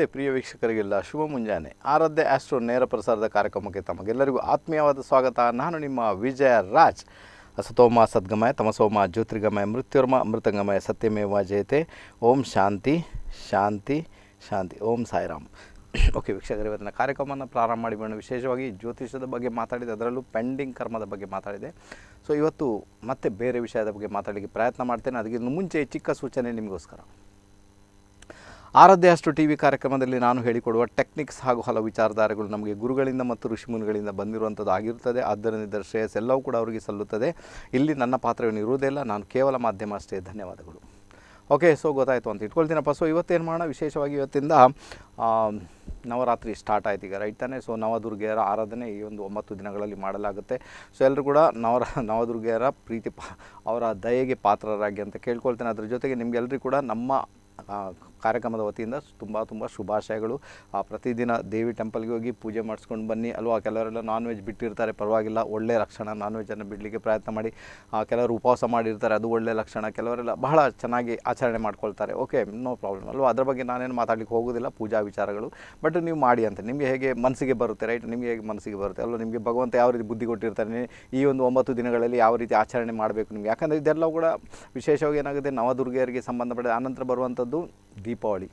ನಮಸ್ತೆ ಪ್ರಿಯ ವೀಕ್ಷಕರಿಗೆಲ್ಲ ಶುಭ ಮುಂಜಾನೆ ಆರಾಧ್ಯ ಆಸ್ಟ್ರೋ ನೇರ ಪ್ರಸಾರದ ಕಾರ್ಯಕ್ರಮಕ್ಕೆ ತಮಗೆಲ್ಲರಿಗೂ ಆತ್ಮೀಯವಾದ ಸ್ವಾಗತ ನಾನು ನಿಮ್ಮ ವಿಜಯ ರಾಜ್ ಅಸತೋಮ ಸದ್ಗಮಯ ತಮಸೋಮ ಜ್ಯೋತಿರ್ಗಮಯ ಮೃತ್ಯುರ್ಮ ಅಮೃತಂಗಮಯ ಸತ್ಯಮೇವ ಜಯತೆ ಓಂ ಶಾಂತಿ ಶಾಂತಿ ಶಾಂತಿ ಓಂ ಸಾಯಿರಾಮ್ ಓಕೆ ವೀಕ್ಷಕರು ಇವತ್ತಿನ ಕಾರ್ಯಕ್ರಮವನ್ನು ಪ್ರಾರಂಭ ಮಾಡಿಬಿಡೋಣ ವಿಶೇಷವಾಗಿ ಜ್ಯೋತಿಷದ ಬಗ್ಗೆ ಮಾತಾಡಿದೆ ಅದರಲ್ಲೂ ಪೆಂಡಿಂಗ್ ಕರ್ಮದ ಬಗ್ಗೆ ಮಾತಾಡಿದೆ ಸೊ ಇವತ್ತು ಮತ್ತೆ ಬೇರೆ ವಿಷಯದ ಬಗ್ಗೆ ಮಾತಾಡಲಿಕ್ಕೆ ಪ್ರಯತ್ನ ಮಾಡ್ತೇನೆ ಅದಕ್ಕಿಂತ ಮುಂಚೆ ಚಿಕ್ಕ ಸೂಚನೆ ನಿಮಗೋಸ್ಕರ ಆರಾಧ್ಯ ಅಷ್ಟು ಟಿ ವಿ ಕಾರ್ಯಕ್ರಮದಲ್ಲಿ ನಾನು ಹೇಳಿಕೊಡುವ ಟೆಕ್ನಿಕ್ಸ್ ಹಾಗೂ ಹಲವು ವಿಚಾರಧಾರೆಗಳು ನಮಗೆ ಗುರುಗಳಿಂದ ಮತ್ತು ಋಷಿಮುನಿಗಳಿಂದ ಬಂದಿರುವಂಥದ್ದು ಆಗಿರುತ್ತದೆ ಆದ್ದರಿಂದ ಇದರ ಶ್ರೇಯಸ್ ಎಲ್ಲವೂ ಕೂಡ ಅವರಿಗೆ ಸಲ್ಲುತ್ತದೆ ಇಲ್ಲಿ ನನ್ನ ಪಾತ್ರವೇನು ಇರುವುದಿಲ್ಲ ನಾನು ಕೇವಲ ಮಾಧ್ಯಮ ಅಷ್ಟೇ ಧನ್ಯವಾದಗಳು ಓಕೆ ಸೊ ಗೊತ್ತಾಯಿತು ಅಂತ ಇಟ್ಕೊಳ್ತೀನಪ್ಪ ಸೊ ಇವತ್ತೇನು ಮಾಡೋಣ ವಿಶೇಷವಾಗಿ ಇವತ್ತಿಂದ ನವರಾತ್ರಿ ಸ್ಟಾರ್ಟ್ ಆಯ್ತು ಈಗ ರೈಟ್ ತಾನೇ ಸೊ ನವದುರ್ಗೆಯರ ಆರಾಧನೆ ಈ ಒಂದು ಒಂಬತ್ತು ದಿನಗಳಲ್ಲಿ ಮಾಡಲಾಗುತ್ತೆ ಸೊ ಎಲ್ಲರೂ ಕೂಡ ನವರ ನವದುರ್ಗೆಯರ ಪ್ರೀತಿ ಅವರ ದಯೆಗೆ ಪಾತ್ರರಾಗಿ ಅಂತ ಕೇಳ್ಕೊಳ್ತೇನೆ ಅದ್ರ ಜೊತೆಗೆ ನಿಮಗೆಲ್ಲರಿಗೂ ಕೂಡ ನಮ್ಮ ಕಾರ್ಯಕ್ರಮದ ವತಿಯಿಂದ ತುಂಬ ತುಂಬ ಶುಭಾಶಯಗಳು ಆ ಪ್ರತಿದಿನ ದೇವಿ ಟೆಂಪಲ್ಗೆ ಹೋಗಿ ಪೂಜೆ ಮಾಡಿಸ್ಕೊಂಡು ಬನ್ನಿ ಅಲ್ವಾ ಕೆಲವರೆಲ್ಲ ನಾನ್ ವೆಜ್ ಬಿಟ್ಟಿರ್ತಾರೆ ಪರವಾಗಿಲ್ಲ ಒಳ್ಳೆಯ ಲಕ್ಷಣ ನಾನ್ ವೆಜ್ಜನ್ನು ಬಿಡಲಿಕ್ಕೆ ಪ್ರಯತ್ನ ಮಾಡಿ ಆ ಕೆಲವರು ಉಪವಾಸ ಮಾಡಿರ್ತಾರೆ ಅದು ಒಳ್ಳೆಯ ಲಕ್ಷಣ ಕೆಲವರೆಲ್ಲ ಬಹಳ ಚೆನ್ನಾಗಿ ಆಚರಣೆ ಮಾಡ್ಕೊಳ್ತಾರೆ ಓಕೆ ನೋ ಪ್ರಾಬ್ಲಮ್ ಅಲ್ವಾ ಅದರ ಬಗ್ಗೆ ನಾನೇನು ಮಾತಾಡಲಿಕ್ಕೆ ಹೋಗೋದಿಲ್ಲ ಪೂಜಾ ವಿಚಾರಗಳು ಬಟ್ ನೀವು ಮಾಡಿ ಅಂತ ನಿಮಗೆ ಹೇಗೆ ಮನಸ್ಸಿಗೆ ಬರುತ್ತೆ ರೈಟ್ ನಿಮಗೆ ಹೇಗೆ ಮನಸ್ಸಿಗೆ ಬರುತ್ತೆ ಅಲ್ವಾ ನಿಮಗೆ ಭಗವಂತ ಯಾವ ರೀತಿ ಬುದ್ಧಿ ಕೊಟ್ಟಿರ್ತಾರೆ ಈ ಒಂದು ಒಂಬತ್ತು ದಿನಗಳಲ್ಲಿ ಯಾವ ರೀತಿ ಆಚರಣೆ ಮಾಡಬೇಕು ನಿಮಗೆ ಯಾಕಂದರೆ ಇದೆಲ್ಲ ಕೂಡ ವಿಶೇಷವಾಗಿ ಏನಾಗುತ್ತೆ ನವದುರ್ಗೆಯರಿಗೆ ಸಂಬಂಧಪಟ್ಟ ಆನಂತರ ಬರುವಂಥದ್ದು दीपावली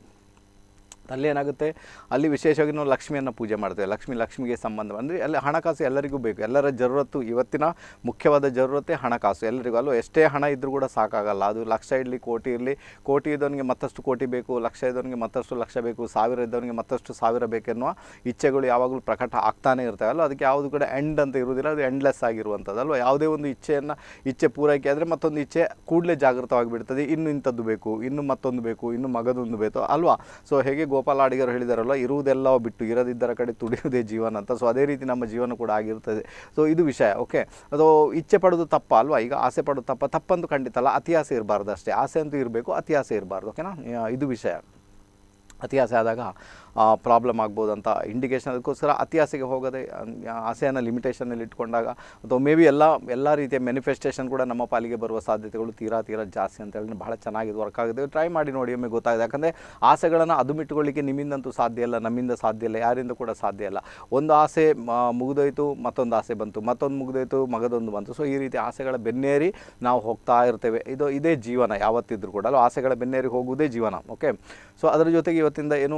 ಅಲ್ಲಿ ಏನಾಗುತ್ತೆ ಅಲ್ಲಿ ವಿಶೇಷವಾಗಿ ನಾವು ಲಕ್ಷ್ಮಿಯನ್ನು ಪೂಜೆ ಮಾಡ್ತೇವೆ ಲಕ್ಷ್ಮಿ ಲಕ್ಷ್ಮಿಗೆ ಸಂಬಂಧ ಅಂದರೆ ಅಲ್ಲಿ ಹಣಕಾಸು ಎಲ್ಲರಿಗೂ ಬೇಕು ಎಲ್ಲರ ಜರುರತ್ತು ಇವತ್ತಿನ ಮುಖ್ಯವಾದ ಜರುರತೆ ಹಣಕಾಸು ಎಲ್ಲರಿಗೂ ಅಲ್ಲೂ ಎಷ್ಟೇ ಹಣ ಇದ್ದರೂ ಕೂಡ ಸಾಕಾಗಲ್ಲ ಅದು ಲಕ್ಷ ಇರಲಿ ಕೋಟಿ ಇರಲಿ ಕೋಟಿ ಇದ್ದವನಿಗೆ ಮತ್ತಷ್ಟು ಕೋಟಿ ಬೇಕು ಲಕ್ಷ ಇದ್ದವನಿಗೆ ಮತ್ತಷ್ಟು ಲಕ್ಷ ಬೇಕು ಸಾವಿರ ಇದ್ದವನಿಗೆ ಮತ್ತಷ್ಟು ಸಾವಿರ ಬೇಕೆನ್ನುವ ಇಚ್ಛೆಗಳು ಯಾವಾಗಲೂ ಪ್ರಕಟ ಆಗ್ತಾನೇ ಇರ್ತವೆ ಅಲ್ಲೋ ಅದಕ್ಕೆ ಯಾವುದು ಕೂಡ ಎಂಡ್ ಅಂತ ಇರುವುದಿಲ್ಲ ಅದು ಎಂಡ್ಲೆಸ್ ಆಗಿರುವಂಥದ್ದು ಅಲ್ವ ಯಾವುದೇ ಒಂದು ಇಚ್ಛೆಯನ್ನು ಇಚ್ಛೆ ಪೂರೈಕೆ ಆದರೆ ಮತ್ತೊಂದು ಇಚ್ಛೆ ಕೂಡಲೇ ಜಾಗೃತವಾಗಿಬಿಡ್ತದೆ ಇನ್ನು ಇಂಥದ್ದು ಬೇಕು ಇನ್ನು ಮತ್ತೊಂದು ಬೇಕು ಇನ್ನು ಮಗದೊಂದು ಬೇಕು ಅಲ್ವಾ ಸೊ ಹೇಗೆ ಗೋಪಾಲ ಅಡಿಗರು ಹೇಳಿದಾರಲ್ಲ ಇರುವುದೆಲ್ಲ ಬಿಟ್ಟು ಇರದಿದ್ದರ ಕಡೆ ತುಡಿಯುವುದೇ ಜೀವನ ಅಂತ ಸೊ ಅದೇ ರೀತಿ ನಮ್ಮ ಜೀವನ ಕೂಡ ಆಗಿರ್ತದೆ ಸೊ ಇದು ವಿಷಯ ಓಕೆ ಅದು ಇಚ್ಛೆ ಪಡೋದು ತಪ್ಪ ಅಲ್ವಾ ಈಗ ಆಸೆ ಪಡೋದು ತಪ್ಪ ತಪ್ಪಂತೂ ಖಂಡಿತ ಅಲ್ಲ ಅತಿ ಆಸೆ ಇರಬಾರ್ದು ಅಷ್ಟೇ ಆಸೆ ಅಂತೂ ಇರಬೇಕು ಅತಿ ಆಸೆ ಇರಬಾರ್ದು ಓಕೆನಾ ಇದು ವಿಷಯ ಅತಿ ಆಸೆ ಆದಾಗ ಪ್ರಾಬ್ಲಮ್ ಆಗ್ಬೋದು ಅಂತ ಇಂಡಿಕೇಶನ್ ಅದಕ್ಕೋಸ್ಕರ ಆಸೆಗೆ ಹೋಗದೆ ಆಸೆಯನ್ನು ಲಿಮಿಟೇಷನಲ್ಲಿ ಇಟ್ಕೊಂಡಾಗ ಅಥವಾ ಮೇ ಬಿ ಎಲ್ಲ ಎಲ್ಲ ರೀತಿಯ ಮ್ಯಾನಿಫೆಸ್ಟೇಷನ್ ಕೂಡ ನಮ್ಮ ಪಾಲಿಗೆ ಬರುವ ಸಾಧ್ಯತೆಗಳು ತೀರಾ ತೀರಾ ಜಾಸ್ತಿ ಅಂತ ಹೇಳಿದ್ರೆ ಬಹಳ ಚೆನ್ನಾಗಿದೆ ವರ್ಕ್ ಆಗಿದೆ ಟ್ರೈ ಮಾಡಿ ನೋಡಿ ಒಮ್ಮೆ ಗೊತ್ತಾಗಿದೆ ಯಾಕಂದರೆ ಆಸೆಗಳನ್ನು ಅದುಮಿಟ್ಟುಕೊಳ್ಳಿಕ್ಕೆ ನಿಮ್ಮಿಂದಂತೂ ಸಾಧ್ಯ ಇಲ್ಲ ನಮ್ಮಿಂದ ಸಾಧ್ಯ ಇಲ್ಲ ಯಾರಿಂದ ಕೂಡ ಸಾಧ್ಯ ಇಲ್ಲ ಒಂದು ಆಸೆ ಮುಗಿದೋಯ್ತು ಮತ್ತೊಂದು ಆಸೆ ಬಂತು ಮತ್ತೊಂದು ಮುಗಿದೋಯ್ತು ಮಗದೊಂದು ಬಂತು ಸೊ ಈ ರೀತಿ ಆಸೆಗಳ ಬೆನ್ನೇರಿ ನಾವು ಹೋಗ್ತಾ ಇರ್ತೇವೆ ಇದು ಇದೇ ಜೀವನ ಯಾವತ್ತಿದ್ರೂ ಕೂಡ ಆಸೆಗಳ ಬೆನ್ನೇರಿ ಹೋಗುವುದೇ ಜೀವನ ಓಕೆ ಸೊ ಅದರ ಜೊತೆಗೆ ಇವತ್ತಿಂದ ಏನು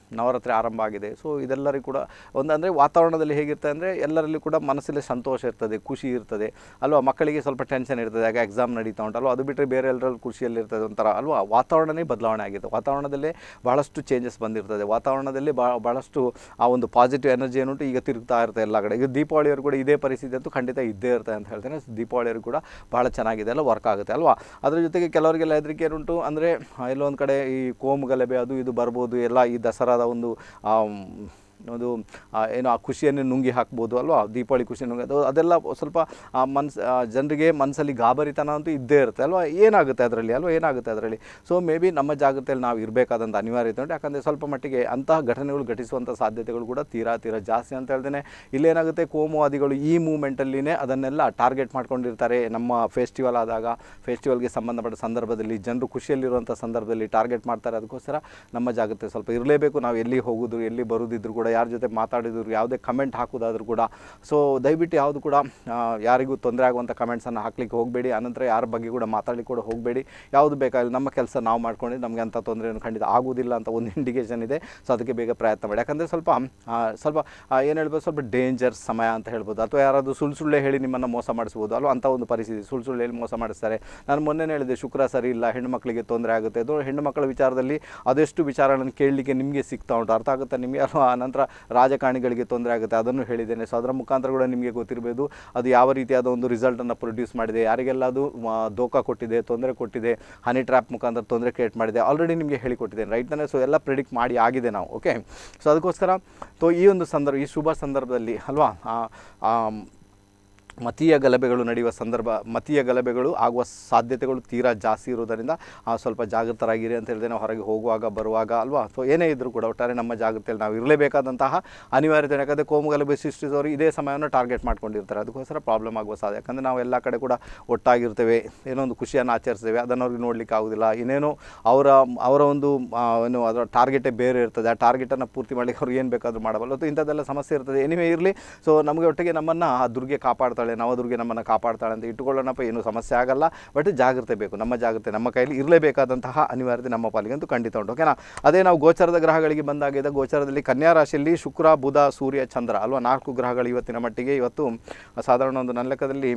ನವರಾತ್ರಿ ಆರಂಭ ಆಗಿದೆ ಸೊ ಇದೆಲ್ಲರಿಗೂ ಕೂಡ ಒಂದು ಅಂದರೆ ವಾತಾವರಣದಲ್ಲಿ ಹೇಗಿರ್ತದೆ ಅಂದರೆ ಎಲ್ಲರಲ್ಲಿ ಕೂಡ ಮನಸ್ಸಲ್ಲಿ ಸಂತೋಷ ಇರ್ತದೆ ಖುಷಿ ಇರ್ತದೆ ಅಲ್ವಾ ಮಕ್ಕಳಿಗೆ ಸ್ವಲ್ಪ ಟೆನ್ಷನ್ ಇರ್ತದೆ ಆಗ ಎಕ್ಸಾಮ್ ನಡೀತಾ ಉಂಟು ಅದು ಬಿಟ್ಟರೆ ಬೇರೆ ಎಲ್ಲರಲ್ಲಿ ಖುಷಿಯಲ್ಲಿರ್ತದೆ ಒಂಥರ ಅಲ್ವಾ ವಾತಾವರಣನೇ ಬದಲಾವಣೆ ಆಗಿದೆ ವಾತಾವರಣದಲ್ಲಿ ಭಾಳಷ್ಟು ಚೇಂಜಸ್ ಬಂದಿರ್ತದೆ ವಾತಾವರಣದಲ್ಲಿ ಭಾಳ ಭಾಳಷ್ಟು ಆ ಒಂದು ಪಾಸಿಟಿವ್ ಎನರ್ಜಿ ಏನುಂಟು ಈಗ ತಿರುಗ್ತಾ ಇರ್ತದೆ ಎಲ್ಲ ಕಡೆ ಈಗ ದೀಪಾವಳಿಯವರು ಕೂಡ ಇದೇ ಪರಿಸ್ಥಿತಿ ಅಂತೂ ಖಂಡಿತ ಇದ್ದೇ ಇರ್ತದೆ ಅಂತ ಹೇಳ್ತೇನೆ ದೀಪಾವಳಿಯವರು ಕೂಡ ಭಾಳ ಚೆನ್ನಾಗಿದೆ ಅಲ್ಲ ವರ್ಕ್ ಆಗುತ್ತೆ ಅಲ್ವಾ ಅದರ ಜೊತೆಗೆ ಕೆಲವರಿಗೆಲ್ಲ ಹೆದರಿಕೆ ಏನುಂಟು ಅಂದರೆ ಎಲ್ಲೊಂದು ಕಡೆ ಈ ಕೋಮು ಗಲಭೆ ಅದು ಇದು ಬರ್ಬೋದು ಎಲ್ಲ ಈ ದಸರಾದ ಒಂದು ಒಂದು ಏನು ಆ ಖುಷಿಯನ್ನು ನುಂಗಿ ಹಾಕ್ಬೋದು ಅಲ್ವಾ ದೀಪಾವಳಿ ಖುಷಿ ನುಂಗಿ ಅದೆಲ್ಲ ಸ್ವಲ್ಪ ಮನ್ಸು ಜನರಿಗೆ ಮನಸ್ಸಲ್ಲಿ ಗಾಬರಿತನ ಅಂತೂ ಇದ್ದೇ ಇರುತ್ತೆ ಅಲ್ವಾ ಏನಾಗುತ್ತೆ ಅದರಲ್ಲಿ ಅಲ್ವಾ ಏನಾಗುತ್ತೆ ಅದರಲ್ಲಿ ಸೊ ಮೇ ಬಿ ನಮ್ಮ ಜಾಗೃತಿಯಲ್ಲಿ ನಾವು ಇರಬೇಕಾದಂಥ ಅನಿವಾರ್ಯತೆ ಉಂಟು ಯಾಕಂದರೆ ಸ್ವಲ್ಪ ಮಟ್ಟಿಗೆ ಅಂತಹ ಘಟನೆಗಳು ಘಟಿಸುವಂಥ ಸಾಧ್ಯತೆಗಳು ಕೂಡ ತೀರಾ ತೀರಾ ಜಾಸ್ತಿ ಅಂತ ಹೇಳ್ದೇನೆ ಇಲ್ಲೇನಾಗುತ್ತೆ ಕೋಮುವಾದಿಗಳು ಈ ಮೂಮೆಂಟಲ್ಲಿನೇ ಅದನ್ನೆಲ್ಲ ಟಾರ್ಗೆಟ್ ಮಾಡ್ಕೊಂಡಿರ್ತಾರೆ ನಮ್ಮ ಫೆಸ್ಟಿವಲ್ ಆದಾಗ ಫೆಸ್ಟಿವಲ್ಗೆ ಸಂಬಂಧಪಟ್ಟ ಸಂದರ್ಭದಲ್ಲಿ ಜನರು ಖುಷಿಯಲ್ಲಿರುವಂಥ ಸಂದರ್ಭದಲ್ಲಿ ಟಾರ್ಗೆಟ್ ಮಾಡ್ತಾರೆ ಅದಕ್ಕೋಸ್ಕರ ನಮ್ಮ ಜಾಗೃತಿ ಸ್ವಲ್ಪ ಇರಲೇಬೇಕು ನಾವು ಎಲ್ಲಿ ಹೋಗೋದು ಎಲ್ಲಿ ಬರೋದಿದ್ರು ಕೂಡ ಯಾರ ಜೊತೆ ಮಾತಾಡಿದ್ರು ಯಾವುದೇ ಕಮೆಂಟ್ ಹಾಕೋದಾದ್ರೂ ಕೂಡ ಸೊ ದಯವಿಟ್ಟು ಯಾವುದು ಕೂಡ ಯಾರಿಗೂ ತೊಂದರೆ ಆಗುವಂಥ ಕಮೆಂಟ್ಸನ್ನು ಹಾಕ್ಲಿಕ್ಕೆ ಹೋಗಬೇಡಿ ಅನಂತರ ಯಾರ ಬಗ್ಗೆ ಕೂಡ ಮಾತಾಡಲಿಕ್ಕೆ ಕೂಡ ಹೋಗಬೇಡಿ ಯಾವುದು ಬೇಕಾಗಿಲ್ಲ ನಮ್ಮ ಕೆಲಸ ನಾವು ಮಾಡ್ಕೊಂಡು ನಮಗೆ ಅಂಥ ತೊಂದರೆಯನ್ನು ಖಂಡಿತ ಆಗೋದಿಲ್ಲ ಅಂತ ಒಂದು ಇಂಡಿಕೇಷನ್ ಇದೆ ಸೊ ಅದಕ್ಕೆ ಬೇಗ ಪ್ರಯತ್ನ ಮಾಡಿ ಯಾಕಂದರೆ ಸ್ವಲ್ಪ ಸ್ವಲ್ಪ ಏನು ಹೇಳ್ಬೋದು ಸ್ವಲ್ಪ ಡೇಂಜರ್ ಸಮಯ ಅಂತ ಹೇಳ್ಬೋದು ಅಥವಾ ಯಾರಾದರೂ ಸುಳ್ಳು ಹೇಳಿ ನಿಮ್ಮನ್ನು ಮೋಸ ಮಾಡಿಸ್ಬೋದು ಅಲ್ವ ಅಂಥ ಒಂದು ಪರಿಸ್ಥಿತಿ ಸುಳ್ಳು ಸುಳ್ಳು ಹೇಳಿ ಮೋಸ ಮಾಡಿಸ್ತಾರೆ ನಾನು ಮೊನ್ನೆ ಹೇಳಿದೆ ಶುಕ್ರ ಸರಿ ಇಲ್ಲ ಹೆಣ್ಣು ಮಕ್ಕಳಿಗೆ ತೊಂದರೆ ಆಗುತ್ತೆ ಅದು ಹೆಣ್ಣು ಮಕ್ಕಳ ವಿಚಾರದಲ್ಲಿ ಅದೆಷ್ಟು ವಿಚಾರಗಳನ್ನು ಕೇಳಲಿಕ್ಕೆ ನಿಮಗೆ ಸಿಗ್ತಾ ಉಂಟು ಅರ್ಥ ಆಗುತ್ತೆ ನಿಮಗೆ ಅಲ್ವಾ ನಂತರ ರಾಜಕಾರಣಿಗಳಿಗೆ ತೊಂದರೆ ಆಗುತ್ತೆ ಅದನ್ನು ಹೇಳಿದ್ದೇನೆ ಸೊ ಅದರ ಮುಖಾಂತರ ಕೂಡ ನಿಮಗೆ ಗೊತ್ತಿರಬೇಕು ಅದು ಯಾವ ರೀತಿಯಾದ ಒಂದು ರಿಸಲ್ಟನ್ನು ಪ್ರೊಡ್ಯೂಸ್ ಮಾಡಿದೆ ಯಾರಿಗೆಲ್ಲ ಅದು ದೋಖ ಕೊಟ್ಟಿದೆ ತೊಂದರೆ ಕೊಟ್ಟಿದೆ ಹನಿ ಟ್ರ್ಯಾಪ್ ಮುಖಾಂತರ ತೊಂದರೆ ಕ್ರಿಯೇಟ್ ಮಾಡಿದೆ ಆಲ್ರೆಡಿ ನಿಮಗೆ ಹೇಳಿಕೊಟ್ಟಿದ್ದೇನೆ ರೈಟ್ ತಾನೇ ಸೊ ಎಲ್ಲ ಪ್ರಿಡಿಕ್ಟ್ ಮಾಡಿ ಆಗಿದೆ ನಾವು ಓಕೆ ಸೊ ಅದಕ್ಕೋಸ್ಕರ ಸೊ ಈ ಒಂದು ಸಂದರ್ಭ ಈ ಶುಭ ಸಂದರ್ಭದಲ್ಲಿ ಅಲ್ವಾ ಮತೀಯ ಗಲಭೆಗಳು ನಡೆಯುವ ಸಂದರ್ಭ ಮತೀಯ ಗಲಭೆಗಳು ಆಗುವ ಸಾಧ್ಯತೆಗಳು ತೀರಾ ಜಾಸ್ತಿ ಇರೋದರಿಂದ ಸ್ವಲ್ಪ ಜಾಗೃತರಾಗಿರಿ ಅಂತ ಹೇಳಿದ್ರೆ ನಾವು ಹೊರಗೆ ಹೋಗುವಾಗ ಬರುವಾಗ ಅಲ್ವಾ ಸೊ ಏನೇ ಇದ್ದರೂ ಕೂಡ ಒಟ್ಟಾರೆ ನಮ್ಮ ಜಾಗೃತಿಯಲ್ಲಿ ನಾವು ಇರಲೇಬೇಕಾದಂತಹ ಅನಿವಾರ್ಯತೆ ಯಾಕಂದರೆ ಕೋಮು ಗಲಭೆ ಸೃಷ್ಟಿಸೋರು ಇದೇ ಸಮಯವನ್ನು ಟಾರ್ಗೆಟ್ ಮಾಡ್ಕೊಂಡಿರ್ತಾರೆ ಅದಕ್ಕೋಸ್ಕರ ಪ್ರಾಬ್ಲಮ್ ಆಗುವ ಸಾಧ್ಯ ಯಾಕಂದರೆ ನಾವು ಎಲ್ಲ ಕಡೆ ಕೂಡ ಒಟ್ಟಾಗಿರ್ತೇವೆ ಏನೋ ಒಂದು ಖುಷಿಯನ್ನು ಆಚರಿಸ್ತೇವೆ ಅದನ್ನು ಅವ್ರಿಗೆ ನೋಡಲಿಕ್ಕೆ ಆಗೋದಿಲ್ಲ ಏನೇನೋ ಅವರ ಅವರ ಒಂದು ಏನು ಅದರ ಟಾರ್ಗೆಟೇ ಬೇರೆ ಇರ್ತದೆ ಆ ಟಾರ್ಗೆಟನ್ನು ಪೂರ್ತಿ ಮಾಡಲಿಕ್ಕೆ ಅವ್ರಿಗೆ ಏನು ಬೇಕಾದರೂ ಮಾಡಬಲ್ಲ ಇಂಥದ್ದೆಲ್ಲ ಸಮಸ್ಯೆ ಇರ್ತದೆ ಎನಿವೇ ಇರಲಿ ಸೊ ನಮಗೆ ಒಟ್ಟಿಗೆ ನಮ್ಮನ್ನು ಆ ದುರ್ಗೆ ಕಾಪಾಡ್ತಾರೆ ಕಾಪಾಡ್ತಾಳೆ ನವದುರ್ಗೆ ನಮ್ಮನ್ನು ಕಾಪಾಡ್ತಾಳೆ ಅಂತ ಇಟ್ಟುಕೊಳ್ಳೋಣಪ್ಪ ಏನೂ ಸಮಸ್ಯೆ ಆಗಲ್ಲ ಬಟ್ ಜಾಗ್ರತೆ ಬೇಕು ನಮ್ಮ ಜಾಗ್ರತೆ ನಮ್ಮ ಕೈಯಲ್ಲಿ ಇರಲೇಬೇಕಾದಂತಹ ಅನಿವಾರ್ಯತೆ ನಮ್ಮ ಪಾಲಿಗಂತೂ ಖಂಡಿತ ಉಂಟು ಓಕೆನಾ ಅದೇ ನಾವು ಗೋಚರದ ಗ್ರಹಗಳಿಗೆ ಬಂದಾಗಿದ್ದ ಗೋಚರದಲ್ಲಿ ಕನ್ಯಾ ರಾಶಿಯಲ್ಲಿ ಶುಕ್ರ ಬುಧ ಸೂರ್ಯ ಚಂದ್ರ ಅಲ್ವಾ ನಾಲ್ಕು ಗ್ರಹಗಳು ಇವತ್ತಿನ ಮಟ್ಟಿಗೆ ಇವತ್ತು ಸಾಧಾರಣ ಒಂದು ನನ್ನ ಲೆಕ್ಕದಲ್ಲಿ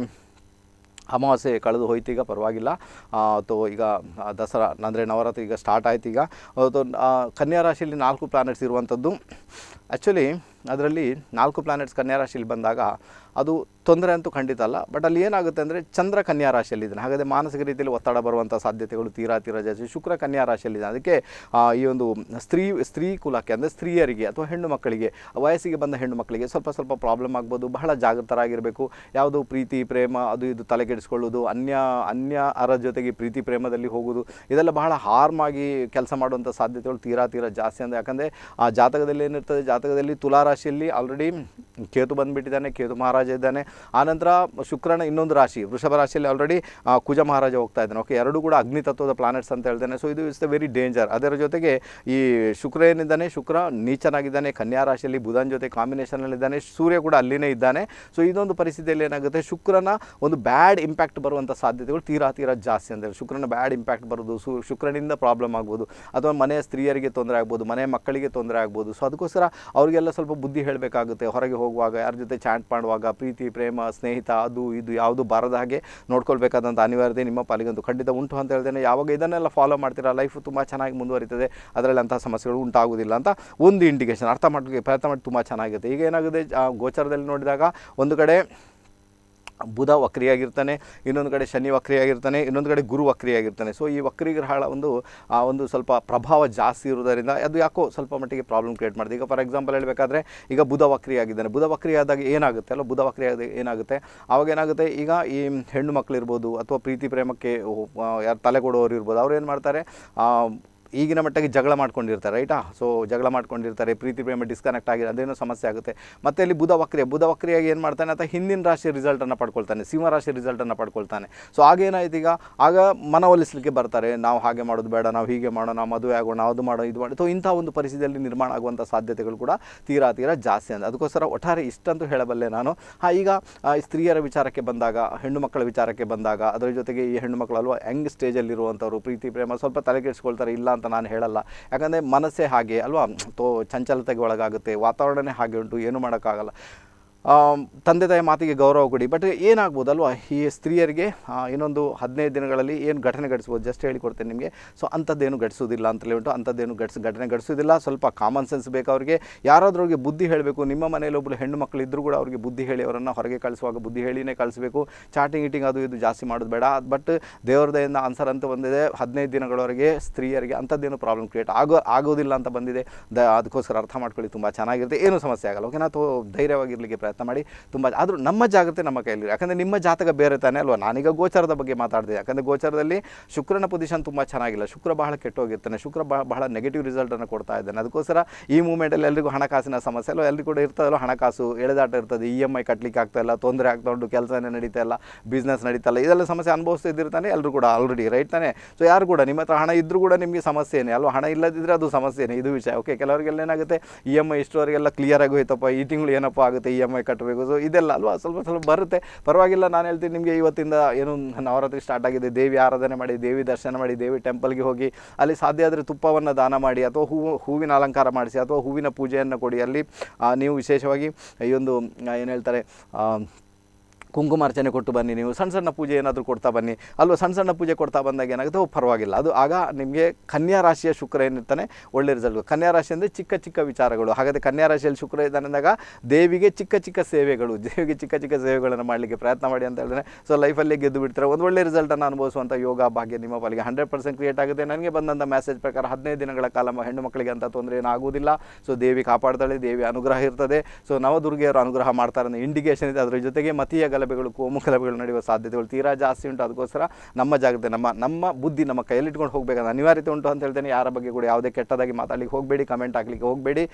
ಅಮಾವಾಸ್ಯೆ ಕಳೆದು ಹೋಯ್ತೀಗ ಪರವಾಗಿಲ್ಲ ಅಥವಾ ಈಗ ದಸರಾ ಅಂದರೆ ನವರಾತ್ರಿ ಈಗ ಸ್ಟಾರ್ಟ್ ಆಯ್ತು ಈಗ ಕನ್ಯಾ ರಾಶಿಯಲ್ಲಿ ನಾಲ್ಕು ಪ್ಲಾನೆಟ್ಸ್ ಇರುವಂಥದ್ದು ಆ್ಯಕ್ಚುಲಿ ಅದರಲ್ಲಿ ನಾಲ್ಕು ಪ್ಲಾನೆಟ್ಸ್ ಕನ್ಯಾ ರಾಶಿಯಲ್ಲಿ ಬಂದಾಗ ಅದು ತೊಂದರೆ ಅಂತೂ ಖಂಡಿತ ಅಲ್ಲ ಬಟ್ ಅಲ್ಲಿ ಏನಾಗುತ್ತೆ ಅಂದರೆ ಚಂದ್ರ ಕನ್ಯಾ ರಾಶಿಯಲ್ಲಿದ್ದಾನೆ ಹಾಗಾದರೆ ಮಾನಸಿಕ ರೀತಿಯಲ್ಲಿ ಒತ್ತಡ ಬರುವಂಥ ಸಾಧ್ಯತೆಗಳು ತೀರಾ ತೀರ ಜಾಸ್ತಿ ಶುಕ್ರ ಕನ್ಯಾ ರಾಶಿಯಲ್ಲಿದ್ದಾನೆ ಅದಕ್ಕೆ ಈ ಒಂದು ಸ್ತ್ರೀ ಸ್ತ್ರೀ ಕುಲಕ್ಕೆ ಅಂದರೆ ಸ್ತ್ರೀಯರಿಗೆ ಅಥವಾ ಹೆಣ್ಣು ಮಕ್ಕಳಿಗೆ ವಯಸ್ಸಿಗೆ ಬಂದ ಹೆಣ್ಣು ಮಕ್ಕಳಿಗೆ ಸ್ವಲ್ಪ ಸ್ವಲ್ಪ ಪ್ರಾಬ್ಲಮ್ ಆಗ್ಬೋದು ಬಹಳ ಜಾಗೃತರಾಗಿರಬೇಕು ಯಾವುದು ಪ್ರೀತಿ ಪ್ರೇಮ ಅದು ಇದು ತಲೆಗೆಡಿಸ್ಕೊಳ್ಳೋದು ಅನ್ಯ ಅನ್ಯ ಅರ ಜೊತೆಗೆ ಪ್ರೀತಿ ಪ್ರೇಮದಲ್ಲಿ ಹೋಗೋದು ಇದೆಲ್ಲ ಬಹಳ ಹಾರ್ಮ್ ಆಗಿ ಕೆಲಸ ಮಾಡುವಂಥ ಸಾಧ್ಯತೆಗಳು ತೀರಾ ತೀರ ಜಾಸ್ತಿ ಅಂದರೆ ಯಾಕಂದರೆ ಆ ಜಾತಕದಲ್ಲಿ ಏನಿರ್ತದೆ ಜಾತಕದಲ್ಲಿ ತುಲಾರಾಶಿಯಲ್ಲಿ ಆಲ್ರೆಡಿ ಕೇತು ಬಂದುಬಿಟ್ಟಿದ್ದಾನೆ ಕೇತು ಮಹಾರಾಜ ಇದ್ದಾನೆ ಆನಂತರ ಶುಕ್ರನ ಇನ್ನೊಂದು ರಾಶಿ ವೃಷಭ ರಾಶಿಯಲ್ಲಿ ಆಲ್ರೆಡಿ ಕುಜ ಮಹಾರಾಜ ಹೋಗ್ತಾ ಇದ್ದಾನೆ ಓಕೆ ಎರಡು ಕೂಡ ಅಗ್ನಿತತ್ವದ ಪ್ಲಾನೆಟ್ಸ್ ಅಂತ ಹೇಳ್ತಾನೆ ಸೊ ಇದು ಇಸ್ ದ ವೆರಿ ಡೇಂಜರ್ ಅದರ ಜೊತೆಗೆ ಈ ಶುಕ್ರ ಏನಿದ್ದಾನೆ ಶುಕ್ರ ನೀಚನಾಗಿದ್ದಾನೆ ಕನ್ಯಾ ರಾಶಿಯಲ್ಲಿ ಬುಧನ ಜೊತೆ ಕಾಂಬಿನೇಷನಲ್ಲಿದ್ದಾನೆ ಸೂರ್ಯ ಕೂಡ ಅಲ್ಲಿನೇ ಇದ್ದಾನೆ ಸೊ ಇದೊಂದು ಪರಿಸ್ಥಿತಿಯಲ್ಲಿ ಏನಾಗುತ್ತೆ ಶುಕ್ರನ ಒಂದು ಬ್ಯಾಡ್ ಇಂಪ್ಯಾಕ್ಟ್ ಬರುವಂಥ ಸಾಧ್ಯತೆಗಳು ತೀರಾ ತೀರಾ ಜಾಸ್ತಿ ಅಂತ ಶುಕ್ರನ ಬ್ಯಾಡ್ ಇಂಪ್ಯಾಕ್ಟ್ ಬರೋದು ಶುಕ್ರನಿಂದ ಪ್ರಾಬ್ಲಮ್ ಆಗ್ಬೋದು ಅಥವಾ ಮನೆಯ ಸ್ತ್ರೀಯರಿಗೆ ತೊಂದರೆ ಆಗ್ಬೋದು ಮನೆಯ ಮಕ್ಕಳಿಗೆ ತೊಂದರೆ ಆಗ್ಬೋದು ಸೊ ಅದಕ್ಕೋಸ್ಕರ ಅವರಿಗೆಲ್ಲ ಸ್ವಲ್ಪ ಬುದ್ಧಿ ಹೇಳಬೇಕಾಗುತ್ತೆ ಹೊರಗೆ ಹೋಗುವಾಗ ಯಾರ ಜೊತೆ ಚಾಟ್ ಮಾಡುವಾಗ ಪ್ರೀತಿ ಪ್ರೇಮ ಸ್ನೇಹಿತ ಅದು ಇದು ಯಾವುದು ಬಾರದ ಹಾಗೆ ನೋಡ್ಕೊಳ್ಬೇಕಾದಂಥ ಅನಿವಾರ್ಯತೆ ನಿಮ್ಮ ಪಾಲಿಗಂತೂ ಖಂಡಿತ ಉಂಟು ಅಂತ ಹೇಳ್ತೇನೆ ಯಾವಾಗ ಇದನ್ನೆಲ್ಲ ಫಾಲೋ ಮಾಡ್ತೀರಾ ಲೈಫು ತುಂಬ ಚೆನ್ನಾಗಿ ಮುಂದುವರಿತದೆ ಅದರಲ್ಲಿ ಅಂತಹ ಸಮಸ್ಯೆಗಳು ಉಂಟಾಗುವುದಿಲ್ಲ ಅಂತ ಒಂದು ಇಂಡಿಕೇಶನ್ ಅರ್ಥ ಮಾಡಿ ಪ್ರಯತ್ನ ಮಾಡಿ ತುಂಬ ಚೆನ್ನಾಗಿರುತ್ತೆ ಈಗ ಏನಾಗುತ್ತೆ ಗೋಚರದಲ್ಲಿ ನೋಡಿದಾಗ ಒಂದು ಕಡೆ ಬುಧ ವಕ್ರಿಯಾಗಿರ್ತಾನೆ ಇನ್ನೊಂದು ಕಡೆ ಶನಿ ವಕ್ರಿಯಾಗಿರ್ತಾನೆ ಇನ್ನೊಂದು ಕಡೆ ಗುರು ವಕ್ರಿಯಾಗಿರ್ತಾನೆ ಸೊ ಈ ವಕ್ರಿ ಒಂದು ಆ ಒಂದು ಸ್ವಲ್ಪ ಪ್ರಭಾವ ಜಾಸ್ತಿ ಇರುವುದರಿಂದ ಅದು ಯಾಕೋ ಸ್ವಲ್ಪ ಮಟ್ಟಿಗೆ ಪ್ರಾಬ್ಲಮ್ ಕ್ರಿಯೇಟ್ ಮಾಡಿದೆ ಈಗ ಫಾರ್ ಎಕ್ಸಾಂಪಲ್ ಹೇಳಬೇಕಾದ್ರೆ ಈಗ ಬುಧ ವಕ್ರಿಯಾಗಿದ್ದಾನೆ ಬುಧ ವಕ್ರಿಯಾದಾಗ ಏನಾಗುತ್ತೆ ಅಲ್ಲ ಬುಧ ವಕ್ರಿಯಾದ ಏನಾಗುತ್ತೆ ಆವಾಗ ಏನಾಗುತ್ತೆ ಈಗ ಈ ಹೆಣ್ಣು ಮಕ್ಕಳಿರ್ಬೋದು ಅಥವಾ ಪ್ರೀತಿ ಪ್ರೇಮಕ್ಕೆ ಯಾರು ತಲೆ ಕೊಡೋರು ಇರ್ಬೋದು ಅವ್ರು ಏನು ಮಾಡ್ತಾರೆ ಈಗಿನ ಮಟ್ಟಿಗೆ ಜಗಳ ಮಾಡ್ಕೊಂಡಿರ್ತಾರೆ ರೈಟಾ ಸೊ ಜಗಳ ಮಾಡ್ಕೊಂಡಿರ್ತಾರೆ ಪ್ರೀತಿ ಪ್ರೇಮ ಡಿಸ್ಕನೆಕ್ಟ್ ಆಗಿದೆ ಅದೇನೋ ಸಮಸ್ಯೆ ಆಗುತ್ತೆ ಮತ್ತೆ ಇಲ್ಲಿ ಬುಧ ಬುಧವಕ್ರಿಯಾಗಿ ಬುಧ ಏನು ಮಾಡ್ತಾನೆ ಅಥವಾ ಹಿಂದಿನ ರಾಶಿ ರಿಸಲ್ಟನ್ನು ಪಡ್ಕೊಳ್ತಾನೆ ಸಿಂಹರಾಶಿ ರಿಸಲ್ಟನ್ನು ಪಡ್ಕೊಳ್ತಾನೆ ಸೊ ಆಗೇನಾಯ್ತು ಆಗ ಮನವೊಲಿಸಲಿಕ್ಕೆ ಬರ್ತಾರೆ ನಾವು ಹಾಗೆ ಮಾಡೋದು ಬೇಡ ನಾವು ಹೀಗೆ ಮಾಡೋಣ ನಾವು ಮದುವೆ ಆಗೋಣ ಅದು ಮಾಡೋ ಇದು ಮಾಡಿ ಸೊ ಇಂಥ ಒಂದು ಪರಿಸ್ಥಿತಿಯಲ್ಲಿ ನಿರ್ಮಾಣ ಆಗುವಂಥ ಸಾಧ್ಯತೆಗಳು ಕೂಡ ತೀರಾ ತೀರಾ ಜಾಸ್ತಿ ಅಂತ ಅದಕ್ಕೋಸ್ಕರ ಒಟ್ಟಾರೆ ಇಷ್ಟಂತೂ ಹೇಳಬಲ್ಲೆ ನಾನು ಹಾಂ ಈಗ ಸ್ತ್ರೀಯರ ವಿಚಾರಕ್ಕೆ ಬಂದಾಗ ಹೆಣ್ಣು ಮಕ್ಕಳ ವಿಚಾರಕ್ಕೆ ಬಂದಾಗ ಅದರ ಜೊತೆಗೆ ಈ ಹೆಣ್ಣು ಮಕ್ಕಳಲ್ವ ಹೆಂಗ್ ಸ್ಟೇಜಲ್ಲಿರುವಂಥವ್ರು ಪ್ರೀತಿ ಪ್ರೇಮ ಸ್ವಲ್ಪ ಕೆಡಿಸ್ಕೊಳ್ತಾರೆ ಇಲ್ಲ ಅಂತ ಅಂತ ನಾನು ಹೇಳಲ್ಲ ಯಾಕಂದರೆ ಮನಸ್ಸೇ ಹಾಗೆ ಅಲ್ವಾ ತೋ ಚಂಚಲತೆಗೆ ಒಳಗಾಗುತ್ತೆ ವಾತಾವರಣವೇ ಹಾಗೆ ಉಂಟು ಏನು ಮಾಡೋಕ್ಕಾಗಲ್ಲ ತಂದೆ ತಾಯಿ ಮಾತಿಗೆ ಗೌರವ ಕೊಡಿ ಬಟ್ ಏನಾಗ್ಬೋದಲ್ವ ಈ ಸ್ತ್ರೀಯರಿಗೆ ಇನ್ನೊಂದು ಹದಿನೈದು ದಿನಗಳಲ್ಲಿ ಏನು ಘಟನೆ ಘಟಿಸ್ಬೋದು ಜಸ್ಟ್ ಹೇಳಿಕೊಡ್ತೇನೆ ನಿಮಗೆ ಸೊ ಅಂಥದ್ದೇನು ಘಟಿಸೋದಿಲ್ಲ ಅಂತ ಉಂಟು ಅಂಥದ್ದೇನು ಘಟಿಸ್ ಘಟನೆ ಘಟಿಸೋದಿಲ್ಲ ಸ್ವಲ್ಪ ಕಾಮನ್ ಸೆನ್ಸ್ ಬೇಕು ಅವರಿಗೆ ಯಾರಾದರೂ ಅವ್ರಿಗೆ ಬುದ್ಧಿ ಹೇಳಬೇಕು ನಿಮ್ಮ ಮನೇಲಿ ಒಬ್ಬರು ಹೆಣ್ಣು ಮಕ್ಕಳು ಇದ್ದರೂ ಕೂಡ ಅವರಿಗೆ ಬುದ್ಧಿ ಹೇಳಿ ಅವರನ್ನು ಹೊರಗೆ ಕಳಿಸುವಾಗ ಬುದ್ಧಿ ಹೇಳಿನೇ ಕಳಿಸಬೇಕು ಚಾಟಿಂಗ್ ಈಟಿಂಗ್ ಅದು ಇದು ಜಾಸ್ತಿ ಮಾಡೋದು ಬೇಡ ಬಟ್ ದೇವ್ರದಯಿಂದ ಆನ್ಸರ್ ಅಂತ ಬಂದಿದೆ ಹದಿನೈದು ದಿನಗಳವರೆಗೆ ಸ್ತ್ರೀಯರಿಗೆ ಅಂಥದ್ದೇನು ಪ್ರಾಬ್ಲಮ್ ಕ್ರಿಯೇಟ್ ಆಗೋ ಆಗೋದಿಲ್ಲ ಅಂತ ಬಂದಿದೆ ದ ಅದಕ್ಕೋಸ್ಕರ ಅರ್ಥ ಮಾಡ್ಕೊಳ್ಳಿ ತುಂಬ ಚೆನ್ನಾಗಿರುತ್ತೆ ಏನೂ ಸಮಸ್ಯೆ ಆಗಲ್ಲ ಓಕೆನಾ ಅಥವಾ ಧೈರ್ಯವಾಗಿರಲಿಕ್ಕೆ ಪ್ರಯತ್ನ ಪ್ರಯತ್ನ ಮಾಡಿ ತುಂಬ ಆದರೂ ನಮ್ಮ ಜಾಗ್ರತೆ ನಮ್ಮ ಕೈಯಲ್ಲಿ ಯಾಕಂದರೆ ನಿಮ್ಮ ಜಾತಕ ಬೇರೆ ತಾನೇ ಅಲ್ವಾ ನಾನೀಗ ಗೋಚಾರದ ಬಗ್ಗೆ ಮಾತಾಡಿದೆ ಯಾಕಂದರೆ ಗೋಚಾರದಲ್ಲಿ ಶುಕ್ರನ ಪೊಸಿಷನ್ ತುಂಬ ಚೆನ್ನಾಗಿಲ್ಲ ಶುಕ್ರ ಬಹಳ ಕೆಟ್ಟೋಗಿರ್ತಾನೆ ಶುಕ್ರ ಬಹಳ ನೆಗೆಟಿವ್ ರಿಸಲ್ಟನ್ನು ಕೊಡ್ತಾ ಇದ್ದಾನೆ ಅದಕ್ಕೋಸ್ಕರ ಈ ಮೂಮೆಂಟಲ್ಲಿ ಎಲ್ಲರಿಗೂ ಹಣಕಾಸಿನ ಸಮಸ್ಯೆ ಅಲ್ಲ ಎಲ್ಲರಿಗೂ ಕೂಡ ಇರ್ತದಲ್ಲ ಹಣಕಾಸು ಎಳೆದಾಟ ಇರ್ತದೆ ಇ ಎಮ್ ಐ ಕಟ್ಲಿಕ್ಕೆ ಆಗ್ತಾ ಇಲ್ಲ ತೊಂದರೆ ಆಗ್ತಾ ಉಂಟು ಕೆಲಸನೇ ನಡೀತಾ ಇಲ್ಲ ಬಿಸ್ನೆಸ್ ನಡೀತಾ ಇಲ್ಲ ಇದೆಲ್ಲ ಸಮಸ್ಯೆ ಅನುಭವಿಸ್ತಿದ್ದಿರ್ತಾನೆ ಎಲ್ಲರೂ ಕೂಡ ಆಲ್ರೆಡಿ ರೈಟ್ ತಾನೆ ಸೊ ಯಾರು ಕೂಡ ನಿಮ್ಮ ಹತ್ರ ಹಣ ಇದ್ದರೂ ಕೂಡ ನಿಮಗೆ ಸಮಸ್ಯೆನೇ ಅಲ್ವಾ ಹಣ ಇಲ್ಲದಿದ್ದರೆ ಅದು ಸಮಸ್ಯೆನೇ ಇದು ವಿಷಯ ಓಕೆ ಕೆಲವರಿಗೆಲ್ಲ ಏನಾಗುತ್ತೆ ಇ e ಎಮ್ ಐ ಇಷ್ಟೋರಿಗೆಲ್ಲ ಕ್ಲಿಯರ್ ಆಗಿ ಹೋಯ್ತಪ್ಪ ಈ ತಿಂಗಳು ಏನಪ್ಪ ಆಗುತ್ತೆ ಇ ಎಮ್ ಐ ಕಟ್ಟಬೇಕು ಇದೆಲ್ಲ ಅಲ್ವಾ ಸ್ವಲ್ಪ ಸ್ವಲ್ಪ ಬರುತ್ತೆ ಪರವಾಗಿಲ್ಲ ನಾನು ಹೇಳ್ತೀನಿ ನಿಮಗೆ ಇವತ್ತಿಂದ ಏನು ನವರಾತ್ರಿ ಸ್ಟಾರ್ಟ್ ಆಗಿದೆ ದೇವಿ ಆರಾಧನೆ ಮಾಡಿ ದೇವಿ ದರ್ಶನ ಮಾಡಿ ದೇವಿ ಟೆಂಪಲ್ಗೆ ಹೋಗಿ ಅಲ್ಲಿ ಸಾಧ್ಯ ಆದರೆ ತುಪ್ಪವನ್ನು ದಾನ ಮಾಡಿ ಅಥವಾ ಹೂವು ಹೂವಿನ ಅಲಂಕಾರ ಮಾಡಿಸಿ ಅಥವಾ ಹೂವಿನ ಪೂಜೆಯನ್ನು ಕೊಡಿ ಅಲ್ಲಿ ನೀವು ವಿಶೇಷವಾಗಿ ಈ ಒಂದು ಏನು ಹೇಳ್ತಾರೆ ಕುಂಕುಮಾರ್ಚನೆ ಕೊಟ್ಟು ಬನ್ನಿ ನೀವು ಸಣ್ಣ ಸಣ್ಣ ಪೂಜೆ ಏನಾದರೂ ಕೊಡ್ತಾ ಬನ್ನಿ ಅಲ್ವಾ ಸಣ್ಣ ಸಣ್ಣ ಪೂಜೆ ಕೊಡ್ತಾ ಬಂದಾಗ ಏನಾಗುತ್ತೆ ಪರವಾಗಿಲ್ಲ ಅದು ಆಗ ನಿಮಗೆ ಕನ್ಯಾ ರಾಶಿಯ ಶುಕ್ರ ಏನಿರ್ತಾನೆ ಒಳ್ಳೆ ರಿಸಲ್ಟ್ ಕನ್ಯಾ ರಾಶಿ ಅಂದರೆ ಚಿಕ್ಕ ಚಿಕ್ಕ ವಿಚಾರಗಳು ಹಾಗಾದರೆ ಕನ್ಯಾ ರಾಶಿಯಲ್ಲಿ ಶುಕ್ರ ಇದ್ದಾನೆ ಅಂದಾಗ ದೇವಿಗೆ ಚಿಕ್ಕ ಚಿಕ್ಕ ಸೇವೆಗಳು ದೇವಿಗೆ ಚಿಕ್ಕ ಚಿಕ್ಕ ಸೇವೆಗಳನ್ನು ಮಾಡಲಿಕ್ಕೆ ಪ್ರಯತ್ನ ಮಾಡಿ ಅಂತ ಹೇಳಿದ್ರೆ ಸೊ ಲೈಫಲ್ಲಿ ಗೆದ್ದು ಬಿಡ್ತಾರೆ ಒಂದು ಒಳ್ಳೆ ರಿಸಲ್ಟನ್ನು ಅನುಭವಿಸುವಂಥ ಯೋಗ ಭಾಗ್ಯ ನಿಮ್ಮ ಪಾಲಿಗೆ ಹಂಡ್ರೆಡ್ ಪರ್ಸೆಂಟ್ ಕ್ರಿಯೇಟ್ ಆಗುತ್ತೆ ನನಗೆ ಬಂದಂಥ ಮೆಸೇಜ್ ಪ್ರಕಾರ ಹದಿನೈದು ದಿನಗಳ ಕಾಲ ಹೆಣ್ಣು ಮಕ್ಕಳಿಗೆ ಅಂತ ತೊಂದರೆ ಏನಾಗುವುದಿಲ್ಲ ಸೊ ದೇವಿ ಕಾಪಾಡ್ತಾಳೆ ದೇವಿ ಅನುಗ್ರಹ ಇರ್ತದೆ ಸೊ ನವದುರ್ಗೆಯವರು ಅನುಗ್ರಹ ಮಾಡ್ತಾರೆ ಅನ್ನೋ ಇಂಡಿಕೇಷನ್ ಇದೆ ಅದರ ಜೊತೆಗೆ ಮತೀಯ ಗಲಭೆಗಳು ಕೋಮು ಗಲಭೆಗಳು ನಡೆಯುವ ಸಾಧ್ಯತೆಗಳು ತೀರಾ ಜಾಸ್ತಿ ಉಂಟು ಅದಕ್ಕೋಸ್ಕರ ನಮ್ಮ ಜಾಗ್ರತೆ ನಮ್ಮ ನಮ್ಮ ಬುದ್ಧಿ ನಮ್ಮ ಇಟ್ಕೊಂಡು ಹೋಗಬೇಕಾದ ಅನಿವಾರ್ಯತೆ ಉಂಟು ಅಂತ ಹೇಳ್ತೇನೆ ಯಾರ ಬಗ್ಗೆ ಕೂಡ ಯಾವುದೇ ಕೆಟ್ಟದಾಗಿ ಮಾತಾಡಲಿಕ್ಕೆ ಹೋಗಬೇಡಿ ಕಮೆಂಟ್ ಹಾಕ್ಲಿಕ್ಕೆ ಹೋಗಬೇಡಿ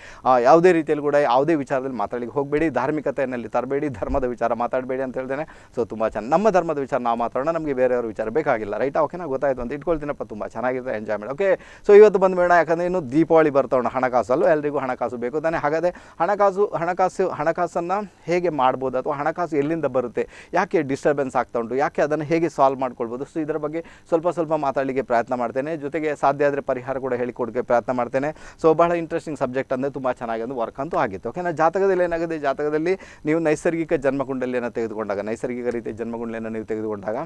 ಯಾವುದೇ ರೀತಿಯಲ್ಲಿ ಕೂಡ ಯಾವುದೇ ವಿಚಾರದಲ್ಲಿ ಮಾತಾಡಲಿಕ್ಕೆ ಹೋಗಬೇಡಿ ಧಾರ್ಮಿಕತೆಯಲ್ಲಿ ತರಬೇಡಿ ಧರ್ಮದ ವಿಚಾರ ಮಾತಾಡಬೇಡಿ ಅಂತ ಹೇಳ್ತೇನೆ ಸೊ ತುಂಬ ಚೆನ್ನಾಗಿ ನಮ್ಮ ಧರ್ಮದ ವಿಚಾರ ನಾವು ಮಾತಾಡೋಣ ನಮಗೆ ಬೇರೆಯವರು ವಿಚಾರ ಬೇಕಾಗಿಲ್ಲ ರೈಟ್ ಓಕೆನಾ ಗೊತ್ತಾಯಿತು ಅಂತ ಇಟ್ಕೊಳ್ತೀನಪ್ಪ ತುಂಬ ಚೆನ್ನಾಗಿದೆ ಎಂಜಾಯ್ ಮಾಡಿ ಓಕೆ ಸೊ ಇವತ್ತು ಬೇಡ ಯಾಕಂದರೆ ಇನ್ನು ದೀಪಾವಳಿ ಬರ್ತಾವಣ ಹಣಕಾಸು ಅಲ್ಲೂ ಎಲ್ಲರಿಗೂ ಹಣಕಾಸು ಬೇಕು ತಾನೆ ಹಾಗಾದರೆ ಹಣಕಾಸು ಹಣಕಾಸು ಹಣಕಾಸನ್ನು ಹೇಗೆ ಮಾಡ್ಬೋದು ಅಥವಾ ಹಣಕಾಸು ಎಲ್ಲಿಂದ ಬರುತ್ತೆ ಆಗುತ್ತೆ ಯಾಕೆ ಡಿಸ್ಟರ್ಬೆನ್ಸ್ ಆಗ್ತಾ ಉಂಟು ಯಾಕೆ ಅದನ್ನು ಹೇಗೆ ಸಾಲ್ವ್ ಮಾಡ್ಕೊಳ್ಬೋದು ಸೊ ಇದರ ಬಗ್ಗೆ ಸ್ವಲ್ಪ ಸ್ವಲ್ಪ ಮಾತಾಡಲಿಕ್ಕೆ ಪ್ರಯತ್ನ ಮಾಡ್ತೇನೆ ಜೊತೆಗೆ ಸಾಧ್ಯ ಆದರೆ ಪರಿಹಾರ ಕೂಡ ಹೇಳಿಕೊಡೋಕ್ಕೆ ಪ್ರಯತ್ನ ಮಾಡ್ತೇನೆ ಸೊ ಬಹಳ ಇಂಟ್ರೆಸ್ಟಿಂಗ್ ಸಬ್ಜೆಕ್ಟ್ ಅಂದರೆ ತುಂಬ ಚೆನ್ನಾಗಿ ಒಂದು ವರ್ಕ್ ಅಂತೂ ಆಗಿತ್ತು ಓಕೆನಾ ಜಾತಕದಲ್ಲಿ ಏನಾಗುತ್ತೆ ಜಾತಕದಲ್ಲಿ ನೀವು ನೈಸರ್ಗಿಕ ಜನ್ಮಕುಂಡಲಿಯನ್ನು ತೆಗೆದುಕೊಂಡಾಗ ನೈಸರ್ಗಿಕ ರೀತಿಯ ಜನ್ಮಕುಂಡಲಿಯನ್ನು ನೀವು ತೆಗೆದುಕೊಂಡಾಗ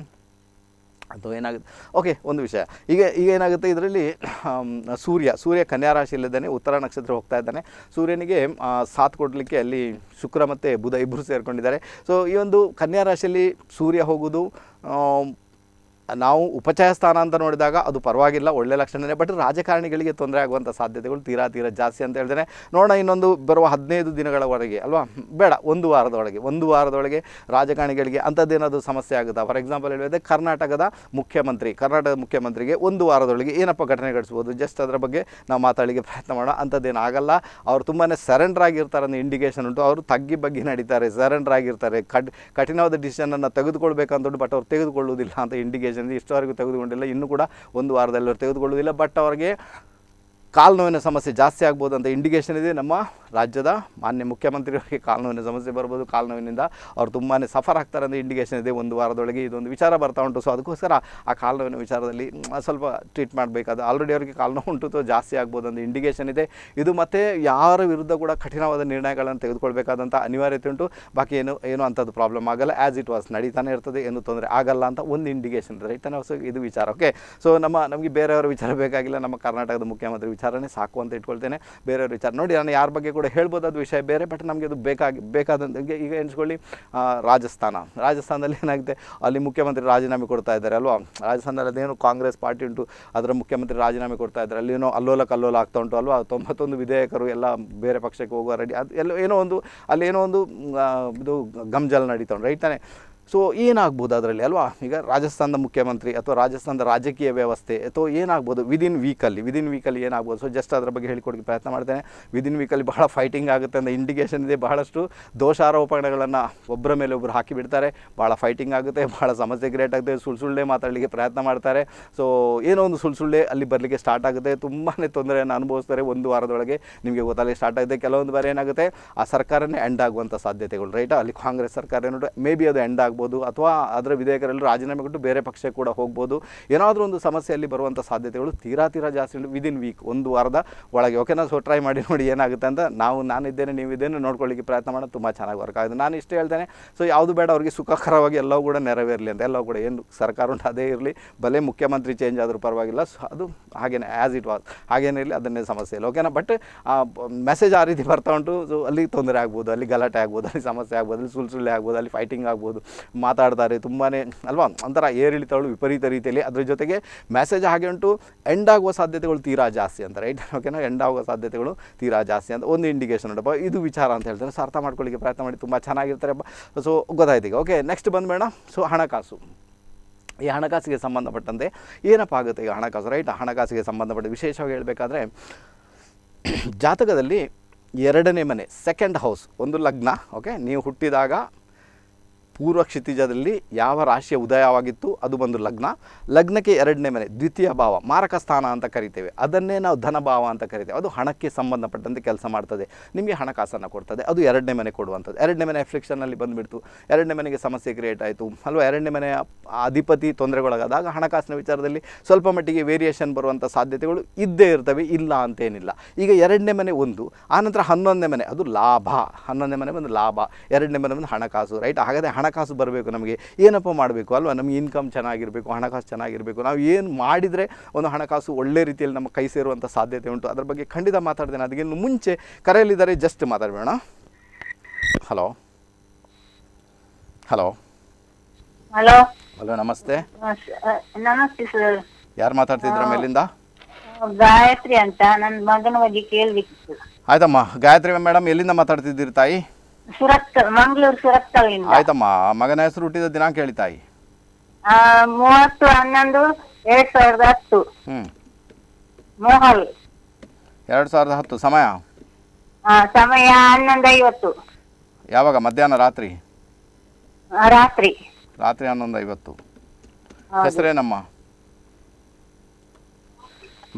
ಅದು ಏನಾಗುತ್ತೆ ಓಕೆ ಒಂದು ವಿಷಯ ಈಗ ಈಗ ಏನಾಗುತ್ತೆ ಇದರಲ್ಲಿ ಸೂರ್ಯ ಸೂರ್ಯ ಕನ್ಯಾ ರಾಶಿಯಲ್ಲಿದ್ದಾನೆ ಉತ್ತರ ನಕ್ಷತ್ರ ಹೋಗ್ತಾ ಇದ್ದಾನೆ ಸೂರ್ಯನಿಗೆ ಸಾಥ್ ಕೊಡಲಿಕ್ಕೆ ಅಲ್ಲಿ ಶುಕ್ರ ಮತ್ತು ಬುಧ ಇಬ್ಬರು ಸೇರಿಕೊಂಡಿದ್ದಾರೆ ಸೊ ಈ ಒಂದು ಕನ್ಯಾ ರಾಶಿಯಲ್ಲಿ ಸೂರ್ಯ ಹೋಗೋದು ನಾವು ಉಪಚಯ ಸ್ಥಾನ ಅಂತ ನೋಡಿದಾಗ ಅದು ಪರವಾಗಿಲ್ಲ ಒಳ್ಳೆ ಲಕ್ಷಣವೇ ಬಟ್ ರಾಜಕಾರಣಿಗಳಿಗೆ ತೊಂದರೆ ಆಗುವಂಥ ಸಾಧ್ಯತೆಗಳು ತೀರಾ ತೀರಾ ಜಾಸ್ತಿ ಅಂತ ಹೇಳ್ತೇನೆ ನೋಡೋಣ ಇನ್ನೊಂದು ಬರುವ ಹದಿನೈದು ದಿನಗಳವರೆಗೆ ಅಲ್ವಾ ಬೇಡ ಒಂದು ವಾರದೊಳಗೆ ಒಂದು ವಾರದೊಳಗೆ ರಾಜಕಾರಣಿಗಳಿಗೆ ಅಂಥದ್ದೇನಾದರೂ ಸಮಸ್ಯೆ ಆಗುತ್ತಾ ಫಾರ್ ಎಕ್ಸಾಂಪಲ್ ಹೇಳಿದರೆ ಕರ್ನಾಟಕದ ಮುಖ್ಯಮಂತ್ರಿ ಕರ್ನಾಟಕದ ಮುಖ್ಯಮಂತ್ರಿಗೆ ಒಂದು ವಾರದೊಳಗೆ ಏನಪ್ಪ ಘಟನೆ ಘಟಿಸ್ಬೋದು ಜಸ್ಟ್ ಅದರ ಬಗ್ಗೆ ನಾವು ಮಾತಾಡಲಿಕ್ಕೆ ಪ್ರಯತ್ನ ಮಾಡೋಣ ಅಂಥದ್ದೇನಾಗಲ್ಲ ಆಗಲ್ಲ ಅವರು ತುಂಬಾ ಸರೆಂಡರ್ ಆಗಿರ್ತಾರೆ ಅನ್ನೋ ಇಂಡಿಕೇಷನ್ ಉಂಟು ಅವರು ತಗ್ಗಿ ಬಗ್ಗಿ ನಡೀತಾರೆ ಸರೆಂಡರ್ ಆಗಿರ್ತಾರೆ ಕಠಿಣವಾದ ಡಿಸಿಷನನ್ನು ತೆಗೆದುಕೊಳ್ಬೇಕಂತ ಬಟ್ ಅವ್ರು ತೆಗೆದುಕೊಳ್ಳುವುದಿಲ್ಲ ಅಂತ ಇಂಡಿಕೇಷನ್ ಕಾಲೇಜಿನಿಂದ ಇಷ್ಟವರೆಗೂ ತೆಗೆದುಕೊಂಡಿಲ್ಲ ಇನ್ನೂ ಕೂಡ ಒಂದು ವಾರದಲ್ಲಿ ಅವ್ರು ತೆಗೆದುಕೊಳ್ಳುವುದಿಲ್ಲ ಬಟ್ ಅವರಿಗೆ ಕಾಲು ನೋವಿನ ಸಮಸ್ಯೆ ಜಾಸ್ತಿ ಆಗ್ಬೋದು ಅಂತ ಇಂಡಿಕೇಷನ್ ಇದೆ ನಮ್ಮ ರಾಜ್ಯದ ಮಾನ್ಯ ಮುಖ್ಯಮಂತ್ರಿಯವರಿಗೆ ಕಾಲು ನೋವಿನ ಸಮಸ್ಯೆ ಬರ್ಬೋದು ಕಾಲು ನೋವಿನಿಂದ ಅವ್ರು ತುಂಬಾ ಸಫರ್ ಆಗ್ತಾರೆ ಅಂತ ಇಂಡಿಕೇಷನ್ ಇದೆ ಒಂದು ವಾರದೊಳಗೆ ಇದೊಂದು ವಿಚಾರ ಬರ್ತಾ ಉಂಟು ಸೊ ಅದಕ್ಕೋಸ್ಕರ ಆ ಕಾಲು ನೋವಿನ ವಿಚಾರದಲ್ಲಿ ಸ್ವಲ್ಪ ಟ್ರೀಟ್ ಮಾಡಬೇಕಾದ ಆಲ್ರೆಡಿ ಅವರಿಗೆ ಕಾಲು ನೋವು ಉಂಟು ಜಾಸ್ತಿ ಆಗ್ಬೋದು ಅಂತ ಇಂಡಿಕೇಷನ್ ಇದೆ ಇದು ಮತ್ತು ಯಾರ ವಿರುದ್ಧ ಕೂಡ ಕಠಿಣವಾದ ನಿರ್ಣಯಗಳನ್ನು ತೆಗೆದುಕೊಳ್ಬೇಕಾದಂಥ ಅನಿವಾರ್ಯತೆ ಉಂಟು ಬಾಕಿ ಏನು ಏನು ಅಂಥದ್ದು ಪ್ರಾಬ್ಲಮ್ ಆಗಲ್ಲ ಆ್ಯಸ್ ಇಟ್ ವಾಸ್ ನಡೀತಾನೆ ಇರ್ತದೆ ಏನು ತೊಂದರೆ ಆಗಲ್ಲ ಅಂತ ಒಂದು ಇಂಡಿಕೇಷನ್ ರೈತನ ಇದು ವಿಚಾರ ಓಕೆ ಸೊ ನಮ್ಮ ನಮಗೆ ಬೇರೆಯವರ ವಿಚಾರ ಬೇಕಾಗಿಲ್ಲ ನಮ್ಮ ಕರ್ನಾಟಕದ ಮುಖ್ಯಮಂತ್ರಿ ವಿಚಾರ ವಿಚಾರನೇ ಸಾಕು ಅಂತ ಇಟ್ಕೊಳ್ತೇನೆ ಬೇರೆಯವ್ರ ವಿಚಾರ ನೋಡಿ ನಾನು ಯಾರ ಬಗ್ಗೆ ಕೂಡ ಅದು ವಿಷಯ ಬೇರೆ ಬಟ್ ನಮಗೆ ಅದು ಬೇಕಾಗಿ ಬೇಕಾದಂತೆ ಈಗ ಎಣಿಸ್ಕೊಳ್ಳಿ ರಾಜಸ್ಥಾನ ರಾಜಸ್ಥಾನದಲ್ಲಿ ಏನಾಗುತ್ತೆ ಅಲ್ಲಿ ಮುಖ್ಯಮಂತ್ರಿ ರಾಜೀನಾಮೆ ಕೊಡ್ತಾ ಇದ್ದಾರೆ ಅಲ್ವಾ ರಾಜಸ್ಥಾನದಲ್ಲಿ ಅದೇನು ಕಾಂಗ್ರೆಸ್ ಪಾರ್ಟಿ ಉಂಟು ಅದರ ಮುಖ್ಯಮಂತ್ರಿ ರಾಜೀನಾಮೆ ಕೊಡ್ತಾ ಇದ್ದಾರೆ ಏನೋ ಅಲ್ಲೋಲ ಕಲ್ಲೋಲ ಆಗ್ತಾ ಉಂಟು ಅಲ್ವಾ ತೊಂಬತ್ತೊಂದು ವಿಧೇಯಕರು ಎಲ್ಲ ಬೇರೆ ಪಕ್ಷಕ್ಕೆ ಹೋಗುವ ರೆಡಿ ಅದು ಎಲ್ಲ ಏನೋ ಒಂದು ಅಲ್ಲಿ ಏನೋ ಒಂದು ಇದು ಗಮ್ಜಲ್ ನಡೀತಾ ಉಂಟು ರೈಟ್ ತಾನೆ ಸೊ ಏನಾಗ್ಬೋದು ಅದರಲ್ಲಿ ಅಲ್ವಾ ಈಗ ರಾಜಸ್ಥಾನದ ಮುಖ್ಯಮಂತ್ರಿ ಅಥವಾ ರಾಜಸ್ಥಾನದ ರಾಜಕೀಯ ವ್ಯವಸ್ಥೆ ಅಥವಾ ಏನಾಗ್ಬೋದು ವಿದಿನ್ ವೀಕಲ್ಲಿ ವಿದಿನ್ ವೀಕಲ್ಲಿ ಏನಾಗ್ಬೋದು ಸೊ ಜಸ್ಟ್ ಅದರ ಬಗ್ಗೆ ಹೇಳಿಕೊಡೋಕ್ಕೆ ಪ್ರಯತ್ನ ಮಾಡ್ತೇನೆ ವಿದಿನ್ ವೀಕಲ್ಲಿ ಬಹಳ ಫೈಟಿಂಗ್ ಆಗುತ್ತೆ ಅಂತ ಇಂಡಿಕೇಷನ್ ಇದೆ ಬಹಳಷ್ಟು ದೋಷಾರೋಪಣೆಗಳನ್ನು ಒಬ್ಬರ ಮೇಲೆ ಒಬ್ಬರು ಹಾಕಿಬಿಡ್ತಾರೆ ಭಾಳ ಫೈಟಿಂಗ್ ಆಗುತ್ತೆ ಭಾಳ ಸಮಸ್ಯೆ ಕ್ರಿಯೇಟ್ ಆಗುತ್ತೆ ಸುಳ್ಳು ಸುಳ್ಳೆ ಮಾತಾಡಲಿಕ್ಕೆ ಪ್ರಯತ್ನ ಮಾಡ್ತಾರೆ ಸೊ ಏನೋ ಒಂದು ಸುಳ್ಳು ಸುಳ್ಳೆ ಅಲ್ಲಿ ಬರಲಿಕ್ಕೆ ಸ್ಟಾರ್ಟ್ ಆಗುತ್ತೆ ತುಂಬಾ ತೊಂದರೆಯನ್ನು ಅನುಭವಿಸ್ತಾರೆ ಒಂದು ವಾರದೊಳಗೆ ನಿಮಗೆ ಗೊತ್ತಾಗಲಿಕ್ಕೆ ಸ್ಟಾರ್ಟ್ ಆಗುತ್ತೆ ಕೆಲವೊಂದು ಬಾರಿ ಏನಾಗುತ್ತೆ ಆ ಸರ್ಕಾರನೇ ಎಂಡ್ ಆಗುವಂಥ ಸಾಧ್ಯತೆಗಳು ರೈಟ್ ಅಲ್ಲಿ ಕಾಂಗ್ರೆಸ್ ಸರ್ಕಾರ ನೋಡಿ ಮೇ ಬಿ ಅದು ಎಂಡ್ ಆಗುತ್ತೆ ಆಗ್ಬೋದು ಅಥವಾ ಅದರ ವಿಧೇಯಕರೆಲ್ಲ ರಾಜೀನಾಮೆ ಕೊಟ್ಟು ಬೇರೆ ಪಕ್ಷಕ್ಕೆ ಕೂಡ ಹೋಗ್ಬೋದು ಏನಾದರೂ ಒಂದು ಸಮಸ್ಯೆಯಲ್ಲಿ ಬರುವಂಥ ಸಾಧ್ಯತೆಗಳು ತೀರಾ ತೀರಾ ಜಾಸ್ತಿ ವಿದಿನ್ ವೀಕ್ ಒಂದು ವಾರದ ಒಳಗೆ ಓಕೆನಾ ಸೊ ಟ್ರೈ ಮಾಡಿ ನೋಡಿ ಏನಾಗುತ್ತೆ ಅಂತ ನಾವು ನಾನಿದ್ದೇನೆ ನೀವಿದ್ದೇನೆ ನೋಡ್ಕೊಳ್ಳಿಕ್ಕೆ ಪ್ರಯತ್ನ ಮಾಡೋದು ತುಂಬ ಚೆನ್ನಾಗಿ ವರ್ಕ್ ಆಗಿದೆ ನಾನು ಇಷ್ಟೇ ಹೇಳ್ತೇನೆ ಸೊ ಯಾವುದು ಬೇಡ ಅವರಿಗೆ ಸುಖಕರವಾಗಿ ಎಲ್ಲವೂ ಕೂಡ ನೆರವೇರಲಿ ಅಂತ ಎಲ್ಲವೂ ಕೂಡ ಏನು ಸರ್ಕಾರ ಉಂಟು ಅದೇ ಇರಲಿ ಭಲೇ ಮುಖ್ಯಮಂತ್ರಿ ಚೇಂಜ್ ಆದರೂ ಪರವಾಗಿಲ್ಲ ಸೊ ಅದು ಹಾಗೇನೆ ಆ್ಯಸ್ ಇಟ್ ವಾಸ್ ಹಾಗೇನೇ ಇರಲಿ ಅದನ್ನೇ ಸಮಸ್ಯೆ ಇಲ್ಲ ಓಕೆನಾ ಬಟ್ ಮೆಸೇಜ್ ಆ ರೀತಿ ಬರ್ತಾ ಉಂಟು ಸೊ ಅಲ್ಲಿ ತೊಂದರೆ ಆಗ್ಬೋದು ಅಲ್ಲಿ ಗಲಾಟೆ ಆಗ್ಬೋದು ಅಲ್ಲಿ ಸಮಸ್ಯೆ ಆಗ್ಬೋದು ಅಲ್ಲಿ ಸುಳ್ಸುಳ್ಳೆ ಆಗ್ಬೋದು ಅಲ್ಲಿ ಫೈಟಿಂಗ್ ಆಗ್ಬೋದು ಮಾತಾಡ್ತಾರೆ ತುಂಬಾ ಅಲ್ವಾ ಒಂಥರ ಏರಿಳಿತಗಳು ವಿಪರೀತ ರೀತಿಯಲ್ಲಿ ಅದ್ರ ಜೊತೆಗೆ ಮೆಸೇಜ್ ಹಾಗೆ ಉಂಟು ಎಂಡ್ ಆಗುವ ಸಾಧ್ಯತೆಗಳು ತೀರಾ ಜಾಸ್ತಿ ಅಂತ ರೈಟ್ ಓಕೆನಾ ಎಂಡ್ ಆಗುವ ಸಾಧ್ಯತೆಗಳು ತೀರಾ ಜಾಸ್ತಿ ಅಂತ ಒಂದು ಇಂಡಿಕೇಷನ್ ಉಂಟಪ್ಪ ಇದು ವಿಚಾರ ಅಂತ ಹೇಳ್ತಾರೆ ಸೊ ಅರ್ಥ ಮಾಡ್ಕೊಳ್ಳಿಕ್ಕೆ ಪ್ರಯತ್ನ ಮಾಡಿ ತುಂಬ ಚೆನ್ನಾಗಿರ್ತಾರೆ ಸೊ ಗೊತ್ತಾಯ್ತೀಗ ಓಕೆ ನೆಕ್ಸ್ಟ್ ಬಂದ್ಬೇಡ ಸೊ ಹಣಕಾಸು ಈ ಹಣಕಾಸಿಗೆ ಸಂಬಂಧಪಟ್ಟಂತೆ ಏನಪ್ಪ ಆಗುತ್ತೆ ಈಗ ಹಣಕಾಸು ರೈಟ್ ಹಣಕಾಸಿಗೆ ಸಂಬಂಧಪಟ್ಟ ವಿಶೇಷವಾಗಿ ಹೇಳಬೇಕಾದ್ರೆ ಜಾತಕದಲ್ಲಿ ಎರಡನೇ ಮನೆ ಸೆಕೆಂಡ್ ಹೌಸ್ ಒಂದು ಲಗ್ನ ಓಕೆ ನೀವು ಹುಟ್ಟಿದಾಗ ಪೂರ್ವ ಕ್ಷಿತಿಜದಲ್ಲಿ ಯಾವ ರಾಶಿಯ ಉದಯವಾಗಿತ್ತು ಅದು ಬಂದು ಲಗ್ನ ಲಗ್ನಕ್ಕೆ ಎರಡನೇ ಮನೆ ದ್ವಿತೀಯ ಭಾವ ಮಾರಕ ಸ್ಥಾನ ಅಂತ ಕರಿತೇವೆ ಅದನ್ನೇ ನಾವು ಧನಭಾವ ಅಂತ ಕರಿತೇವೆ ಅದು ಹಣಕ್ಕೆ ಸಂಬಂಧಪಟ್ಟಂತೆ ಕೆಲಸ ಮಾಡ್ತದೆ ನಿಮಗೆ ಹಣಕಾಸನ್ನು ಕೊಡ್ತದೆ ಅದು ಎರಡನೇ ಮನೆ ಕೊಡುವಂಥದ್ದು ಎರಡನೇ ಮನೆ ಫ್ರಿಕ್ಷನಲ್ಲಿ ಬಂದುಬಿಡ್ತು ಎರಡನೇ ಮನೆಗೆ ಸಮಸ್ಯೆ ಕ್ರಿಯೇಟ್ ಆಯಿತು ಅಲ್ವಾ ಎರಡನೇ ಮನೆಯ ಅಧಿಪತಿ ತೊಂದರೆಗೊಳಗಾದಾಗ ಹಣಕಾಸಿನ ವಿಚಾರದಲ್ಲಿ ಸ್ವಲ್ಪ ಮಟ್ಟಿಗೆ ವೇರಿಯೇಷನ್ ಬರುವಂಥ ಸಾಧ್ಯತೆಗಳು ಇದ್ದೇ ಇರ್ತವೆ ಇಲ್ಲ ಅಂತೇನಿಲ್ಲ ಈಗ ಎರಡನೇ ಮನೆ ಒಂದು ಆನಂತರ ಹನ್ನೊಂದನೇ ಮನೆ ಅದು ಲಾಭ ಹನ್ನೊಂದನೇ ಮನೆ ಬಂದು ಲಾಭ ಎರಡನೇ ಮನೆ ಬಂದು ಹಣಕಾಸು ರೈಟ್ ಹಾಗಾದರೆ ಹಣ ಹಣಕಾಸು ಬರಬೇಕು ನಮಗೆ ಏನಪ್ಪ ಮಾಡಬೇಕು ಅಲ್ವಾ ನಮಗೆ ಇನ್ಕಮ್ ಚೆನ್ನಾಗಿರಬೇಕು ಹಣಕಾಸು ಚೆನ್ನಾಗಿರಬೇಕು ನಾವು ಏನು ಮಾಡಿದರೆ ಒಂದು ಹಣಕಾಸು ಒಳ್ಳೆ ರೀತಿಯಲ್ಲಿ ನಮ್ಮ ಕೈ ಸೇರುವಂಥ ಸಾಧ್ಯತೆ ಉಂಟು ಅದರ ಬಗ್ಗೆ ಖಂಡಿತ ಮಾತಾಡ್ತೇನೆ ಅದಕ್ಕಿಂತ ಮುಂಚೆ ಕರೆಯಲ್ಲಿದ್ದಾರೆ ಜಸ್ಟ್ ಮಾತಾಡಬೇಡ ಹಲೋ ಹಲೋ ಹಲೋ ಹಲೋ ನಮಸ್ತೆ ನಮಸ್ತೆ ಸರ್ ಯಾರು ಮಾತಾಡ್ತಿದ್ರ ಮೇಲಿಂದ ಗಾಯತ್ರಿ ಅಂತ ನನ್ನ ಮಗನ ಬಗ್ಗೆ ಕೇಳಬೇಕಿತ್ತು ಆಯ್ತಮ್ಮ ಗಾಯತ್ರಿ ಮೇಡಮ್ ಎಲ್ಲಿಂದ ಮಾತಾಡ್ತಿದ್ದೀರಿ ತಾಯಿ ಆಯ್ತಮ್ಮ ಮಗನ ಹೆಸರು ಹುಟ್ಟಿದ ದಿನಾಂಕ ಹೇಳಿ ತಾಯಿ ಮೂವತ್ತು ಹನ್ನೊಂದು ಎರಡ್ ಸಾವಿರದ ಹತ್ತು ಮೋಹಲ್ ಎರಡ್ ಸಾವಿರದ ಹತ್ತು ಸಮಯ ಸಮಯ ಹನ್ನೊಂದು ಐವತ್ತು ಯಾವಾಗ ಮಧ್ಯಾಹ್ನ ರಾತ್ರಿ ರಾತ್ರಿ ರಾತ್ರಿ ಹನ್ನೊಂದು ಐವತ್ತು ಹೆಸರೇನಮ್ಮ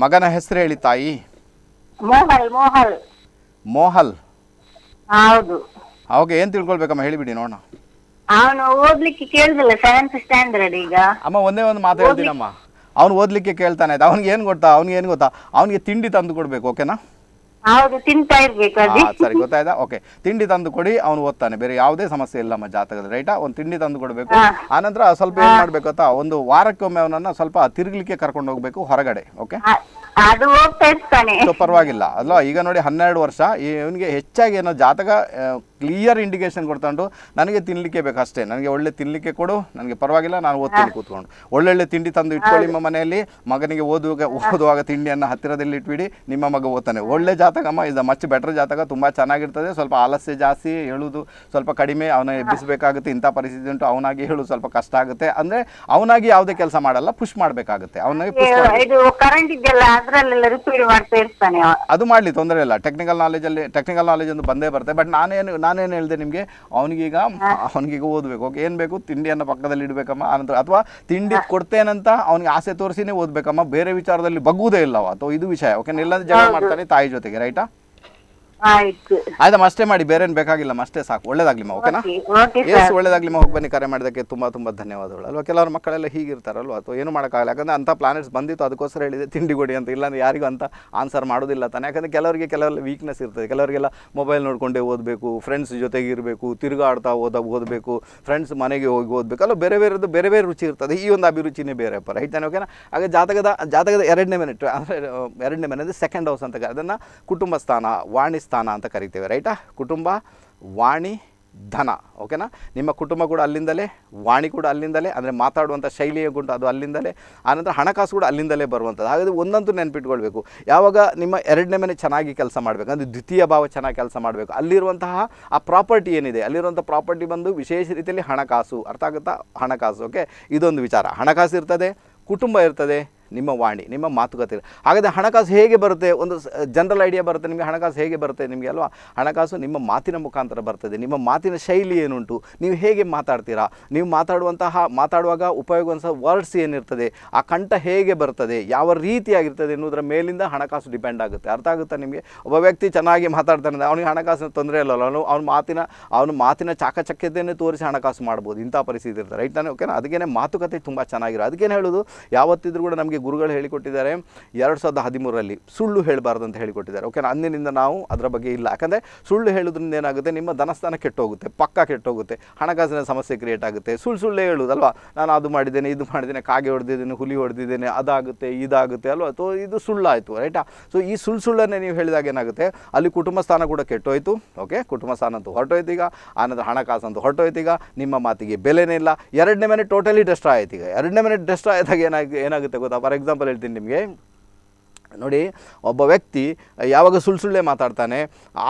ಮಗನ ಹೆಸರು ಹೇಳಿ ತಾಯಿ ಮೋಹಲ್ ಮೋಹಲ್ ಮೋಹಲ್ ಹೌದು ಅವಾಗ ಏನ್ ತಿಳ್ಕೊಳ್ಬೇಕಮ್ಮ ಹೇಳಿಬಿಡಿ ನೋಡೋಣ ಅವನು ಓದ್ಲಿಕ್ಕೆ ಕೇಳ್ದಿಲ್ಲ ಸೆವೆಂತ್ ಸ್ಟ್ಯಾಂಡರ್ಡ್ ಈಗ ಅಮ್ಮ ಒಂದೇ ಒಂದು ಮಾತು ಹೇಳ್ತೀನಮ್ಮ ಅವ್ನು ಓದ್ಲಿಕ್ಕೆ ಕೇಳ್ತಾನೆ ಅವ್ನಿಗೆ ಏನ್ ಗೊತ್ತಾ ಅವ್ನಿಗೆ ಏನ್ ಗೊತ್ತಾ ಅವ್ನಿಗೆ ತಿಂಡಿ ತಂದು ಕೊಡ್ಬೇಕು ಓಕೆನಾ ಹೌದು ತಿಂತಾ ಸರಿ ಗೊತ್ತಾಯ್ತಾ ಓಕೆ ತಿಂಡಿ ತಂದು ಕೊಡಿ ಅವನು ಓದ್ತಾನೆ ಬೇರೆ ಯಾವುದೇ ಸಮಸ್ಯೆ ಇಲ್ಲಮ್ಮ ಜಾತಕದ ರೈಟಾ ಒಂದು ತಿಂಡಿ ತಂದು ಕೊಡಬೇಕು ಆನಂತರ ಸ್ವಲ್ಪ ಏನ್ ಮಾಡ್ಬೇಕು ಗೊತ್ತಾ ಒಂದು ವಾರಕ್ಕೊಮ್ಮೆ ಅವನನ್ನ ಸ್ವಲ್ಪ ತಿರುಗ್ಲಿಕ್ಕೆ ಕರ್ಕೊಂಡು ಹೋಗ್ಬೇಕು ಹೊರಗಡೆ ಓಕೆ ಅದು ಪರವಾಗಿಲ್ಲ ಅಲ್ವಾ ಈಗ ನೋಡಿ ಹನ್ನೆರಡು ವರ್ಷ ಇವನಿಗೆ ಹೆಚ್ಚಾಗಿ ಏನೋ ಜಾತಕ ಕ್ಲಿಯರ್ ಇಂಡಿಕೇಶನ್ ಕೊಡ್ತಾಂಡು ನನಗೆ ತಿನ್ಲಿಕ್ಕೆ ಬೇಕು ಅಷ್ಟೇ ನನಗೆ ಒಳ್ಳೆ ತಿನ್ಲಿಕ್ಕೆ ಕೊಡು ನನಗೆ ಪರವಾಗಿಲ್ಲ ನಾನು ಓದ್ತೀನಿ ಕೂತ್ಕೊಂಡು ಒಳ್ಳೊಳ್ಳೆ ತಿಂಡಿ ತಂದು ಇಟ್ಕೊಳ್ಳಿ ನಿಮ್ಮ ಮನೆಯಲ್ಲಿ ಮಗನಿಗೆ ಓದುವಾಗ ಓದುವಾಗ ತಿಂಡಿಯನ್ನು ಹತ್ತಿರದಲ್ಲಿ ಇಟ್ಬಿಡಿ ನಿಮ್ಮ ಮಗ ಓದ್ತಾನೆ ಒಳ್ಳೆ ಜಾತಕಮ್ಮ ಇದು ಮಚ್ ಬೆಟರ್ ಜಾತಕ ತುಂಬ ಚೆನ್ನಾಗಿರ್ತದೆ ಸ್ವಲ್ಪ ಆಲಸ್ಯ ಜಾಸ್ತಿ ಹೇಳುವುದು ಸ್ವಲ್ಪ ಕಡಿಮೆ ಅವನ ಎಬ್ಬಿಸಬೇಕಾಗುತ್ತೆ ಇಂಥ ಪರಿಸ್ಥಿತಿ ಉಂಟು ಅವನಾಗಿ ಹೇಳುದು ಸ್ವಲ್ಪ ಕಷ್ಟ ಆಗುತ್ತೆ ಅಂದ್ರೆ ಅವನಾಗಿ ಯಾವುದೇ ಕೆಲಸ ಮಾಡಲ್ಲ ಪುಷ್ ಮಾಡಬೇಕಾಗುತ್ತೆ ಅವನಾಗಿ ಅದು ಮಾಡ್ಲಿ ತೊಂದರೆ ಇಲ್ಲ ಟೆಕ್ನಿಕಲ್ ನಾಲೆಜ್ ಅಲ್ಲಿ ಟೆಕ್ನಿಕಲ್ ನಾಲೆಜ್ ಒಂದು ಬಂದೇ ಬರುತ್ತೆ ಬಟ್ ನಾನೇನು ನಾನೇನು ಹೇಳಿದೆ ನಿಮಗೆ ಅವನಿಗೀಗ ಅವನಿಗೀಗ ಓದಬೇಕು ಓಕೆ ಏನು ಬೇಕು ತಿಂಡಿಯನ್ನು ಪಕ್ಕದಲ್ಲಿ ಇಡಬೇಕಮ್ಮ ಆನಂತರ ಅಥವಾ ತಿಂಡಿ ಕೊಡ್ತೇನಂತ ಅವ್ನಿಗೆ ಆಸೆ ತೋರಿಸಿನೇ ಓದಬೇಕಮ್ಮ ಬೇರೆ ವಿಚಾರದಲ್ಲಿ ಬಗ್ಗುವುದೇ ಇಲ್ಲವ ಅಥವಾ ಇದು ವಿಷಯ ಓಕೆ ಇಲ್ಲಾಂದ್ರೆ ಜಗಳ ಮಾಡ್ತಾನೆ ತಾಯಿ ಜೊತೆಗೆ ರೈಟಾ ಆಯ್ತು ಆಯ್ತಮ್ಮ ಅಷ್ಟೇ ಮಾಡಿ ಬೇರೆ ಬೇಕಾಗಿಲ್ಲ ಬೇಕಾಗಿಲ್ಲಮ್ಮ ಅಷ್ಟೇ ಸಾಕು ಒಳ್ಳೇದಾಗ್ಲಿಮ್ಮ ಓಕೆನಾ ಎಸ್ ಒಳ್ಳೇದಾಗ್ಲಿಮ್ಮ ಹೋಗಿ ಬನ್ನಿ ಕರೆ ಮಾಡಿದಕ್ಕೆ ತುಂಬಾ ತುಂಬಾ ಧನ್ಯವಾದಗಳು ಅಲ್ವಾ ಕೆಲವ್ರ ಮಕ್ಕಳೆಲ್ಲ ಹೀಗಿರ್ತಾರಲ್ವಾ ಅಥವಾ ಏನು ಮಾಡೋಕ್ಕಾಗಲ್ಲ ಯಾಕಂದ್ರೆ ಅಂತ ಪ್ಲಾನೆಟ್ಸ್ ಬಂದಿತ್ತು ಅದಕ್ಕೋಸ್ಕರ ಹೇಳಿದೆ ತಿಂಡಿ ಕೊಡಿ ಅಂತ ಇಲ್ಲಾಂದ್ರೆ ಯಾರಿಗೂ ಅಂತ ಆನ್ಸರ್ ಮಾಡೋದಿಲ್ಲ ತಾನೆ ಯಾಕಂದ್ರೆ ಕೆಲವರಿಗೆ ಕೆಲವೆಲ್ಲ ವೀಕ್ನೆಸ್ ಇರ್ತದೆ ಕೆಲವರಿಗೆಲ್ಲ ಮೊಬೈಲ್ ನೋಡ್ಕೊಂಡೇ ಓದಬೇಕು ಫ್ರೆಂಡ್ಸ್ ಜೊತೆಗೆ ಇರಬೇಕು ತಿರುಗಾಡ್ತಾ ಓದ ಓದಬೇಕು ಫ್ರೆಂಡ್ಸ್ ಮನೆಗೆ ಹೋಗಿ ಓದಬೇಕು ಅಲ್ಲ ಬೇರೆ ಬೇರೆದು ಬೇರೆ ಬೇರೆ ರುಚಿ ಇರ್ತದೆ ಈ ಒಂದು ಅಭಿರುಚಿನೇ ಬೇರೆ ಅಪ್ಪ ರೈಟ್ ತಾನೆ ಓಕೆನಾ ಹಾಗೆ ಜಾತಕದ ಜಾತಕದ ಎರಡನೇ ಮನೆ ಅಂದರೆ ಎರಡನೇ ಮನೆ ಅಂದರೆ ಸೆಕೆಂಡ್ ಹೌಸ್ ಅಂತ ಅದನ್ನ ಕುಟುಂಬ ಸ್ಥಾನ ವಾಣಿ ಸ್ಥಾನ ಅಂತ ಕರಿತೇವೆ ರೈಟಾ ಕುಟುಂಬ ವಾಣಿ ಧನ ಓಕೆನಾ ನಿಮ್ಮ ಕುಟುಂಬ ಕೂಡ ಅಲ್ಲಿಂದಲೇ ವಾಣಿ ಕೂಡ ಅಲ್ಲಿಂದಲೇ ಅಂದರೆ ಮಾತಾಡುವಂಥ ಶೈಲಿಯ ಗುಂಟು ಅದು ಅಲ್ಲಿಂದಲೇ ಆನಂತರ ಹಣಕಾಸು ಕೂಡ ಅಲ್ಲಿಂದಲೇ ಬರುವಂಥದ್ದು ಹಾಗಾದರೆ ಒಂದಂತೂ ನೆನಪಿಟ್ಕೊಳ್ಬೇಕು ಯಾವಾಗ ನಿಮ್ಮ ಎರಡನೇ ಮನೆ ಚೆನ್ನಾಗಿ ಕೆಲಸ ಮಾಡಬೇಕು ಅಂದರೆ ದ್ವಿತೀಯ ಭಾವ ಚೆನ್ನಾಗಿ ಕೆಲಸ ಮಾಡಬೇಕು ಅಲ್ಲಿರುವಂತಹ ಆ ಪ್ರಾಪರ್ಟಿ ಏನಿದೆ ಅಲ್ಲಿರುವಂಥ ಪ್ರಾಪರ್ಟಿ ಬಂದು ವಿಶೇಷ ರೀತಿಯಲ್ಲಿ ಹಣಕಾಸು ಅರ್ಥ ಆಗುತ್ತಾ ಹಣಕಾಸು ಓಕೆ ಇದೊಂದು ವಿಚಾರ ಹಣಕಾಸು ಇರ್ತದೆ ಕುಟುಂಬ ಇರ್ತದೆ ನಿಮ್ಮ ವಾಣಿ ನಿಮ್ಮ ಮಾತುಕತೆ ಹಾಗಾದರೆ ಹಣಕಾಸು ಹೇಗೆ ಬರುತ್ತೆ ಒಂದು ಜನರಲ್ ಐಡಿಯಾ ಬರುತ್ತೆ ನಿಮಗೆ ಹಣಕಾಸು ಹೇಗೆ ಬರುತ್ತೆ ನಿಮಗೆ ಅಲ್ವಾ ಹಣಕಾಸು ನಿಮ್ಮ ಮಾತಿನ ಮುಖಾಂತರ ಬರ್ತದೆ ನಿಮ್ಮ ಮಾತಿನ ಶೈಲಿ ಏನುಂಟು ನೀವು ಹೇಗೆ ಮಾತಾಡ್ತೀರಾ ನೀವು ಮಾತಾಡುವಂತಹ ಮಾತಾಡುವಾಗ ಉಪಯೋಗಿಸುವಂಥ ವರ್ಡ್ಸ್ ಏನಿರ್ತದೆ ಆ ಕಂಠ ಹೇಗೆ ಬರ್ತದೆ ಯಾವ ರೀತಿಯಾಗಿರ್ತದೆ ಎನ್ನುವುದರ ಮೇಲಿಂದ ಹಣಕಾಸು ಡಿಪೆಂಡ್ ಆಗುತ್ತೆ ಅರ್ಥ ಆಗುತ್ತಾ ನಿಮಗೆ ಒಬ್ಬ ವ್ಯಕ್ತಿ ಚೆನ್ನಾಗಿ ಮಾತಾಡ್ತಾನೆ ಅವನಿಗೆ ಹಣಕಾಸಿನ ತೊಂದರೆ ಇಲ್ಲ ಅವನು ಅವನ ಮಾತಿನ ಅವನ ಮಾತಿನ ಚಾಕಚಕ್ಯತೆಯನ್ನು ತೋರಿಸಿ ಹಣಕಾಸು ಮಾಡ್ಬೋದು ಇಂಥ ಪರಿಸ್ಥಿತಿ ಇರ್ತದೆ ರೈಟ್ ನಾನು ಓಕೆನಾ ಅದಕ್ಕೇನೆ ಮಾತುಕತೆ ತುಂಬ ಚೆನ್ನಾಗಿರೋ ಅದಕ್ಕೇನು ಹೇಳೋದು ಯಾವತ್ತಿದ್ರೂ ಕೂಡ ನಮಗೆ ಗುರುಗಳು ಹೇಳಿಕೊಟ್ಟಿದ್ದಾರೆ ಎರಡು ಸಾವಿರದ ಹದಿಮೂರರಲ್ಲಿ ಸುಳ್ಳು ಹೇಳಬಾರ್ದು ಅಂತ ಹೇಳಿಕೊಟ್ಟಿದ್ದಾರೆ ಓಕೆ ಅಂದಿನಿಂದ ನಾವು ಅದರ ಬಗ್ಗೆ ಇಲ್ಲ ಯಾಕಂದರೆ ಸುಳ್ಳು ಹೇಳೋದ್ರಿಂದ ಏನಾಗುತ್ತೆ ನಿಮ್ಮ ಧನಸ್ಥಾನ ಕೆಟ್ಟೋಗುತ್ತೆ ಪಕ್ಕ ಕೆಟ್ಟೋಗುತ್ತೆ ಹಣಕಾಸಿನ ಸಮಸ್ಯೆ ಕ್ರಿಯೇಟ್ ಆಗುತ್ತೆ ಸುಳ್ಳು ಸುಳ್ಳೇ ಹೇಳೋದಲ್ವಾ ನಾನು ಅದು ಮಾಡಿದ್ದೇನೆ ಇದು ಮಾಡಿದ್ದೇನೆ ಕಾಗೆ ಹೊಡೆದಿದ್ದೇನೆ ಹುಲಿ ಹೊಡೆದಿದ್ದೇನೆ ಅದಾಗುತ್ತೆ ಇದಾಗುತ್ತೆ ಅಲ್ವಾ ಸೊ ಇದು ಸುಳ್ಳಾಯಿತು ರೈಟಾ ಸೊ ಈ ಸುಳ್ಳು ಸುಳ್ಳನ್ನೇ ನೀವು ಹೇಳಿದಾಗ ಏನಾಗುತ್ತೆ ಅಲ್ಲಿ ಕುಟುಂಬ ಸ್ಥಾನ ಕೂಡ ಕೆಟ್ಟೋಯ್ತು ಓಕೆ ಕುಟುಂಬ ಸ್ಥಾನ ಅಂತೂ ಹೊರಟೋಯ್ತು ಈಗ ಆನಂತರ ಹಣಕಾಸು ಅಂತೂ ಹೊರಟೋಯ್ತು ಈಗ ನಿಮ್ಮ ಮಾತಿಗೆ ಬೆಲೆನೇ ಇಲ್ಲ ಎರಡನೇ ಮನೆ ಟೋಟಲಿ ಡೆಸ್ಟ್ರಾ ಆಯ್ತು ಈಗ ಎರಡನೇ ಮನೆ ಡೆಸ್ಟ್ರಾ ಆಯ್ದಾಗ ಏನಾಗಿ ಏನಾಗುತ್ತೆ ಗೊತ್ತಾ ಫಾರ್ ಎಕ್ಸಾಂಪಲ್ ಹೇಳ್ತೀನಿ ನಿಮಗೆ ನೋಡಿ ಒಬ್ಬ ವ್ಯಕ್ತಿ ಯಾವಾಗ ಸುಳ್ಳು ಸುಳ್ಳೇ ಮಾತಾಡ್ತಾನೆ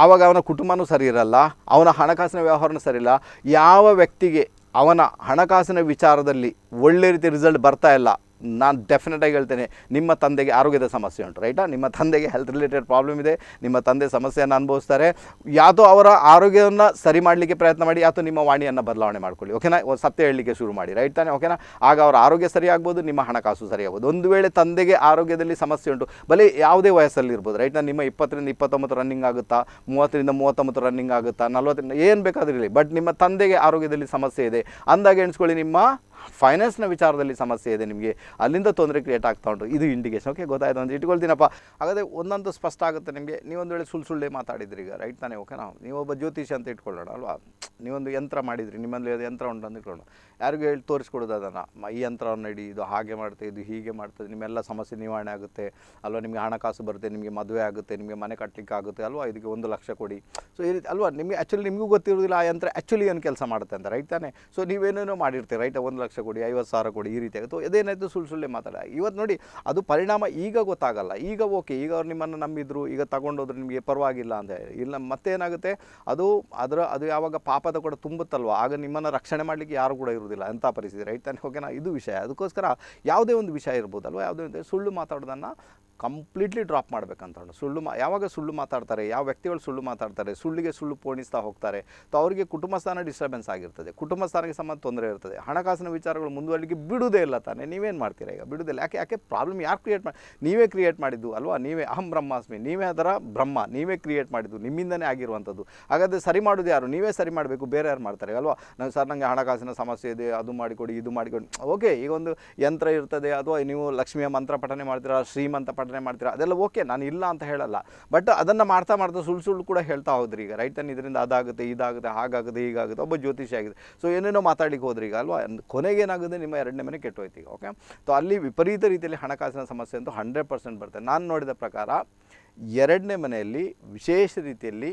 ಆವಾಗ ಅವನ ಕುಟುಂಬನೂ ಸರಿ ಇರಲ್ಲ ಅವನ ಹಣಕಾಸಿನ ವ್ಯವಹಾರನೂ ಸರಿ ಇಲ್ಲ ಯಾವ ವ್ಯಕ್ತಿಗೆ ಅವನ ಹಣಕಾಸಿನ ವಿಚಾರದಲ್ಲಿ ಒಳ್ಳೆ ರೀತಿ ರಿಸಲ್ಟ್ ಬರ್ತಾ ಇಲ್ಲ ನಾನು ಡೆಫಿನೆಟಾಗಿ ಹೇಳ್ತೇನೆ ನಿಮ್ಮ ತಂದೆಗೆ ಆರೋಗ್ಯದ ಸಮಸ್ಯೆ ಉಂಟು ರೈಟಾ ನಿಮ್ಮ ತಂದೆಗೆ ಹೆಲ್ತ್ ರಿಲೇಟೆಡ್ ಪ್ರಾಬ್ಲಮ್ ಇದೆ ನಿಮ್ಮ ತಂದೆ ಸಮಸ್ಯೆಯನ್ನು ಅನುಭವಿಸ್ತಾರೆ ಯಾವುದೋ ಅವರ ಆರೋಗ್ಯವನ್ನು ಸರಿ ಮಾಡಲಿಕ್ಕೆ ಪ್ರಯತ್ನ ಮಾಡಿ ಅಥವಾ ನಿಮ್ಮ ವಾಣಿಯನ್ನು ಬದಲಾವಣೆ ಮಾಡ್ಕೊಳ್ಳಿ ಓಕೆನಾ ಸತ್ಯ ಹೇಳಲಿಕ್ಕೆ ಶುರು ಮಾಡಿ ರೈಟ್ ತಾನೆ ಓಕೆನಾ ಆಗ ಅವರ ಆರೋಗ್ಯ ಸರಿ ಆಗ್ಬೋದು ನಿಮ್ಮ ಹಣಕಾಸು ಸರಿ ಆಗ್ಬೋದು ಒಂದು ವೇಳೆ ತಂದೆಗೆ ಆರೋಗ್ಯದಲ್ಲಿ ಸಮಸ್ಯೆ ಉಂಟು ಬಲಿ ಯಾವುದೇ ವಯಸ್ಸಲ್ಲಿ ಇರ್ಬೋದು ರೈಟ್ ನಿಮ್ಮ ಇಪ್ಪತ್ತರಿಂದ ಇಪ್ಪತ್ತೊಂಬತ್ತು ರನ್ನಿಂಗ್ ಆಗುತ್ತಾ ಮೂವತ್ತರಿಂದ ಮೂವತ್ತೊಂಬತ್ತು ರನ್ನಿಂಗ್ ಆಗುತ್ತಾ ನಲ್ವತ್ತರಿಂದ ಏನು ಬೇಕಾದ್ರೂ ಇರಲಿ ಬಟ್ ನಿಮ್ಮ ತಂದೆಗೆ ಆರೋಗ್ಯದಲ್ಲಿ ಸಮಸ್ಯೆ ಇದೆ ಅಂದಾಗ ಎಣಿಸ್ಕೊಳ್ಳಿ ನಿಮ್ಮ ಫೈನಾನ್ಸ್ನ ವಿಚಾರದಲ್ಲಿ ಸಮಸ್ಯೆ ಇದೆ ನಿಮಗೆ ಅಲ್ಲಿಂದ ತೊಂದರೆ ಕ್ರಿಯೇಟ್ ಆಗ್ತಾ ಉಂಟು ಇದು ಇಂಡಿಕೇಶನ್ ಓಕೆ ಗೊತ್ತಾಯ್ತು ಅಂತ ಇಟ್ಕೊಳ್ತೀನಪ್ಪ ಹಾಗಾದರೆ ಒಂದೊಂದು ಸ್ಪಷ್ಟ ಆಗುತ್ತೆ ನಿಮಗೆ ನೀವೊಂದು ವೇಳೆ ಸುಳ್ಳು ಸುಳ್ಳೆ ಮಾತಾಡಿದ್ರಿ ಈಗ ರೈಟ್ ತಾನೇ ಓಕೆ ನಾವು ನೀವೊಬ್ಬ ಜ್ಯೋತಿಷಿ ಅಂತ ಇಟ್ಕೊಳ್ಳೋಣ ಅಲ್ವಾ ನೀವೊಂದು ಯಂತ್ರ ಮಾಡಿದ್ರಿ ನಿಮ್ಮಲ್ಲಿ ಅದು ಯಂತ್ರ ಉಂಟು ಅಂತ ಇಟ್ಕೊಳ್ಳೋಣ ಯಾರಿಗೂ ಹೇಳಿ ತೋರಿಸ್ಕೊಡೋದು ಅದನ್ನು ಈ ಯಂತ್ರವನ್ನು ನಡಿ ಇದು ಹಾಗೆ ಮಾಡುತ್ತೆ ಇದು ಹೀಗೆ ಮಾಡ್ತದೆ ನಿಮ್ಮೆಲ್ಲ ಸಮಸ್ಯೆ ನಿವಾರಣೆ ಆಗುತ್ತೆ ಅಲ್ವಾ ನಿಮಗೆ ಹಣಕಾಸು ಬರುತ್ತೆ ನಿಮಗೆ ಮದುವೆ ಆಗುತ್ತೆ ನಿಮಗೆ ಮನೆ ಕಟ್ಟಲಿಕ್ಕೆ ಆಗುತ್ತೆ ಅಲ್ವಾ ಇದಕ್ಕೆ ಒಂದು ಲಕ್ಷ ಕೊಡಿ ಸೊ ಈ ರೀತಿ ಅಲ್ವಾ ನಿಮಗೆ ಆ್ಯಕ್ಚುಲಿ ನಿಮಗೂ ಗೊತ್ತಿರೋದಿಲ್ಲ ಆ ಯಂತ್ರ ಆ್ಯಕ್ಚುಲಿ ಏನು ಕೆಲಸ ಮಾಡುತ್ತೆ ಅಂತ ರೈಟ್ ತಾನೆ ಸೊ ನೀವೇನೇನೋ ಮಾಡಿರ್ತೀರಿ ರೈಟ್ ಒಂದು ಲಕ್ಷ ಕೊಡಿ ಐವತ್ತು ಸಾವಿರ ಕೊಡಿ ಈ ರೀತಿ ಆಗುತ್ತೆ ಅದೇನಾಯಿತು ಸುಳ್ಳು ಸುಳ್ಳೆ ಮಾತಾಡ ಇವತ್ತು ನೋಡಿ ಅದು ಪರಿಣಾಮ ಈಗ ಗೊತ್ತಾಗಲ್ಲ ಈಗ ಓಕೆ ಈಗ ಅವ್ರು ನಿಮ್ಮನ್ನು ನಂಬಿದ್ರು ಈಗ ತಗೊಂಡೋದ್ರು ನಿಮಗೆ ಪರವಾಗಿಲ್ಲ ಅಂತ ಹೇಳಿ ಇಲ್ಲ ಮತ್ತೆ ಏನಾಗುತ್ತೆ ಅದು ಅದರ ಅದು ಯಾವಾಗ ಪಾಪದ ಕೂಡ ತುಂಬುತ್ತಲ್ವ ಆಗ ನಿಮ್ಮನ್ನು ರಕ್ಷಣೆ ಮಾಡಲಿಕ್ಕೆ ಯಾರು ಕೂಡ ಇರುವುದಿಲ್ಲ ಅಂತ ಪರಿಸ್ಥಿತಿ ರೈಟ್ ತಾನೇ ಓಕೆನಾ ಇದು ವಿಷಯ ಅದಕ್ಕೋಸ್ಕರ ಯಾವುದೇ ಒಂದು ವಿಷಯ ಇರ್ಬೋದಲ್ವ ಯಾವುದೇ ಒಂದು ಸುಳ್ಳು ಮಾತಾಡೋದನ್ನು ಕಂಪ್ಲೀಟ್ಲಿ ಡ್ರಾಪ್ ಮಾಡಬೇಕಂತ ಸುಳ್ಳು ಮಾ ಯಾವಾಗ ಸುಳ್ಳು ಮಾತಾಡ್ತಾರೆ ಯಾವ ವ್ಯಕ್ತಿಗಳು ಸುಳ್ಳು ಮಾತಾಡ್ತಾರೆ ಸುಳ್ಳಿಗೆ ಸುಳ್ಳು ಪೋಣಿಸ್ತಾ ಹೋಗ್ತಾರೆ ತೊ ಅವರಿಗೆ ಕುಟುಂಬ ಸ್ಥಾನ ಡಿಸ್ಟರ್ಬೆನ್ಸ್ ಆಗಿರ್ತದೆ ಕುಟುಂಬ ಸ್ಥಾನಕ್ಕೆ ಸಂಬಂಧ ತೊಂದರೆ ಇರ್ತದೆ ಹಣಕಾಸಿನ ವಿಚಾರಗಳು ಮುಂದುವರಿಕೆ ಬಿಡುವುದೇ ಇಲ್ಲ ತಾನೆ ನೀವೇನು ಮಾಡ್ತೀರಾ ಈಗ ಬಿಡುವುದಿಲ್ಲ ಯಾಕೆ ಯಾಕೆ ಪ್ರಾಬ್ಲಮ್ ಯಾರು ಕ್ರಿಯೇಟ್ ಮಾಡಿ ನೀವೇ ಕ್ರಿಯೇಟ್ ಮಾಡಿದ್ದು ಅಲ್ವಾ ನೀವೇ ಅಹಂ ಬ್ರಹ್ಮಾಸ್ಮಿ ನೀವೇ ಅದರ ಬ್ರಹ್ಮ ನೀವೇ ಕ್ರಿಯೇಟ್ ಮಾಡಿದ್ದು ನಿಮ್ಮಿಂದನೇ ಆಗಿರುವಂಥದ್ದು ಹಾಗಾದರೆ ಸರಿ ಮಾಡೋದು ಯಾರು ನೀವೇ ಸರಿ ಮಾಡಬೇಕು ಬೇರೆ ಯಾರು ಮಾಡ್ತಾರೆ ಅಲ್ವಾ ನಾವು ಸರ್ ನನಗೆ ಹಣಕಾಸಿನ ಸಮಸ್ಯೆ ಇದೆ ಅದು ಮಾಡಿಕೊಡಿ ಇದು ಮಾಡಿಕೊಡಿ ಓಕೆ ಈಗ ಒಂದು ಯಂತ್ರ ಇರ್ತದೆ ಅಥವಾ ನೀವು ಲಕ್ಷ್ಮಿಯ ಮಂತ್ರ ಪಠನೆ ಮಾಡ್ತೀರಾ ಶ್ರೀಮಂತ ಪಠನೆ ಮಾಡ್ತೀರಾ ಅದೆಲ್ಲ ಓಕೆ ನಾನು ಇಲ್ಲ ಅಂತ ಹೇಳಲ್ಲ ಬಟ್ ಅದನ್ನು ಮಾಡ್ತಾ ಮಾಡ್ತಾ ಸುಳ್ಳು ಸುಳ್ಳು ಕೂಡ ಹೇಳ್ತಾ ಹೋದ್ರಿ ಈಗ ರೈಟ್ ಇದರಿಂದ ಅದಾಗುತ್ತೆ ಇದಾಗುತ್ತೆ ಹಾಗಾಗುತ್ತೆ ಹೀಗಾಗುತ್ತೆ ಒಬ್ಬ ಜ್ಯೋತಿಷ್ಯ ಆಗಿದೆ ಸೊ ಏನೇನೋ ಮಾತಾಡಿಕ್ಕೆ ಹೋದ್ರಿ ಈಗ ಅಲ್ವಾ ಕೊನೆಗೆ ನಿಮ್ಮ ಎರಡನೇ ಮನೆ ಹೋಯ್ತು ಈಗ ಓಕೆ ಸೊ ಅಲ್ಲಿ ವಿಪರೀತ ರೀತಿಯಲ್ಲಿ ಹಣಕಾಸಿನ ಸಮಸ್ಯೆ ಅಂತೂ ಹಂಡ್ರೆಡ್ ಪರ್ಸೆಂಟ್ ಬರುತ್ತೆ ನಾನು ನೋಡಿದ ಪ್ರಕಾರ ಎರಡನೇ ಮನೆಯಲ್ಲಿ ವಿಶೇಷ ರೀತಿಯಲ್ಲಿ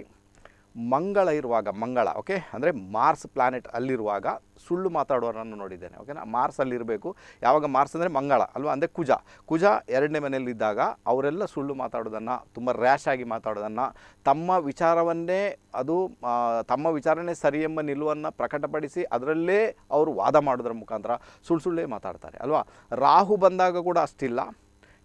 ಮಂಗಳ ಇರುವಾಗ ಮಂಗಳ ಓಕೆ ಅಂದರೆ ಮಾರ್ಸ್ ಪ್ಲಾನೆಟ್ ಅಲ್ಲಿರುವಾಗ ಸುಳ್ಳು ಮಾತಾಡೋರನ್ನು ನೋಡಿದ್ದೇನೆ ಓಕೆನಾ ಮಾರ್ಸ್ ಅಲ್ಲಿರಬೇಕು ಯಾವಾಗ ಮಾರ್ಸ್ ಅಂದರೆ ಮಂಗಳ ಅಲ್ವಾ ಅಂದರೆ ಕುಜ ಕುಜ ಎರಡನೇ ಮನೆಯಲ್ಲಿದ್ದಾಗ ಅವರೆಲ್ಲ ಸುಳ್ಳು ಮಾತಾಡೋದನ್ನು ತುಂಬ ರ್ಯಾಶ್ ಆಗಿ ಮಾತಾಡೋದನ್ನು ತಮ್ಮ ವಿಚಾರವನ್ನೇ ಅದು ತಮ್ಮ ವಿಚಾರನೇ ಸರಿ ಎಂಬ ನಿಲುವನ್ನು ಪ್ರಕಟಪಡಿಸಿ ಅದರಲ್ಲೇ ಅವರು ವಾದ ಮಾಡೋದ್ರ ಮುಖಾಂತರ ಸುಳ್ಳು ಸುಳ್ಳೇ ಮಾತಾಡ್ತಾರೆ ಅಲ್ವಾ ರಾಹು ಬಂದಾಗ ಕೂಡ ಅಷ್ಟಿಲ್ಲ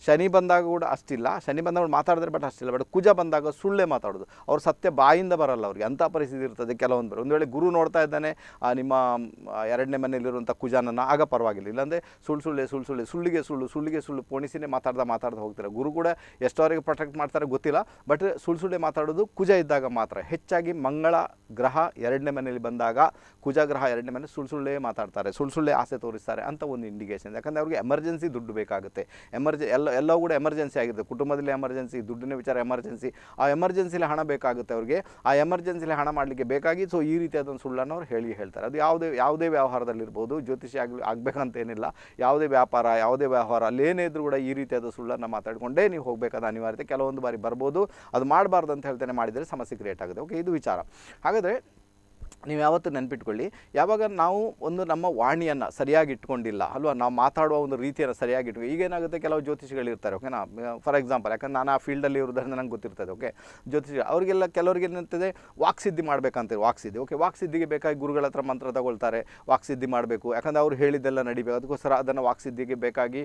ಶನಿ ಬಂದಾಗ ಕೂಡ ಅಷ್ಟಿಲ್ಲ ಶನಿ ಬಂದಾಗ ಮಾತಾಡಿದ್ರೆ ಬಟ್ ಅಷ್ಟಿಲ್ಲ ಬಟ್ ಕುಜ ಬಂದಾಗ ಸುಳ್ಳೆ ಮಾತಾಡೋದು ಅವ್ರ ಸತ್ಯ ಬಾಯಿಂದ ಬರಲ್ಲ ಅವ್ರಿಗೆ ಅಂಥ ಪರಿಸ್ಥಿತಿ ಇರ್ತದೆ ಕೆಲವೊಂದು ಒಂದು ವೇಳೆ ಗುರು ನೋಡ್ತಾ ಇದ್ದಾನೆ ನಿಮ್ಮ ಎರಡನೇ ಮನೆಯಲ್ಲಿರುವಂಥ ಕುಜನನ್ನು ಆಗ ಪರವಾಗಿಲ್ಲ ಇಲ್ಲಾಂದರೆ ಸುಳ್ಳು ಸುಳ್ಳೆ ಸುಳ್ಳು ಸುಳ್ಳೆ ಸುಳ್ಳಿಗೆ ಸುಳ್ಳು ಸುಳ್ಳಿಗೆ ಸುಳ್ಳು ಪೋಣಿಸಿನೇ ಮಾತಾಡ್ತಾ ಮಾತಾಡ್ತಾ ಹೋಗ್ತಾರೆ ಗುರು ಕೂಡ ಎಷ್ಟೋವರೆಗೆ ಪ್ರೊಟೆಕ್ಟ್ ಮಾಡ್ತಾರೆ ಗೊತ್ತಿಲ್ಲ ಬಟ್ ಸುಳ್ಳು ಸುಳ್ಳೆ ಮಾತಾಡೋದು ಕುಜ ಇದ್ದಾಗ ಮಾತ್ರ ಹೆಚ್ಚಾಗಿ ಮಂಗಳ ಗ್ರಹ ಎರಡನೇ ಮನೆಯಲ್ಲಿ ಬಂದಾಗ ಕುಜ ಗ್ರಹ ಎರಡನೇ ಮನೆ ಸುಳ್ಳು ಸುಳ್ಳೇ ಮಾತಾಡ್ತಾರೆ ಸುಳ್ಳು ಸುಳ್ಳೆ ಆಸೆ ತೋರಿಸ್ತಾರೆ ಅಂತ ಒಂದು ಇಂಡಿಕೇಶನ್ ಯಾಕಂದರೆ ಅವ್ರಿಗೆ ಎಮರ್ಜೆನ್ಸಿ ದುಡ್ಡು ಬೇಕಾಗುತ್ತೆ ಎಮರ್ಜೆ ಎಲ್ಲ ಎಲ್ಲ ಎಲ್ಲವೂ ಕೂಡ ಎಮರ್ಜೆನ್ಸಿ ಆಗಿರುತ್ತೆ ಕುಟುಂಬದಲ್ಲಿ ಎಮರ್ಜೆನ್ಸಿ ದುಡ್ಡಿನ ವಿಚಾರ ಎಮರ್ಜೆನ್ಸಿ ಆ ಎಮರ್ಜೆನ್ಸಿಲಿ ಹಣ ಬೇಕಾಗುತ್ತೆ ಅವರಿಗೆ ಆ ಎಮರ್ಜೆನ್ಸಿಲಿ ಹಣ ಮಾಡಲಿಕ್ಕೆ ಬೇಕಾಗಿ ಸೊ ಈ ಒಂದು ಸುಳ್ಳನ್ನು ಅವ್ರು ಹೇಳಿ ಹೇಳ್ತಾರೆ ಅದು ಯಾವುದೇ ಯಾವುದೇ ವ್ಯವಹಾರದಲ್ಲಿರ್ಬೋದು ಜ್ಯೋತಿಷಿ ಆಗ ಆಗಬೇಕಂತ ಏನಿಲ್ಲ ಯಾವುದೇ ವ್ಯಾಪಾರ ಯಾವುದೇ ವ್ಯವಹಾರ ಅಲ್ಲೇನೇ ಇದ್ರೂ ಕೂಡ ಈ ರೀತಿಯಾದ ಸುಳ್ಳನ್ನು ಮಾತಾಡಿಕೊಂಡೇ ನೀವು ಹೋಗಬೇಕಾದ ಅನಿವಾರ್ಯತೆ ಕೆಲವೊಂದು ಬಾರಿ ಬರ್ಬೋದು ಅದು ಮಾಡಬಾರ್ದು ಅಂತ ಹೇಳ್ತಾನೆ ಮಾಡಿದರೆ ಸಮಸ್ಯೆ ಕ್ರಿಯೇಟ್ ಆಗುತ್ತೆ ಓಕೆ ಇದು ವಿಚಾರ ಹಾಗಾದರೆ ನೀವು ಯಾವತ್ತೂ ನೆನ್ಪಿಟ್ಕೊಳ್ಳಿ ಯಾವಾಗ ನಾವು ಒಂದು ನಮ್ಮ ವಾಣಿಯನ್ನು ಸರಿಯಾಗಿ ಇಟ್ಕೊಂಡಿಲ್ಲ ಅಲ್ವಾ ನಾವು ಮಾತಾಡುವ ಒಂದು ರೀತಿಯನ್ನು ಸರಿಯಾಗಿ ಇಟ್ಕೊ ಈಗೇನಾಗುತ್ತೆ ಕೆಲವು ಜ್ಯೋತಿಷಿಗಳಿರ್ತಾರೆ ಓಕೆನಾ ಫಾರ್ ಎಕ್ಸಾಂಪಲ್ ಯಾಕಂದ್ರೆ ನಾನು ಆ ಫೀಲ್ಡಲ್ಲಿ ಇರೋದ್ರಿಂದ ನಂಗೆ ಗೊತ್ತಿರ್ತದೆ ಓಕೆ ಜ್ಯೋತಿಷಿ ಅವರಿಗೆಲ್ಲ ಕೆಲವ್ರಿಗೆ ಏನಂತಿದೆ ವಾಕ್ಸಿದ್ಧಿ ಮಾಡಬೇಕಂತ ವಾಕ್ಸಿದ್ಧಿ ಓಕೆ ವಾಕ್ಸಿದ್ಧಿಗೆ ಬೇಕಾಗಿ ಗುರುಗಳ ಹತ್ರ ಮಂತ್ರ ತಗೊಳ್ತಾರೆ ವಾಕ್ಸಿದ್ಧಿ ಮಾಡಬೇಕು ಯಾಕಂದರೆ ಅವ್ರು ಹೇಳಿದ್ದೆಲ್ಲ ನಡಿಬೇಕು ಅದಕ್ಕೋಸ್ಕರ ಅದನ್ನು ವಾಕ್ಸಿದ್ಧಿಗೆ ಬೇಕಾಗಿ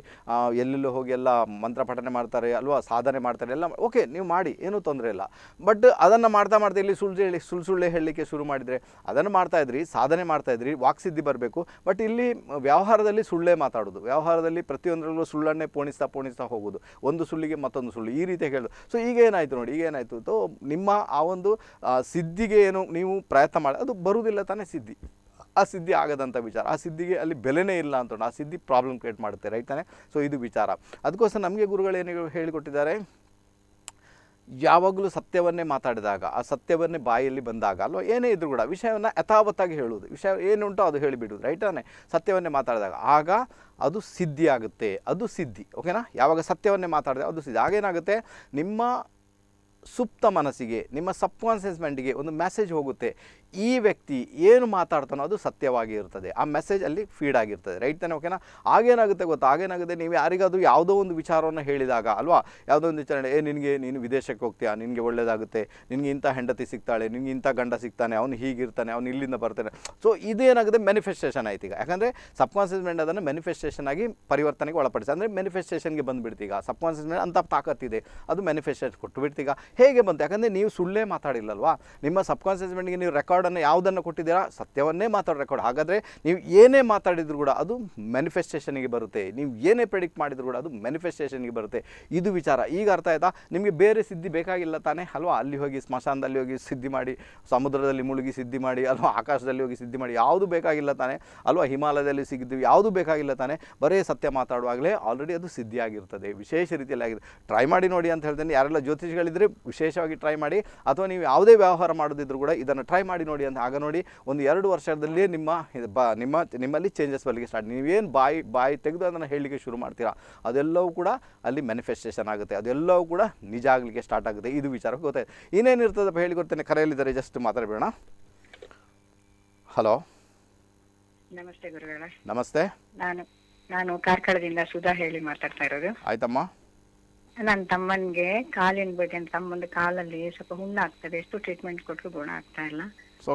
ಎಲ್ಲೆಲ್ಲೋ ಹೋಗಿ ಎಲ್ಲ ಮಂತ್ರ ಪಠನೆ ಮಾಡ್ತಾರೆ ಅಲ್ವಾ ಸಾಧನೆ ಮಾಡ್ತಾರೆ ಎಲ್ಲ ಓಕೆ ನೀವು ಮಾಡಿ ಏನೂ ತೊಂದರೆ ಇಲ್ಲ ಬಟ್ ಅದನ್ನು ಮಾಡ್ತಾ ಮಾಡ್ತಾ ಇಲ್ಲಿ ಸುಳ್ಳು ಹೇಳಿ ಸುಳ್ಳು ಸುಳ್ಳೆ ಹೇಳಲಿಕ್ಕೆ ಶುರು ಮಾಡಿದರೆ ಅದನ್ನು ಮಾಡ್ತಾಯಿದ್ರಿ ಸಾಧನೆ ಮಾಡ್ತಾಯಿದ್ರಿ ವಾಕ್ಸಿದ್ಧಿ ಬರಬೇಕು ಬಟ್ ಇಲ್ಲಿ ವ್ಯವಹಾರದಲ್ಲಿ ಸುಳ್ಳೇ ಮಾತಾಡೋದು ವ್ಯವಹಾರದಲ್ಲಿ ಪ್ರತಿಯೊಂದರಲ್ಲೂ ಸುಳ್ಳನ್ನೇ ಪೋಣಿಸ್ತಾ ಪೋಣಿಸ್ತಾ ಹೋಗೋದು ಒಂದು ಸುಳ್ಳಿಗೆ ಮತ್ತೊಂದು ಸುಳ್ಳು ಈ ರೀತಿ ಹೇಳೋದು ಸೊ ಈಗ ಏನಾಯಿತು ನೋಡಿ ಈಗ ಏನಾಯಿತು ತೋ ನಿಮ್ಮ ಆ ಒಂದು ಸಿದ್ಧಿಗೆ ಏನು ನೀವು ಪ್ರಯತ್ನ ಮಾಡಿ ಅದು ಬರುವುದಿಲ್ಲ ತಾನೇ ಸಿದ್ಧಿ ಆ ಸಿದ್ಧಿ ಆಗದಂಥ ವಿಚಾರ ಆ ಸಿದ್ಧಿಗೆ ಅಲ್ಲಿ ಬೆಲೆನೇ ಇಲ್ಲ ಅಂತ ಆ ಸಿದ್ಧಿ ಪ್ರಾಬ್ಲಮ್ ಕ್ರಿಯೇಟ್ ಮಾಡುತ್ತೆ ರೈಟ್ ಸೊ ಇದು ವಿಚಾರ ಅದಕ್ಕೋಸ್ಕರ ನಮಗೆ ಗುರುಗಳು ಏನು ಹೇಳಿಕೊಟ್ಟಿದ್ದಾರೆ ಯಾವಾಗಲೂ ಸತ್ಯವನ್ನೇ ಮಾತಾಡಿದಾಗ ಆ ಸತ್ಯವನ್ನೇ ಬಾಯಲ್ಲಿ ಬಂದಾಗ ಅಲ್ವಾ ಏನೇ ಇದ್ರೂ ಕೂಡ ವಿಷಯವನ್ನು ಯಥಾವತ್ತಾಗಿ ಹೇಳುವುದು ವಿಷಯ ಏನುಂಟೋ ಅದು ಹೇಳಿಬಿಡುವುದು ರೈಟನೇ ಸತ್ಯವನ್ನೇ ಮಾತಾಡಿದಾಗ ಆಗ ಅದು ಸಿದ್ಧಿಯಾಗುತ್ತೆ ಅದು ಸಿದ್ಧಿ ಓಕೆನಾ ಯಾವಾಗ ಸತ್ಯವನ್ನೇ ಮಾತಾಡಿದಾಗ ಅದು ಸಿದ್ಧಿ ಆಗೇನಾಗುತ್ತೆ ನಿಮ್ಮ ಸುಪ್ತ ಮನಸ್ಸಿಗೆ ನಿಮ್ಮ ಸಬ್ ಮೈಂಡಿಗೆ ಒಂದು ಮೆಸೇಜ್ ಹೋಗುತ್ತೆ ಈ ವ್ಯಕ್ತಿ ಏನು ಮಾತಾಡ್ತಾನೋ ಅದು ಸತ್ಯವಾಗಿ ಇರ್ತದೆ ಆ ಮೆಸೇಜ್ ಅಲ್ಲಿ ಫೀಡ್ ಆಗಿರ್ತದೆ ರೈಟ್ ತಾನೆ ಓಕೆನಾ ಆಗೇನಾಗುತ್ತೆ ಗೊತ್ತಾ ಆಗೇನಾಗುತ್ತೆ ನೀವು ಯಾರಿಗಾದ್ರೂ ಯಾವುದೋ ಒಂದು ವಿಚಾರವನ್ನು ಹೇಳಿದಾಗ ಅಲ್ವಾ ಯಾವುದೋ ಒಂದು ವಿಚಾರ ಏ ನಿನಗೆ ನೀನು ವಿದೇಶಕ್ಕೆ ಹೋಗ್ತೀಯಾ ನಿನಗೆ ಒಳ್ಳೆಯದಾಗುತ್ತೆ ನಿನಗೆ ಇಂಥ ಹೆಂಡತಿ ಸಿಗ್ತಾಳೆ ನಿನಗೆ ಇಂಥ ಗಂಡ ಸಿಗ್ತಾನೆ ಅವನು ಹೀಗಿರ್ತಾನೆ ಅವನು ಇಲ್ಲಿಂದ ಬರ್ತಾನೆ ಸೊ ಇದೇನಾಗುತ್ತೆ ಮೆನಿಫೆಸ್ಟೇಷನ್ ಆಯ್ತು ಈಗ ಯಾಕಂದರೆ ಸಬ್ಕಾನ್ಷಿಯಸ್ ಮೈಂಡ್ ಅದನ್ನು ಮೆನಿಫೆಸ್ಟೇಷನ್ ಆಗಿ ಪರಿವರ್ತನೆಗೆ ಒಳಪಡಿಸಿ ಅಂದರೆ ಮೆನಿಫೆಸ್ಟೇಷನ್ಗೆ ಬಂದುಬಿಡ್ತೀಗ ಸಬ್ಕಾನ್ಷಿಯಸ್ ಮೈಂಡ್ ಅಂಥ ತಾಕತ್ತಿದೆ ಅದು ಮೆನಿಫೆಸ್ಟೇಷನ್ ಕೊಟ್ಟು ಬಿಡ್ತೀಗ ಹೇಗೆ ಬಂತು ಯಾಕಂದರೆ ನೀವು ಸುಳ್ಳೇ ಮಾತಾಡಿಲ್ಲಲ್ವಾ ನಿಮ್ಮ ಸಬ್ಕಾನ್ಷಿಯಸ್ ಮೈಂಡ್ಗೆ ನೀವು ರೆಕಾರ್ಡ್ ರೆಕಾರ್ಡನ್ನು ಯಾವುದನ್ನು ಕೊಟ್ಟಿದ್ದೀರಾ ಸತ್ಯವನ್ನೇ ಮಾತಾಡೋ ರೆಕಾರ್ಡ್ ಹಾಗಾದರೆ ನೀವು ಏನೇ ಮಾತಾಡಿದ್ರು ಕೂಡ ಅದು ಮ್ಯಾನಿಫೆಸ್ಟೇಷನ್ಗೆ ಬರುತ್ತೆ ನೀವು ಏನೇ ಪ್ರೆಡಿಕ್ಟ್ ಮಾಡಿದ್ರು ಕೂಡ ಅದು ಮ್ಯಾನಿಫೆಸ್ಟೇಷನ್ಗೆ ಬರುತ್ತೆ ಇದು ವಿಚಾರ ಈಗ ಅರ್ಥ ಆಯಿತಾ ನಿಮಗೆ ಬೇರೆ ಸಿದ್ಧಿ ಬೇಕಾಗಿಲ್ಲ ತಾನೇ ಅಲ್ವಾ ಅಲ್ಲಿ ಹೋಗಿ ಸ್ಮಶಾನದಲ್ಲಿ ಹೋಗಿ ಸಿದ್ಧಿ ಮಾಡಿ ಸಮುದ್ರದಲ್ಲಿ ಮುಳುಗಿ ಸಿದ್ಧಿ ಮಾಡಿ ಅಲ್ವಾ ಆಕಾಶದಲ್ಲಿ ಹೋಗಿ ಸಿದ್ಧಿ ಮಾಡಿ ಯಾವುದು ಬೇಕಾಗಿಲ್ಲ ತಾನೆ ಅಲ್ವಾ ಹಿಮಾಲಯದಲ್ಲಿ ಸಿಗಿದ್ದು ಯಾವುದು ಬೇಕಾಗಿಲ್ಲ ತಾನೆ ಬರೀ ಸತ್ಯ ಮಾತಾಡುವಾಗಲೇ ಆಲ್ರೆಡಿ ಅದು ಸಿದ್ಧಿಯಾಗಿರ್ತದೆ ವಿಶೇಷ ರೀತಿಯಲ್ಲಿ ಆಗಿದೆ ಟ್ರೈ ಮಾಡಿ ನೋಡಿ ಅಂತ ಹೇಳ್ತೇನೆ ಯಾರೆಲ್ಲ ಜ್ಯೋತಿಷಿಗಳಿದ್ರೆ ವಿಶೇಷವಾಗಿ ಟ್ರೈ ಮಾಡಿ ಅಥವಾ ನೀವು ಯಾವುದೇ ವ್ಯವಹಾರ ಮಾಡೋದಿದ್ರು ಕೂಡ ಇದನ್ನು ಟ್ರೈ ಮಾಡಿ ನೋಡಿ ನೋಡಿ ಅಂತ ಆಗ ನೋಡಿ ಒಂದು ಎರಡು ವರ್ಷದಲ್ಲಿ ನಿಮ್ಮ ನಿಮ್ಮ ನಿಮ್ಮಲ್ಲಿ ಚೇಂಜಸ್ ಬರಲಿಕ್ಕೆ ಸ್ಟಾರ್ಟ್ ನೀವೇನು ಬಾಯಿ ಬಾಯಿ ತೆಗೆದು ಅದನ್ನು ಹೇಳಲಿಕ್ಕೆ ಶುರು ಮಾಡ್ತೀರಾ ಅದೆಲ್ಲವೂ ಕೂಡ ಅಲ್ಲಿ ಮ್ಯಾನಿಫೆಸ್ಟೇಷನ್ ಆಗುತ್ತೆ ಅದೆಲ್ಲವೂ ಕೂಡ ನಿಜ ಆಗಲಿಕ್ಕೆ ಸ್ಟಾರ್ಟ್ ಆಗುತ್ತೆ ಇದು ವಿಚಾರ ಗೊತ್ತಾಯ್ತು ಇನ್ನೇನಿರ್ತದಪ್ಪ ಹೇಳಿಕೊಡ್ತೇನೆ ಕರೆಯಲ್ಲಿದ್ದಾರೆ ಜಸ್ಟ್ ಮಾತಾಡಬೇಡ ಹಲೋ ನಮಸ್ತೆ ಗುರುಗಳ ನಮಸ್ತೆ ನಾನು ನಾನು ಕಾರ್ಕಳದಿಂದ ಸುಧಾ ಹೇಳಿ ಮಾತಾಡ್ತಾ ಇರೋದು ಆಯ್ತಮ್ಮ ನನ್ನ ತಮ್ಮನಿಗೆ ಕಾಲಿನ ಬಗ್ಗೆ ತಮ್ಮನ ಕಾಲಲ್ಲಿ ಸ್ವಲ್ಪ ಹುಣ್ಣು ಆಗ್ತದೆ ಎಷ್ಟು ಟ್ರೀಟ್ಮೆಂಟ್ ಕೊಟ್ಟರು ಗುಣ ಆಗ್ತಾ ಇಲ್ಲ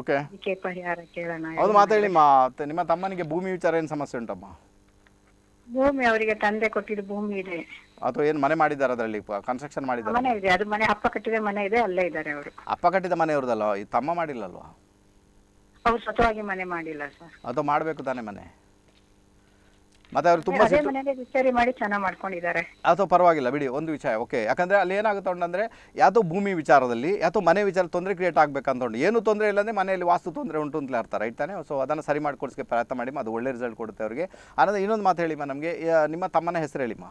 ಓಕೆ ಅದಕ್ಕೆ ಪರಿಹಾರ ಕೇಳೋಣ ಹೌದು ಮಾತಾಡಿಮ್ಮ ನಿಮ್ಮ ತಮ್ಮನಿಗೆ ಭೂಮಿ ವಿಚಾರ ಏನು ಸಮಸ್ಯೆ ಉಂಟಮ್ಮ ಭೂಮಿ ಅವರಿಗೆ ತಂದೆ ಕೊಟ್ಟಿದ್ದು ಭೂಮಿ ಇದೆ ಅಥವಾ ಏನು ಮನೆ ಮಾಡಿದ್ದಾರೆ ಅದರಲ್ಲಿ ಕನ್ಸ್ಟ್ರಕ್ಷನ್ ಮಾಡಿದ್ದಾರೆ ಮನೆ ಇದೆ ಅದು ಮನೆ ಅಪ್ಪ ಕಟ್ಟಿದ ಮನೆ ಇದೆ ಅಲ್ಲೇ ಇದ್ದಾರೆ ಅವರು ಅಪ್ಪ ಕಟ್ಟಿದ ಮನೆ ಅವ್ರದಲ್ಲ ಈ ತಮ್ಮ ಮಾಡಿಲ್ಲಲ್ವಾ ಅವ್ರು ಸ್ವತವಾಗಿ ಮನೆ ಮಾಡಿಲ್ಲ ಸರ್ ಅದು ಮಾಡಬೇಕು ತಾನೇ ಮನೆ ಮತ್ತೆ ಅವ್ರು ತುಂಬಾ ಅದೇ ಮಾಡಿ ಚೆನ್ನಾಗಿ ಮಾಡ್ಕೊಂಡಿದ್ದಾರೆ ಅದು ಪರವಾಗಿಲ್ಲ ಬಿಡಿ ಒಂದು ವಿಚಾರ ಓಕೆ ಯಾಕಂದ್ರೆ ಅಲ್ಲಿ ಏನಾಗುತ್ತೆ ಅಂದ್ರೆ ಯಾವ್ದೋ ಭೂಮಿ ವಿಚಾರದಲ್ಲಿ ಯಾತೋ ಮನೆ ವಿಚಾರ ತೊಂದರೆ ಕ್ರಿಯೇಟ್ ಆಗ್ಬೇಕಂತಂಡು ಏನು ತೊಂದರೆ ಇಲ್ಲಾಂದ್ರೆ ಮನೆಯಲ್ಲಿ ವಾಸ್ತು ತೊಂದರೆ ಉಂಟು ಅಂತ ಇರ್ತಾರೆ ರೈಟ್ ತಾನೆ ಸೊ ಅದನ್ನ ಸರಿ ಮಾಡಿಕೊಡ್ಸಕ್ಕೆ ಪ್ರಯತ್ನ ಮಾಡಿ ಅದು ಒಳ್ಳೆ ರಿಸಲ್ಟ್ ಕೊಡುತ್ತೆ ಅವರಿಗೆ ಅನ್ನೋದು ಇನ್ನೊಂದು ಮಾತು ಹೇಳಿಮ್ಮ ನಮಗೆ ನಿಮ್ಮ ತಮ್ಮನ ಹೆಸರು ಹೇಳಿಮ್ಮ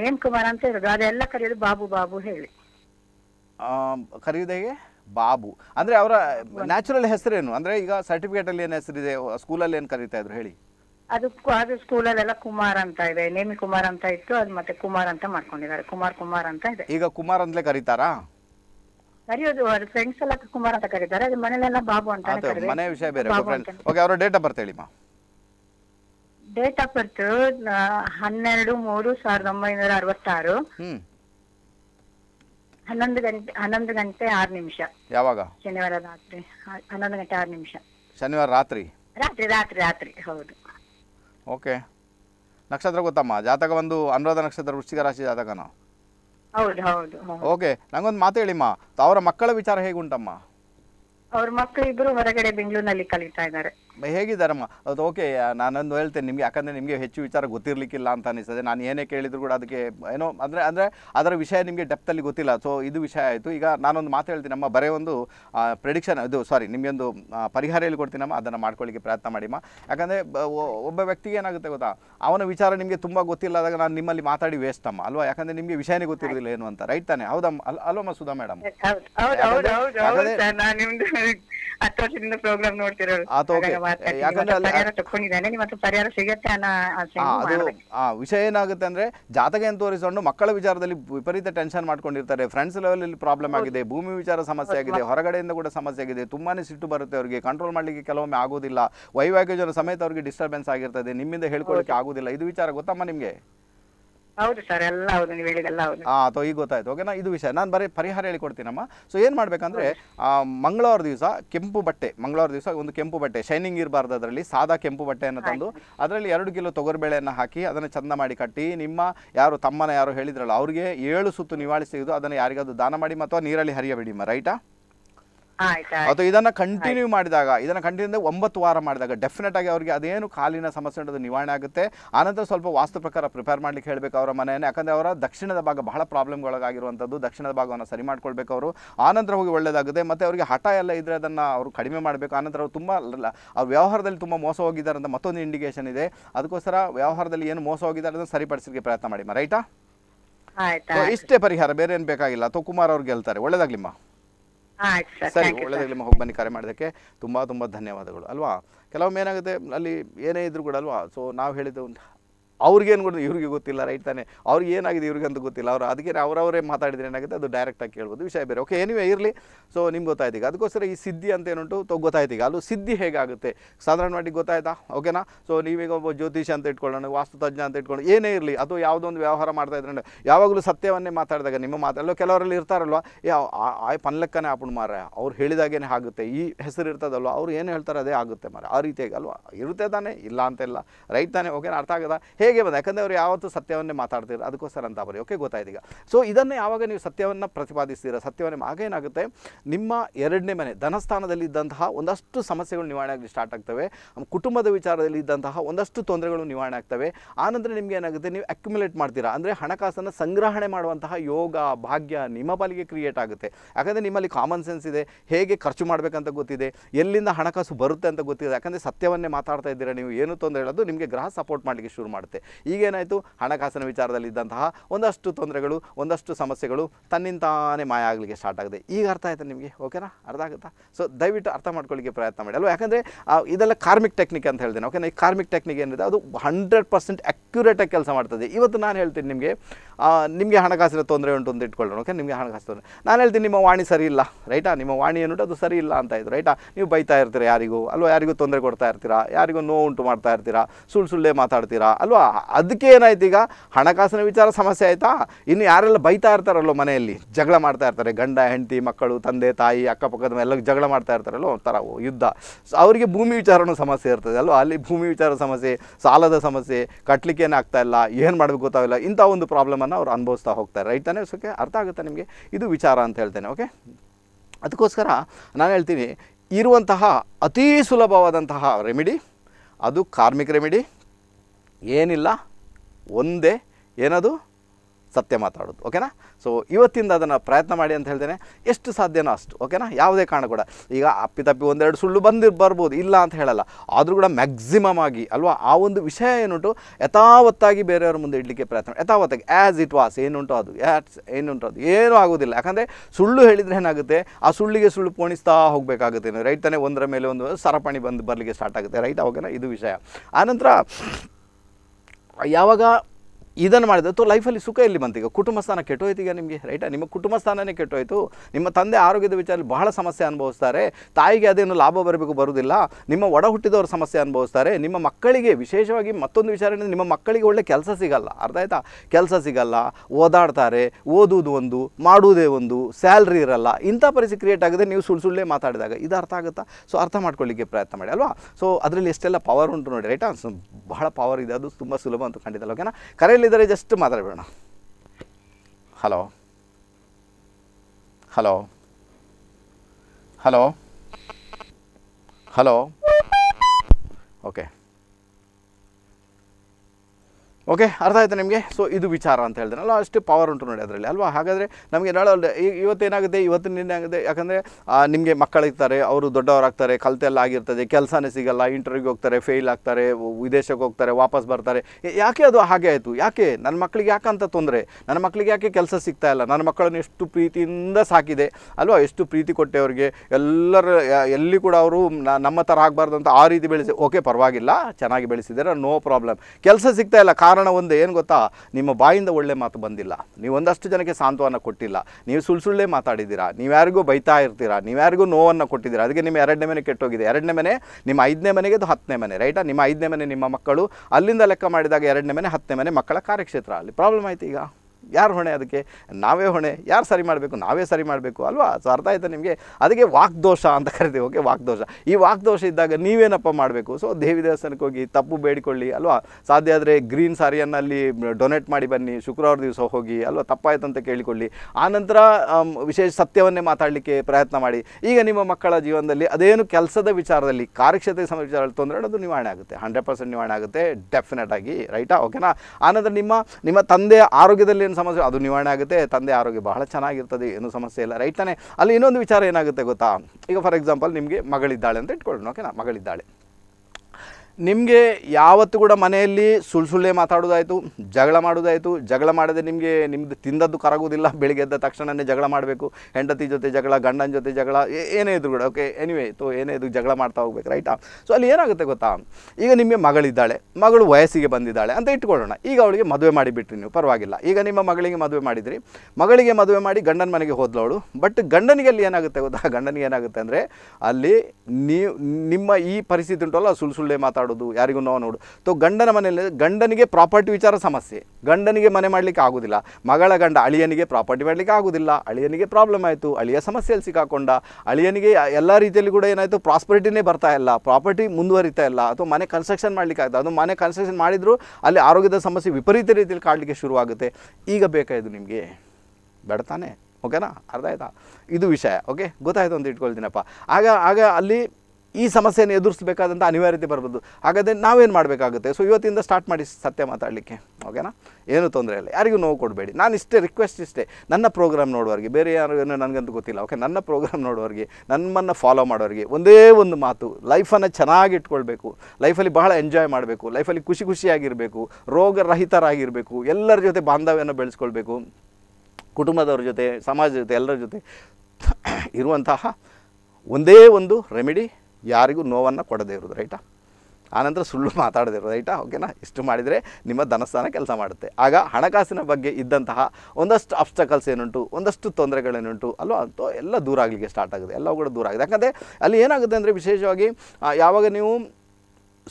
ನೇಮ್ ಕುಮಾರ್ ಅಂತ ಎಲ್ಲ ಅದೆಲ್ಲ ಕರೆಯೋದು ಬಾಬು ಬಾಬು ಹೇಳಿ ಕರೆಯೋದು ಹೇಗೆ ಬಾಬು ಅಂದರೆ ಅವರ ನ್ಯಾಚುರಲ್ ಹೆಸರೇನು ಅಂದರೆ ಈಗ ಸರ್ಟಿಫಿಕೇಟಲ್ಲಿ ಏನು ಹೆಸರಿದೆ ಸ್ಕೂಲಲ್ಲಿ ಏನು ಕರೀತಾ ಇದ್ರು ಹೇಳಿ ಅದು ಅದು ಸ್ಕೂಲಲ್ಲೆಲ್ಲ ಕುಮಾರ್ ಅಂತ ಇದೆ ನೇಮಿ ಕುಮಾರ್ ಅಂತ ಇತ್ತು ಅದು ಮತ್ತೆ ಕುಮಾರ್ ಅಂತ ಮಾಡ್ಕೊಂಡಿದ್ದಾರೆ ಕುಮಾರ್ ಕುಮಾರ್ ಅಂತ ಇದೆ ಈಗ ಕುಮಾರ್ ಅಂತಲೇ ಕರೀತಾರಾ ಕರೆಯೋದು ಅವ್ರ ಫ್ರೆಂಡ್ಸ್ ಎಲ್ಲ ಕುಮಾರ್ ಅಂತ ಕರೀತಾರೆ ಅದು ಮನೇಲೆಲ್ಲ ಬಾಬು ಅಂತ ಮನೆ ವಿಷಯ ಬೇರೆ ಓಕೆ ಅವರ ಡೇಟ್ ಆಫ್ ಬರ್ತ್ ಮಾ ಡೇಟ್ ಆಫ್ ಬರ್ತ್ ಹನ್ನೆರಡು ಮೂರು ಸಾವಿರದ ಒಂಬೈನೂರ ಅರವತ್ತಾರು ಹನ್ನೊಂದು ಗಂಟೆ ಹನ್ನೊಂದು ಗಂಟೆ ಆರು ನಿಮಿಷ ಯಾವಾಗ ಶನಿವಾರ ರಾತ್ರಿ ಹನ್ನೊಂದು ಗಂಟೆ ಆರು ನಿಮಿಷ ಶನಿವಾರ ರಾತ್ರಿ ರಾತ್ರಿ ರಾತ್ರಿ ರಾತ್ರಿ ಹೌದು ಓಕೆ ನಕ್ಷತ್ರ ಗೊತ್ತಮ್ಮ ಜಾತಕ ಬಂದು ಅನುರಾಧ ನಕ್ಷತ್ರ ವೃಷ್ಟಿಕ ರಾಶಿ ಜಾತಕನ ಹೌದು ಹೌದು ಓಕೆ ನಂಗೊಂದು ಮಾತು ಹೇಳಿಮ್ಮ ಅವರ ಮಕ್ಕಳ ವಿಚಾರ ಹೇಗುಂಟಮ್ಮ ಅವ್ರ ಮಕ್ಕಳು ಹೊರಗಡೆ ಬೆಂಗಳೂರಿನಲ್ಲಿ ಕಲಿತಾ ಇದ್ದಾರೆ ಹೇಗಿದ್ದಾರಮ್ಮ ಅದು ಓಕೆ ನಾನೊಂದು ಹೇಳ್ತೇನೆ ನಿಮಗೆ ಯಾಕಂದರೆ ನಿಮಗೆ ಹೆಚ್ಚು ವಿಚಾರ ಗೊತ್ತಿರಲಿಕ್ಕಿಲ್ಲ ಅಂತ ಅನಿಸ್ತದೆ ನಾನು ಏನೇ ಕೇಳಿದ್ರು ಕೂಡ ಅದಕ್ಕೆ ಏನೋ ಅಂದರೆ ಅಂದರೆ ಅದರ ವಿಷಯ ನಿಮಗೆ ಡೆಪ್ತಲ್ಲಿ ಗೊತ್ತಿಲ್ಲ ಸೊ ಇದು ವಿಷಯ ಆಯಿತು ಈಗ ನಾನೊಂದು ಮಾತು ಹೇಳ್ತೀನಿ ನಮ್ಮ ಬರೇ ಒಂದು ಪ್ರೆಡಿಕ್ಷನ್ ಇದು ಸಾರಿ ನಿಮಗೊಂದು ಪರಿಹಾರ ಕೊಡ್ತೀನಮ್ಮ ಅದನ್ನು ಮಾಡ್ಕೊಳ್ಳಿಕ್ಕೆ ಪ್ರಯತ್ನ ಮಾಡಿಮ್ಮ ಯಾಕಂದರೆ ಒಬ್ಬ ವ್ಯಕ್ತಿಗೆ ಏನಾಗುತ್ತೆ ಗೊತ್ತಾ ಅವನ ವಿಚಾರ ನಿಮಗೆ ತುಂಬ ಗೊತ್ತಿಲ್ಲದಾಗ ನಾನು ನಿಮ್ಮಲ್ಲಿ ಮಾತಾಡಿ ವೇಸ್ಟ್ ಅಮ್ಮ ಅಲ್ವಾ ಯಾಕಂದರೆ ನಿಮಗೆ ವಿಷಯನೇ ಗೊತ್ತಿರೋದಿಲ್ಲ ಏನು ಅಂತ ರೈಟ್ ತಾನೆ ಹೌದಮ್ಮ ಅಲ್ವಮ್ಮ ಸುಧಾ ಮೇಡಮ್ ಓಕೆ ವಿಷಯ ಏನಾಗುತ್ತೆ ಅಂದ್ರೆ ಜಾತಕ ಏನ್ ತೋರಿಸಿಕೊಂಡು ಮಕ್ಕಳ ವಿಚಾರದಲ್ಲಿ ವಿಪರೀತ ಟೆನ್ಷನ್ ಮಾಡ್ಕೊಂಡಿರ್ತಾರೆ ಫ್ರೆಂಡ್ಸ್ ಲೆವೆಲ್ ಅಲ್ಲಿ ಪ್ರಾಬ್ಲಮ್ ಆಗಿದೆ ಭೂಮಿ ವಿಚಾರ ಸಮಸ್ಯೆ ಆಗಿದೆ ಹೊರಗಡೆಯಿಂದ ಕೂಡ ಸಮಸ್ಯೆ ಆಗಿದೆ ತುಂಬಾನೇ ಸಿಟ್ಟು ಬರುತ್ತೆ ಅವರಿಗೆ ಕಂಟ್ರೋಲ್ ಮಾಡ್ಲಿಕ್ಕೆ ಕೆಲವೊಮ್ಮೆ ಆಗುದಿಲ್ಲ ವೈವಾಹಿಕ ಜನ ಸಮೇತ ಅವರಿಗೆ ಡಿಸ್ಟರ್ಬೆನ್ಸ್ ಆಗಿರ್ತದೆ ನಿಮ್ಮಿಂದ ಹೇಳ್ಕೊಳ್ಳಿಕ್ಕೆ ಆಗುದಿಲ್ಲ ಇದು ವಿಚಾರ ಗೊತ್ತಮ್ಮ ನಿಮ್ಗೆ ಹೌದು ಈಗ ಗೊತ್ತಾಯ್ತು ಓಕೆನಾ ಇದು ವಿಷಯ ನಾನು ಬರೀ ಪರಿಹಾರ ಹೇಳಿಕೊಡ್ತೀನಮ್ಮ ಸೊ ಏನು ಮಾಡ್ಬೇಕಂದ್ರೆ ಮಂಗಳವಾರ ದಿವಸ ಕೆಂಪು ಬಟ್ಟೆ ಮಂಗಳವಾರ ದಿವಸ ಒಂದು ಕೆಂಪು ಬಟ್ಟೆ ಶೈನಿಂಗ್ ಇರಬಾರ್ದು ಅದರಲ್ಲಿ ಸಾದಾ ಕೆಂಪು ಬಟ್ಟೆಯನ್ನು ತಂದು ಅದರಲ್ಲಿ ಎರಡು ಕಿಲೋ ತೊಗರಿಬೇಳೆಯನ್ನು ಹಾಕಿ ಅದನ್ನ ಚಂದ ಮಾಡಿ ಕಟ್ಟಿ ನಿಮ್ಮ ಯಾರು ತಮ್ಮನ ಯಾರು ಹೇಳಿದ್ರಲ್ಲ ಅವ್ರಿಗೆ ಏಳು ಸುತ್ತು ನಿವಾಳಿಸಿ ಅದನ್ನ ಯಾರಿಗಾದ್ರೂ ದಾನ ಮಾಡಿ ಅಥವಾ ನೀರಲ್ಲಿ ಹರಿಯಬೇಡಿ ರೈಟಾ ಅಥವಾ ಇದನ್ನ ಕಂಟಿನ್ಯೂ ಮಾಡಿದಾಗ ಇದನ್ನ ಕಂಟಿನ್ಯೂ ಒಂಬತ್ತು ವಾರ ಮಾಡಿದಾಗ ಡೆಫಿನೆಟ್ ಆಗಿ ಅವರಿಗೆ ಅದೇನು ಕಾಲಿನ ಸಮಸ್ಯೆ ಅನ್ನೋದು ನಿವಾರಣೆ ಆಗುತ್ತೆ ಆನಂತರ ಸ್ವಲ್ಪ ವಾಸ್ತು ಪ್ರಕಾರ ಪ್ರಿಪೇರ್ ಮಾಡ್ಲಿಕ್ಕೆ ಹೇಳಬೇಕು ಅವರ ಮನೆಯನ್ನು ಯಾಕಂದ್ರೆ ಅವರ ದಕ್ಷಿಣದ ಭಾಗ ಬಹಳ ಪ್ರಾಬ್ಲಮ್ ಒಳಗಾಗಿರುವಂಥದ್ದು ದಕ್ಷಿಣದ ಭಾಗವನ್ನು ಸರಿ ಮಾಡ್ಕೊಳ್ಬೇಕು ಅವರು ಆನಂತರ ಹೋಗಿ ಒಳ್ಳೇದಾಗುತ್ತೆ ಮತ್ತೆ ಅವರಿಗೆ ಹಠ ಎಲ್ಲ ಇದ್ರೆ ಅದನ್ನ ಅವರು ಕಡಿಮೆ ಮಾಡಬೇಕು ಆನಂತರ ಅವರು ತುಂಬಾ ವ್ಯವಹಾರದಲ್ಲಿ ತುಂಬಾ ಮೋಸ ಹೋಗಿದ್ದಾರೆ ಅಂತ ಮತ್ತೊಂದು ಇಂಡಿಕೇಶನ್ ಇದೆ ಅದಕ್ಕೋಸ್ಕರ ವ್ಯವಹಾರದಲ್ಲಿ ಏನು ಮೋಸ ಹೋಗಿದ್ದಾರೆ ಅದನ್ನು ಸರಿಪಡಿಸಲಿಕ್ಕೆ ಪ್ರಯತ್ನ ಮಾಡಿ ರೈಟಾ ಇಷ್ಟೇ ಪರಿಹಾರ ಬೇರೆ ಏನು ಬೇಕಾಗಿಲ್ಲ ಅಥವಾ ಕುಮಾರ್ ಅವ್ರು ಗೆಲ್ತಾರೆ ಒಳ್ಳೇದಾಗ್ಲಿಮ್ಮ ಸರಿ ಒಳ್ಳೆದಾಗಲಿ ಹೋಗಿ ಬನ್ನಿ ಕರೆ ಮಾಡೋದಕ್ಕೆ ತುಂಬಾ ತುಂಬಾ ಧನ್ಯವಾದಗಳು ಅಲ್ವಾ ಕೆಲವೊಮ್ಮೆ ಏನಾಗುತ್ತೆ ಅಲ್ಲಿ ಏನೇ ಇದ್ರೂ ಕೂಡ ಅಲ್ವಾ ಸೊ ನಾವು ಹೇಳಿದ್ದು ಏನು ಗೊತ್ತು ಇವ್ರಿಗೆ ಗೊತ್ತಿಲ್ಲ ರೈಟ್ ತಾನೆ ಅವ್ರಿಗೆ ಏನಾಗಿದೆ ಅಂತ ಗೊತ್ತಿಲ್ಲ ಅವ್ರು ಅದಕ್ಕೆ ಅವರವರೇ ಮಾತಾಡಿದ್ರೆ ಏನಾಗುತ್ತೆ ಅದು ಡೈರೆಕ್ಟಾಗಿ ಕೇಳ್ಬೋದು ವಿಷಯ ಬೇರೆ ಓಕೆ ಏನಿವೆ ಇರಲಿ ಸೊ ನಿಮ್ಗೆ ಗೊತ್ತಾಯ್ತು ಅದಕ್ಕೋಸ್ಕರ ಈ ಸಿದ್ಧಿ ಅಂತ ಏನುಂಟು ತೊ ಗೊತ್ತಾಯ್ತು ಈಗ ಅಲ್ಲೂ ಸಿದ್ಧಿ ಹೇಗಾಗುತ್ತೆ ಸಾಧಾರಣವಾಗಿ ಗೊತ್ತಾಯ್ತಾ ಓಕೆನಾ ಸೊ ನೀವೀಗ ಒಬ್ಬ ಜ್ಯೋತಿಷ ಅಂತ ಇಟ್ಕೊಳ್ಳೋಣ ವಾಸ್ತುತಜ್ಞ ಅಂತ ಇಟ್ಕೊಂಡು ಏನೇ ಇರಲಿ ಅದು ಯಾವುದೋ ಒಂದು ವ್ಯವಹಾರ ಮಾಡ್ತಾ ಇದ್ರೆ ಯಾವಾಗಲೂ ಸತ್ಯವನ್ನೇ ಮಾತಾಡಿದಾಗ ನಿಮ್ಮ ಮಾತಾಡಲು ಕೆಲವರಲ್ಲಿ ಇರ್ತಾರಲ್ವ ಯಾವ ಆಯ್ ಪನ್ಲಕ್ಕನೇ ಅಪ್ಪಣ್ಣ ಮಾರ ಅವ್ರು ಹೇಳಿದಾಗೇನೆ ಆಗುತ್ತೆ ಈ ಹೆಸರು ಇರ್ತದಲ್ವ ಅವ್ರು ಏನು ಹೇಳ್ತಾರೆ ಅದೇ ಆಗುತ್ತೆ ಮಾರ ಆ ರೀತಿಯಾಗಿ ಅಲ್ವಾ ಇರುತ್ತೆ ತಾನೇ ಇಲ್ಲ ಅಂತೆಲ್ಲ ರೈಟ್ ತಾನೇ ಓಕೆನಾ ಅರ್ಥ ಆಗದ ಹೇಗೆ ಹೇಗೆ ಬಂದ ಯಾಕಂದರೆ ಅವರು ಯಾವತ್ತೂ ಸತ್ಯವನ್ನೇ ಮಾತಾಡ್ತೀರ ಅದಕ್ಕೋಸ್ಕರ ಅಂತ ಬರೀ ಓಕೆ ಗೊತ್ತಾಯ್ತು ಸೊ ಇದನ್ನು ಯಾವಾಗ ನೀವು ಸತ್ಯವನ್ನು ಪ್ರತಿಪಾದಿಸ್ತೀರ ಸತ್ಯವನ್ನು ಆಗೇನಾಗುತ್ತೆ ನಿಮ್ಮ ಎರಡನೇ ಮನೆ ಧನಸ್ಥಾನದಲ್ಲಿ ಇದ್ದಂತಹ ಒಂದಷ್ಟು ಸಮಸ್ಯೆಗಳು ನಿವಾರಣೆ ಆಗಲಿ ಸ್ಟಾರ್ಟ್ ಆಗ್ತವೆ ಕುಟುಂಬದ ವಿಚಾರದಲ್ಲಿ ಇದ್ದಂತಹ ಒಂದಷ್ಟು ತೊಂದರೆಗಳು ನಿವಾರಣೆ ಆಗ್ತವೆ ಆನಂತರ ನಿಮಗೆ ಏನಾಗುತ್ತೆ ನೀವು ಅಕ್ಯುಮುಲೇಟ್ ಮಾಡ್ತೀರಾ ಅಂದರೆ ಹಣಕಾಸನ್ನು ಸಂಗ್ರಹಣೆ ಮಾಡುವಂತಹ ಯೋಗ ಭಾಗ್ಯ ನಿಮ್ಮ ಪಾಲಿಗೆ ಕ್ರಿಯೇಟ್ ಆಗುತ್ತೆ ಯಾಕಂದರೆ ನಿಮ್ಮಲ್ಲಿ ಕಾಮನ್ ಸೆನ್ಸ್ ಇದೆ ಹೇಗೆ ಖರ್ಚು ಮಾಡಬೇಕಂತ ಗೊತ್ತಿದೆ ಎಲ್ಲಿಂದ ಹಣಕಾಸು ಬರುತ್ತೆ ಅಂತ ಗೊತ್ತಿದೆ ಯಾಕಂದರೆ ಸತ್ಯವನ್ನೇ ಮಾತಾಡ್ತಾ ಇದ್ದೀರಾ ನೀವು ಏನು ತೊಂದರೆ ಹೇಳೋದು ನಿಮಗೆ ಗ್ರಹ ಸಪೋರ್ಟ್ ಮಾಡಲಿಕ್ಕೆ ಶುರು ಮಾಡುತ್ತೆ ಈಗೇನಾಯಿತು ಹಣಕಾಸಿನ ವಿಚಾರದಲ್ಲಿ ಇದ್ದಂತಹ ಒಂದಷ್ಟು ತೊಂದರೆಗಳು ಒಂದಷ್ಟು ಸಮಸ್ಯೆಗಳು ತನ್ನಿಂತಾನೇ ಮಾಯ ಆಗಲಿಕ್ಕೆ ಸ್ಟಾರ್ಟ್ ಆಗಿದೆ ಈಗ ಅರ್ಥ ಆಯ್ತಾ ನಿಮಗೆ ಓಕೆನಾ ಅರ್ಥ ಆಗುತ್ತಾ ಸೊ ದಯವಿಟ್ಟು ಅರ್ಥ ಮಾಡ್ಕೊಳ್ಳಿಕ್ಕೆ ಪ್ರಯತ್ನ ಮಾಡಿ ಅಲ್ವಾ ಯಾಕಂದರೆ ಇದೆಲ್ಲ ಕಾರ್ಮಿಕ್ ಟೆಕ್ನಿಕ್ ಅಂತ ಹೇಳ್ತೇನೆ ಓಕೆನಾ ಈ ಕಾರ್ಮಿಕ್ ಟೆಕ್ನಿಕ್ ಏನಿದೆ ಅದು ಹಂಡ್ರೆಡ್ ಪರ್ಸೆಂಟ್ ಅಕ್ಯುರೇಟಾಗಿ ಕೆಲಸ ಮಾಡ್ತದೆ ಇವತ್ತು ನಾನು ಹೇಳ್ತೀನಿ ನಿಮಗೆ ನಿಮಗೆ ಹಣಕಾಸಿನ ತೊಂದರೆ ಉಂಟು ಅಂತ ಇಟ್ಕೊಳ್ಳೋಣ ಓಕೆ ನಿಮಗೆ ಹಣಕಾಸು ತೊಂದರೆ ನಾನು ಹೇಳ್ತೀನಿ ನಿಮ್ಮ ವಾಣಿ ಸರಿ ಇಲ್ಲ ರೈಟಾ ನಿಮ್ಮ ವಾಣಿ ಏನುಂಟು ಅದು ಸರಿ ಇಲ್ಲ ಅಂತ ಇದ್ರು ರೈಟಾ ನೀವು ಬೈತಾ ಇರ್ತೀರಾ ಯಾರಿಗೂ ಅಲ್ವಾ ಯಾರಿಗೂ ತೊಂದರೆ ಕೊಡ್ತಾ ಇರ್ತೀರಾ ಯಾರಿಗೂ ನೋವು ಉಂಟು ಮಾಡ್ತಾ ಇರ್ತೀರಾ ಸುಳ್ಳು ಸುಳ್ಳೇ ಮಾತಾಡ್ತೀರಾ ಅಲ್ವಾ ಅದಕ್ಕೆ ಏನಾಯ್ತು ಈಗ ಹಣಕಾಸಿನ ವಿಚಾರ ಸಮಸ್ಯೆ ಆಯಿತಾ ಇನ್ನು ಯಾರೆಲ್ಲ ಬೈತಾ ಇರ್ತಾರಲ್ಲೋ ಮನೆಯಲ್ಲಿ ಜಗಳ ಮಾಡ್ತಾ ಇರ್ತಾರೆ ಗಂಡ ಹೆಂಡತಿ ಮಕ್ಕಳು ತಂದೆ ತಾಯಿ ಅಕ್ಕಪಕ್ಕದ ಎಲ್ಲ ಜಗಳ ಮಾಡ್ತಾ ಇರ್ತಾರಲ್ಲೋ ಒಂಥರ ಯುದ್ಧ ಅವರಿಗೆ ಭೂಮಿ ವಿಚಾರನೂ ಸಮಸ್ಯೆ ಇರ್ತದೆ ಅಲ್ವ ಅಲ್ಲಿ ಭೂಮಿ ವಿಚಾರ ಸಮಸ್ಯೆ ಸಾಲದ ಸಮಸ್ಯೆ ಕಟ್ಟಲಿಕ್ಕೇನೆ ಆಗ್ತಾ ಇಲ್ಲ ಏನು ಮಾಡಬೇಕು ಗೊತ್ತಾಗಿಲ್ಲ ಇಂಥ ಒಂದು ಪ್ರಾಬ್ಲಮನ್ನು ಅವ್ರು ಅನುಭವಿಸ್ತಾ ಹೋಗ್ತಾರೆ ರೈಟ್ ತಾನೇ ಸೊಕ್ಕೆ ಅರ್ಥ ಆಗುತ್ತೆ ನಿಮಗೆ ಇದು ವಿಚಾರ ಅಂತ ಹೇಳ್ತೇನೆ ಓಕೆ ಅದಕ್ಕೋಸ್ಕರ ನಾನು ಹೇಳ್ತೀನಿ ಇರುವಂತಹ ಅತೀ ಸುಲಭವಾದಂತಹ ರೆಮಿಡಿ ಅದು ಕಾರ್ಮಿಕ ರೆಮಿಡಿ ಏನಿಲ್ಲ ಒಂದೇ ಏನದು ಸತ್ಯ ಮಾತಾಡೋದು ಓಕೆನಾ ಸೊ ಇವತ್ತಿಂದ ಅದನ್ನು ಪ್ರಯತ್ನ ಮಾಡಿ ಅಂತ ಹೇಳ್ತೇನೆ ಎಷ್ಟು ಸಾಧ್ಯನೋ ಅಷ್ಟು ಓಕೆನಾ ಯಾವುದೇ ಕಾರಣ ಕೂಡ ಈಗ ಅಪ್ಪಿತಪ್ಪಿ ಒಂದೆರಡು ಸುಳ್ಳು ಬಂದಿರ್ ಬರ್ಬೋದು ಇಲ್ಲ ಅಂತ ಹೇಳಲ್ಲ ಆದರೂ ಕೂಡ ಮ್ಯಾಕ್ಸಿಮಮ್ ಆಗಿ ಅಲ್ವಾ ಆ ಒಂದು ವಿಷಯ ಏನುಂಟು ಯಥಾವತ್ತಾಗಿ ಬೇರೆಯವ್ರ ಮುಂದೆ ಇಡಲಿಕ್ಕೆ ಪ್ರಯತ್ನ ಯಥಾವತ್ತಾಗಿ ಆ್ಯಸ್ ಇಟ್ ವಾಸ್ ಏನುಂಟು ಅದು ಯಾಟ್ಸ್ ಏನುಂಟು ಅದು ಏನೂ ಆಗೋದಿಲ್ಲ ಯಾಕಂದರೆ ಸುಳ್ಳು ಹೇಳಿದರೆ ಏನಾಗುತ್ತೆ ಆ ಸುಳ್ಳಿಗೆ ಸುಳ್ಳು ಪೋಣಿಸ್ತಾ ಹೋಗಬೇಕಾಗುತ್ತೆ ರೈಟ್ ತಾನೇ ಒಂದರ ಮೇಲೆ ಒಂದು ಸರಪಣಿ ಬಂದು ಬರಲಿಕ್ಕೆ ಸ್ಟಾರ್ಟ್ ಆಗುತ್ತೆ ರೈಟ್ ಓಕೆನಾ ಇದು ವಿಷಯ ಆನಂತರ ಯಾವಾಗ ಇದನ್ನು ಮಾಡಿದ ಅಥವಾ ಲೈಫಲ್ಲಿ ಸುಖ ಎಲ್ಲಿ ಬಂತೀಗ ಕುಟುಂಬ ಸ್ಥಾನ ಕೆಟ್ಟೋಯ್ತೀಗ ನಿಮಗೆ ರೈಟಾ ನಿಮ್ಮ ಕುಟುಂಬ ಸ್ಥಾನನೇ ಕೆಟ್ಟೋಯ್ತು ನಿಮ್ಮ ತಂದೆ ಆರೋಗ್ಯದ ವಿಚಾರದಲ್ಲಿ ಬಹಳ ಸಮಸ್ಯೆ ಅನುಭವಿಸ್ತಾರೆ ತಾಯಿಗೆ ಅದೇನು ಲಾಭ ಬರಬೇಕು ಬರುವುದಿಲ್ಲ ನಿಮ್ಮ ಒಡ ಹುಟ್ಟಿದವರು ಸಮಸ್ಯೆ ಅನುಭವಿಸ್ತಾರೆ ನಿಮ್ಮ ಮಕ್ಕಳಿಗೆ ವಿಶೇಷವಾಗಿ ಮತ್ತೊಂದು ವಿಚಾರ ನಿಮ್ಮ ಮಕ್ಕಳಿಗೆ ಒಳ್ಳೆ ಕೆಲಸ ಸಿಗಲ್ಲ ಅರ್ಥ ಆಯ್ತಾ ಕೆಲಸ ಸಿಗಲ್ಲ ಓದಾಡ್ತಾರೆ ಓದುವುದು ಒಂದು ಮಾಡುವುದೇ ಒಂದು ಸ್ಯಾಲ್ರಿ ಇರಲ್ಲ ಇಂಥ ಪರಿಸ್ಥಿತಿ ಕ್ರಿಯೇಟ್ ಆಗಿದೆ ನೀವು ಸುಳ್ಳು ಸುಳ್ಳೇ ಮಾತಾಡಿದಾಗ ಇದು ಅರ್ಥ ಆಗುತ್ತಾ ಸೊ ಅರ್ಥ ಮಾಡ್ಕೊಳ್ಳಿಕ್ಕೆ ಪ್ರಯತ್ನ ಮಾಡಿ ಅಲ್ವಾ ಸೊ ಅದರಲ್ಲಿ ಎಷ್ಟೆಲ್ಲ ಪವರ್ ಉಂಟು ನೋಡಿ ರೈಟಾ ಬಹಳ ಪವರ್ ಇದೆ ಅದು ತುಂಬ ಸುಲಭ ಅಂತ ಖಂಡಿತ ಓಕೆನಾ ಕರೆಯಲ್ಲಿ ಇದರ ಜಸ್ಟ್ ಮಾತಾಡಬೇಡ hello hello hello hello okay okay ಅರ್ಥ ಆಯಿತು ನಿಮಗೆ ಸೊ ಇದು ವಿಚಾರ ಅಂತ ಅಲ್ಲ ಅಷ್ಟು ಪವರ್ ಉಂಟು ನೋಡಿ ಅದರಲ್ಲಿ ಅಲ್ವಾ ಹಾಗಾದರೆ ನಮಗೆ ನಾಳೆ ಇವತ್ತೇನಾಗುತ್ತೆ ಇವತ್ತಿನ ಏನಾಗದೆ ಯಾಕಂದರೆ ನಿಮಗೆ ಮಕ್ಕಳಿರ್ತಾರೆ ಅವರು ದೊಡ್ಡವರಾಗ್ತಾರೆ ಕಲ್ತೆಲ್ಲ ಆಗಿರ್ತದೆ ಕೆಲಸನೇ ಸಿಗಲ್ಲ ಇಂಟರ್ವ್ಯೂಗೆ ಹೋಗ್ತಾರೆ ಫೇಲ್ ಆಗ್ತಾರೆ ವಿದೇಶಕ್ಕೆ ಹೋಗ್ತಾರೆ ವಾಪಸ್ ಬರ್ತಾರೆ ಯಾಕೆ ಅದು ಹಾಗೆ ಆಯಿತು ಯಾಕೆ ನನ್ನ ಮಕ್ಕಳಿಗೆ ಯಾಕಂತ ತೊಂದರೆ ನನ್ನ ಮಕ್ಕಳಿಗೆ ಯಾಕೆ ಕೆಲಸ ಸಿಗ್ತಾ ಇಲ್ಲ ನನ್ನ ಮಕ್ಕಳನ್ನು ಎಷ್ಟು ಪ್ರೀತಿಯಿಂದ ಸಾಕಿದೆ ಅಲ್ವಾ ಎಷ್ಟು ಪ್ರೀತಿ ಕೊಟ್ಟೆ ಅವರಿಗೆ ಎಲ್ಲರ ಎಲ್ಲಿ ಕೂಡ ಅವರು ನಮ್ಮ ಥರ ಆಗಬಾರ್ದು ಅಂತ ಆ ರೀತಿ ಬೆಳೆಸಿ ಓಕೆ ಪರವಾಗಿಲ್ಲ ಚೆನ್ನಾಗಿ ಬೆಳೆಸಿದ್ದಾರೆ ನೋ ಪ್ರಾಬ್ಲಮ್ ಕೆಲಸ ಸಿಗ್ತಾ ಇಲ್ಲ ಕಾರಣ ಒಂದು ಏನು ಗೊತ್ತಾ ನಿಮ್ಮ ಬಾಯಿಂದ ಒಳ್ಳೆ ಮಾತು ಬಂದಿಲ್ಲ ನೀವು ಒಂದಷ್ಟು ಜನಕ್ಕೆ ಸಾಂತ್ವನ ಕೊಟ್ಟಿಲ್ಲ ನೀವು ಸುಳ್ಳು ಸುಳ್ಳೇ ಮಾತಾಡಿದ್ದೀರಾ ನೀವು ಯಾರಿಗೂ ಬೈತಾ ಇರ್ತೀರಾ ನೀವು ಯಾರಿಗೂ ನೋವನ್ನು ಕೊಟ್ಟಿದ್ದೀರಾ ಅದಕ್ಕೆ ನಿಮ್ಮ ಎರಡನೇ ಮನೆ ಕೆಟ್ಟೋಗಿದೆ ಎರಡನೇ ಮನೆ ನಿಮ್ಮ ಐದನೇ ಮನೆಗೆ ಅದು ಹತ್ತನೇ ಮನೆ ರೈಟಾ ನಿಮ್ಮ ಐದನೇ ಮನೆ ನಿಮ್ಮ ಮಕ್ಕಳು ಅಲ್ಲಿಂದ ಲೆಕ್ಕ ಮಾಡಿದಾಗ ಎರಡನೇ ಮನೆ ಹತ್ತನೇ ಮನೆ ಮಕ್ಕಳ ಕಾರ್ಯಕ್ಷೇತ್ರ ಅಲ್ಲಿ ಪ್ರಾಬ್ಲಮ್ ಆಯ್ತು ಈಗ ಯಾರು ಹೊಣೆ ಅದಕ್ಕೆ ನಾವೇ ಹೊಣೆ ಯಾರು ಸರಿ ಮಾಡಬೇಕು ನಾವೇ ಸರಿ ಮಾಡಬೇಕು ಅಲ್ವಾ ಸೊ ಅರ್ಥ ಆಯಿತಾ ನಿಮಗೆ ಅದಕ್ಕೆ ವಾಗ್ದೋಷ ಅಂತ ಕರಿತೀವಿ ಓಕೆ ವಾಗ್ದೋಷ ಈ ವಾಗ್ದೋಷ ಇದ್ದಾಗ ನೀವೇನಪ್ಪ ಮಾಡಬೇಕು ಸೊ ದೇವಿ ದೇವಸ್ಥಾನಕ್ಕೆ ಹೋಗಿ ತಪ್ಪು ಬೇಡಿಕೊಳ್ಳಿ ಅಲ್ವಾ ಸಾಧ್ಯ ಆದರೆ ಗ್ರೀನ್ ಸಾರಿಯನ್ನಲ್ಲಿ ಡೊನೇಟ್ ಮಾಡಿ ಬನ್ನಿ ಶುಕ್ರವಾರ ದಿವಸ ಹೋಗಿ ಅಲ್ವಾ ತಪ್ಪಾಯ್ತು ಅಂತ ಕೇಳಿಕೊಳ್ಳಿ ಆನಂತರ ವಿಶೇಷ ಸತ್ಯವನ್ನೇ ಮಾತಾಡಲಿಕ್ಕೆ ಪ್ರಯತ್ನ ಮಾಡಿ ಈಗ ನಿಮ್ಮ ಮಕ್ಕಳ ಜೀವನದಲ್ಲಿ ಅದೇನು ಕೆಲಸದ ವಿಚಾರದಲ್ಲಿ ಕಾರ್ಯಕ್ಷತೆ ಸಮ ವಿಚಾರದಲ್ಲಿ ತೊಂದರೆ ಅದು ನಿವಾರಣೆ ಆಗುತ್ತೆ ಹಂಡ್ರೆಡ್ ಪರ್ಸೆಂಟ್ ನಿವಾರಣೆ ಆಗುತ್ತೆ ಡೆಫಿನೆಟ್ ಆಗಿ ರೈಟಾ ಓಕೆನಾ ಆನಂತರ ನಿಮ್ಮ ನಿಮ್ಮ ತಂದೆಯ ಆರೋಗ್ಯದಲ್ಲಿ ಏನು ಸಮಸ್ಯೆ ಅದು ನಿವಾರಣೆ ಆಗುತ್ತೆ ತಂದೆ ಆರೋಗ್ಯ ಬಹಳ ಚೆನ್ನಾಗಿರ್ತದೆ ಏನು ಸಮಸ್ಯೆ ಇಲ್ಲ ರೈಟ್ ತಾನೆ ಅಲ್ಲಿ ಇನ್ನೊಂದು ವಿಚಾರ ಏನಾಗುತ್ತೆ ಗೊತ್ತಾ ಈಗ ಫಾರ್ ಎಕ್ಸಾಂಪಲ್ ನಿಮಗೆ ಮಗಳಿದ್ದಾಳೆ ಅಂತ ಇಟ್ಕೊಳ್ಳೋಣ ಓಕೆನಾ ಮಗಳಿದ್ದಾಳೆ ನಿಮಗೆ ಯಾವತ್ತು ಕೂಡ ಮನೆಯಲ್ಲಿ ಸುಳ್ಳು ಸುಳ್ಳೆ ಮಾತಾಡೋದಾಯಿತು ಜಗಳ ಮಾಡೋದಾಯಿತು ಜಗಳ ಮಾಡದೆ ನಿಮಗೆ ನಿಮ್ಮದು ತಿಂದದ್ದು ಕರಗೋದಿಲ್ಲ ಬೆಳಿಗ್ಗೆ ಎದ್ದ ತಕ್ಷಣವೇ ಜಗಳ ಮಾಡಬೇಕು ಹೆಂಡತಿ ಜೊತೆ ಜಗಳ ಗಂಡನ ಜೊತೆ ಜಗಳ ಏನೇ ಇದ್ರು ಕೂಡ ಓಕೆ ಎನಿವೆ ತೋ ಏನೇ ಇದು ಜಗಳ ಮಾಡ್ತಾ ಹೋಗ್ಬೇಕು ರೈಟಾ ಸೊ ಅಲ್ಲಿ ಏನಾಗುತ್ತೆ ಗೊತ್ತಾ ಈಗ ನಿಮಗೆ ಮಗಳಿದ್ದಾಳೆ ಮಗಳು ವಯಸ್ಸಿಗೆ ಬಂದಿದ್ದಾಳೆ ಅಂತ ಇಟ್ಕೊಳ್ಳೋಣ ಈಗ ಅವಳಿಗೆ ಮದುವೆ ಮಾಡಿಬಿಟ್ರಿ ನೀವು ಪರವಾಗಿಲ್ಲ ಈಗ ನಿಮ್ಮ ಮಗಳಿಗೆ ಮದುವೆ ಮಾಡಿದ್ರಿ ಮಗಳಿಗೆ ಮದುವೆ ಮಾಡಿ ಗಂಡನ ಮನೆಗೆ ಹೋದ್ಲವಳು ಬಟ್ ಗಂಡನಿಗೆ ಅಲ್ಲಿ ಏನಾಗುತ್ತೆ ಗೊತ್ತಾ ಗಂಡನಿಗೆ ಏನಾಗುತ್ತೆ ಅಂದರೆ ಅಲ್ಲಿ ನೀವು ನಿಮ್ಮ ಈ ಪರಿಸ್ಥಿತಿ ಉಂಟಲ್ಲ ಸುಳ್ಳು ಸುಳ್ಳೇ ಮಾತಾಡೋದು ಮಾತಾಡೋದು ಯಾರಿಗೂ ನೋವು ನೋಡು ತೊ ಗಂಡನ ಮನೆಯಲ್ಲಿ ಗಂಡನಿಗೆ ಪ್ರಾಪರ್ಟಿ ವಿಚಾರ ಸಮಸ್ಯೆ ಗಂಡನಿಗೆ ಮನೆ ಮಾಡಲಿಕ್ಕೆ ಆಗೋದಿಲ್ಲ ಮಗಳ ಗಂಡ ಅಳಿಯನಿಗೆ ಪ್ರಾಪರ್ಟಿ ಮಾಡಲಿಕ್ಕೆ ಆಗೋದಿಲ್ಲ ಅಳಿಯನಿಗೆ ಪ್ರಾಬ್ಲಮ್ ಆಯಿತು ಅಳಿಯ ಸಮಸ್ಯೆಯಲ್ಲಿ ಸಿಕ್ಕಾಕೊಂಡ ಅಳಿಯನಿಗೆ ಎಲ್ಲ ರೀತಿಯಲ್ಲಿ ಕೂಡ ಏನಾಯಿತು ಪ್ರಾಸ್ಪರಿಟಿನೇ ಬರ್ತಾ ಇಲ್ಲ ಪ್ರಾಪರ್ಟಿ ಮುಂದುವರಿತಾ ಇಲ್ಲ ಅಥವಾ ಮನೆ ಕನ್ಸ್ಟ್ರಕ್ಷನ್ ಮಾಡಲಿಕ್ಕೆ ಆಗ್ತದೆ ಅದು ಮನೆ ಕನ್ಸ್ಟ್ರಕ್ಷನ್ ಮಾಡಿದ್ರು ಅಲ್ಲಿ ಆರೋಗ್ಯದ ಸಮಸ್ಯೆ ವಿಪರೀತ ರೀತಿಯಲ್ಲಿ ಕಾಡಲಿಕ್ಕೆ ಶುರುವಾಗುತ್ತೆ ಈಗ ಬೇಕಾಯಿತು ನಿಮಗೆ ಬೇಡ ಓಕೆನಾ ಅರ್ಧ ಆಯ್ತಾ ಇದು ವಿಷಯ ಓಕೆ ಗೊತ್ತಾಯ್ತು ಅಂತ ಇಟ್ಕೊಳ್ತೀನಪ್ಪ ಆಗ ಆಗ ಅಲ್ಲಿ ಈ ಸಮಸ್ಯೆಯನ್ನು ಎದುರಿಸಬೇಕಾದಂಥ ಅನಿವಾರ್ಯತೆ ಬರ್ಬೋದು ಹಾಗಾದರೆ ನಾವೇನು ಮಾಡಬೇಕಾಗುತ್ತೆ ಸೊ ಇವತ್ತಿಂದ ಸ್ಟಾರ್ಟ್ ಮಾಡಿ ಸತ್ಯ ಮಾತಾಡಲಿಕ್ಕೆ ಓಕೆನಾ ಏನೂ ತೊಂದರೆ ಇಲ್ಲ ಯಾರಿಗೂ ನೋವು ಕೊಡಬೇಡಿ ನಾನು ಇಷ್ಟೇ ರಿಕ್ವೆಸ್ಟ್ ಇಷ್ಟೇ ನನ್ನ ಪ್ರೋಗ್ರಾಮ್ ನೋಡೋರಿಗೆ ಬೇರೆ ಯಾರು ಏನೋ ನನಗಂತೂ ಗೊತ್ತಿಲ್ಲ ಓಕೆ ನನ್ನ ಪ್ರೋಗ್ರಾಮ್ ನೋಡೋರಿಗೆ ನಮ್ಮನ್ನು ಫಾಲೋ ಮಾಡೋರಿಗೆ ಒಂದೇ ಒಂದು ಮಾತು ಲೈಫನ್ನು ಚೆನ್ನಾಗಿ ಇಟ್ಕೊಳ್ಬೇಕು ಲೈಫಲ್ಲಿ ಬಹಳ ಎಂಜಾಯ್ ಮಾಡಬೇಕು ಲೈಫಲ್ಲಿ ಖುಷಿ ಖುಷಿಯಾಗಿರಬೇಕು ರೋಗರಹಿತರಾಗಿರಬೇಕು ಎಲ್ಲರ ಜೊತೆ ಬಾಂಧವ್ಯನ ಬೆಳೆಸ್ಕೊಳ್ಬೇಕು ಕುಟುಂಬದವ್ರ ಜೊತೆ ಸಮಾಜದ ಜೊತೆ ಎಲ್ಲರ ಜೊತೆ ಇರುವಂತಹ ಒಂದೇ ಒಂದು ರೆಮಿಡಿ ಯಾರಿಗೂ ನೋವನ್ನು ಕೊಡದೇ ಇರೋದು ರೈಟಾ ಆನಂತರ ಸುಳ್ಳು ಮಾತಾಡದೇ ಇರೋದು ರೈಟಾ ಓಕೆನಾ ಇಷ್ಟು ಮಾಡಿದರೆ ನಿಮ್ಮ ಧನಸ್ಥಾನ ಕೆಲಸ ಮಾಡುತ್ತೆ ಆಗ ಹಣಕಾಸಿನ ಬಗ್ಗೆ ಇದ್ದಂತಹ ಒಂದಷ್ಟು ಅಬ್ಸ್ಟಕಲ್ಸ್ ಏನುಂಟು ಒಂದಷ್ಟು ತೊಂದರೆಗಳೇನುಂಟು ಅಲ್ವಾ ಅಂತೂ ಎಲ್ಲ ದೂರ ಆಗಲಿಕ್ಕೆ ಸ್ಟಾರ್ಟ್ ಆಗುತ್ತೆ ಎಲ್ಲವೂ ಕೂಡ ದೂರ ಆಗಿದೆ ಯಾಕಂದರೆ ಅಲ್ಲಿ ಏನಾಗುತ್ತೆ ಅಂದರೆ ವಿಶೇಷವಾಗಿ ಯಾವಾಗ ನೀವು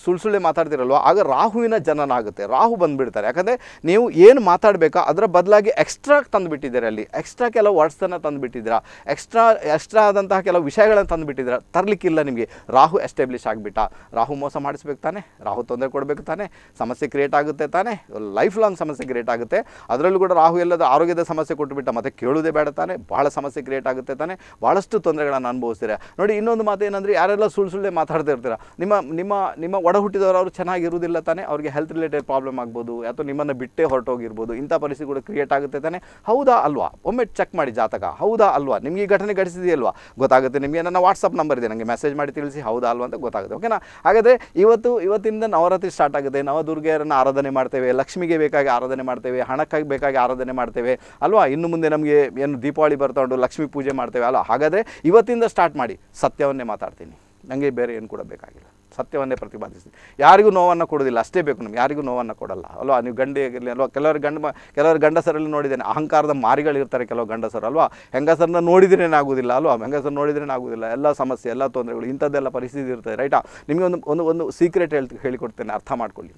ಸುಳ್ಳು ಸುಳ್ಳೆ ಮಾತಾಡ್ತಿರಲ್ವ ಆಗ ರಾಹುವಿನ ಜನನ ಆಗುತ್ತೆ ರಾಹು ಬಂದುಬಿಡ್ತಾರೆ ಯಾಕಂದರೆ ನೀವು ಏನು ಮಾತಾಡಬೇಕಾ ಅದರ ಬದಲಾಗಿ ಎಕ್ಸ್ಟ್ರಾ ತಂದುಬಿಟ್ಟಿದ್ದೀರ ಅಲ್ಲಿ ಎಕ್ಸ್ಟ್ರಾ ಕೆಲವು ವರ್ಡ್ಸನ್ನು ತಂದುಬಿಟ್ಟಿದ್ದೀರಾ ಎಕ್ಸ್ಟ್ರಾ ಎಕ್ಸ್ಟ್ರಾ ಆದಂತಹ ಕೆಲವು ವಿಷಯಗಳನ್ನು ತಂದುಬಿಟ್ಟಿದ್ದೀರಾ ತರಲಿಕ್ಕಿಲ್ಲ ನಿಮಗೆ ರಾಹು ಎಸ್ಟಾಬ್ಲಿಷ್ ಆಗಿಬಿಟ್ಟ ರಾಹು ಮೋಸ ಮಾಡಿಸ್ಬೇಕು ತಾನೆ ರಾಹು ತೊಂದರೆ ಕೊಡಬೇಕು ತಾನೆ ಸಮಸ್ಯೆ ಕ್ರಿಯೇಟ್ ಆಗುತ್ತೆ ತಾನೆ ಲೈಫ್ ಲಾಂಗ್ ಸಮಸ್ಯೆ ಕ್ರಿಯೇಟ್ ಆಗುತ್ತೆ ಅದರಲ್ಲೂ ಕೂಡ ರಾಹು ಎಲ್ಲದ ಆರೋಗ್ಯದ ಸಮಸ್ಯೆ ಕೊಟ್ಟುಬಿಟ್ಟ ಮತ್ತೆ ಕೇಳೋದೇ ಬೇಡ ತಾನೆ ಭಾಳ ಸಮಸ್ಯೆ ಕ್ರಿಯೇಟ್ ಆಗುತ್ತೆ ತಾನೆ ಭಾಳಷ್ಟು ತೊಂದರೆಗಳನ್ನು ಅನುಭವಿಸ್ತೀರಾ ನೋಡಿ ಇನ್ನೊಂದು ಮಾತು ಏನಂದರೆ ಯಾರೆಲ್ಲ ಸುಳ್ಳು ಸುಳ್ಳೆ ಮಾತಾಡ್ತಿರ್ತೀರ ನಿಮ್ಮ ನಿಮ್ಮ ನಿಮ್ಮ ಬಡ ಹುಟ್ಟಿದವರು ಅವರು ಚೆನ್ನಾಗಿರುವುದಿಲ್ಲ ತಾನೆ ಅವ್ರಿಗೆ ಹೆಲ್ತ್ ರಿಲೇಟೆಡ್ ಪ್ರಾಬ್ಲಮ್ ಆಗ್ಬೋದು ಅಥವಾ ನಿಮ್ಮನ್ನು ಬಿಟ್ಟೇ ಹೊರಟೋಗಿರ್ಬೋದು ಇಂಥ ಪರಿಸ್ಥಿತಿ ಕೂಡ ಕ್ರಿಯೇಟ್ ಆಗುತ್ತೆ ತಾನೆ ಹೌದಾ ಅಲ್ವಾ ಒಮ್ಮೆ ಚೆಕ್ ಮಾಡಿ ಜಾತಕ ಹೌದಾ ಅಲ್ವಾ ನಿಮಗೆ ಈ ಘಟನೆ ಘಟಿಸಿದೆಯಲ್ವಾ ಗೊತ್ತಾಗುತ್ತೆ ನಿಮಗೆ ನನ್ನ ವಾಟ್ಸಪ್ ನಂಬರ್ ಇದೆ ನನಗೆ ಮೆಸೇಜ್ ಮಾಡಿ ತಿಳಿಸಿ ಹೌದಾ ಅಲ್ವಾ ಅಂತ ಗೊತ್ತಾಗುತ್ತೆ ಓಕೆನಾ ಹಾಗಾದರೆ ಇವತ್ತು ಇವತ್ತಿಂದ ನವರಾತ್ರಿ ಸ್ಟಾರ್ಟ್ ಆಗುತ್ತೆ ನವದುರ್ಗೆಯರನ್ನು ಆರಾಧನೆ ಮಾಡ್ತೇವೆ ಲಕ್ಷ್ಮಿಗೆ ಬೇಕಾಗಿ ಆರಾಧನೆ ಮಾಡ್ತೇವೆ ಹಣಕ್ಕಾಗಿ ಬೇಕಾಗಿ ಆರಾಧನೆ ಮಾಡ್ತೇವೆ ಅಲ್ವಾ ಇನ್ನು ಮುಂದೆ ನಮಗೆ ಏನು ದೀಪಾವಳಿ ಬರ್ತಾ ಉಂಟು ಲಕ್ಷ್ಮೀ ಪೂಜೆ ಮಾಡ್ತೇವೆ ಅಲ್ವಾ ಹಾಗಾದರೆ ಇವತ್ತಿಂದ ಸ್ಟಾರ್ಟ್ ಮಾಡಿ ಸತ್ಯವನ್ನೇ ಮಾತಾಡ್ತೀನಿ ನನಗೆ ಬೇರೆ ಏನು ಕೂಡ ಬೇಕಾಗಿಲ್ಲ ಸತ್ಯವನ್ನೇ ಪ್ರತಿಪಾದಿಸ್ತೀನಿ ಯಾರಿಗೂ ನೋವನ್ನು ಕೊಡೋದಿಲ್ಲ ಅಷ್ಟೇ ಬೇಕು ನಿಮ್ಗೆ ಯಾರಿಗೂ ನೋವನ್ನು ಕೊಡಲ್ಲ ಅಲ್ವಾ ನೀವು ಗಂಡಿಗಿರಲಿ ಅಲ್ವಾ ಕೆಲವರು ಗಂಡ ಕೆಲವರು ಗಂಡಸರಲ್ಲಿ ನೋಡಿದ್ದೇನೆ ಅಹಂಕಾರದ ಮಾರಿಗಳಿರ್ತಾರೆ ಕೆಲವು ಗಂಡಸರು ಅಲ್ವಾ ಹೆಂಗಸರನ್ನ ನೋಡಿದ್ರೇನಾಗೋದಿಲ್ಲ ಅಲ್ವಾ ಹೆಂಗಸರು ಆಗೋದಿಲ್ಲ ಎಲ್ಲ ಸಮಸ್ಯೆ ಎಲ್ಲ ತೊಂದರೆಗಳು ಇಂಥದ್ದೆಲ್ಲ ಪರಿಸ್ಥಿತಿ ಇರ್ತದೆ ರೈಟಾ ನಿಮಗೆ ಒಂದು ಒಂದು ಒಂದು ಸೀಕ್ರೆಟ್ ಹೇಳ್ತಿ ಹೇಳಿಕೊಡ್ತೇನೆ ಅರ್ಥ ಮಾಡ್ಕೊಳ್ಳಿ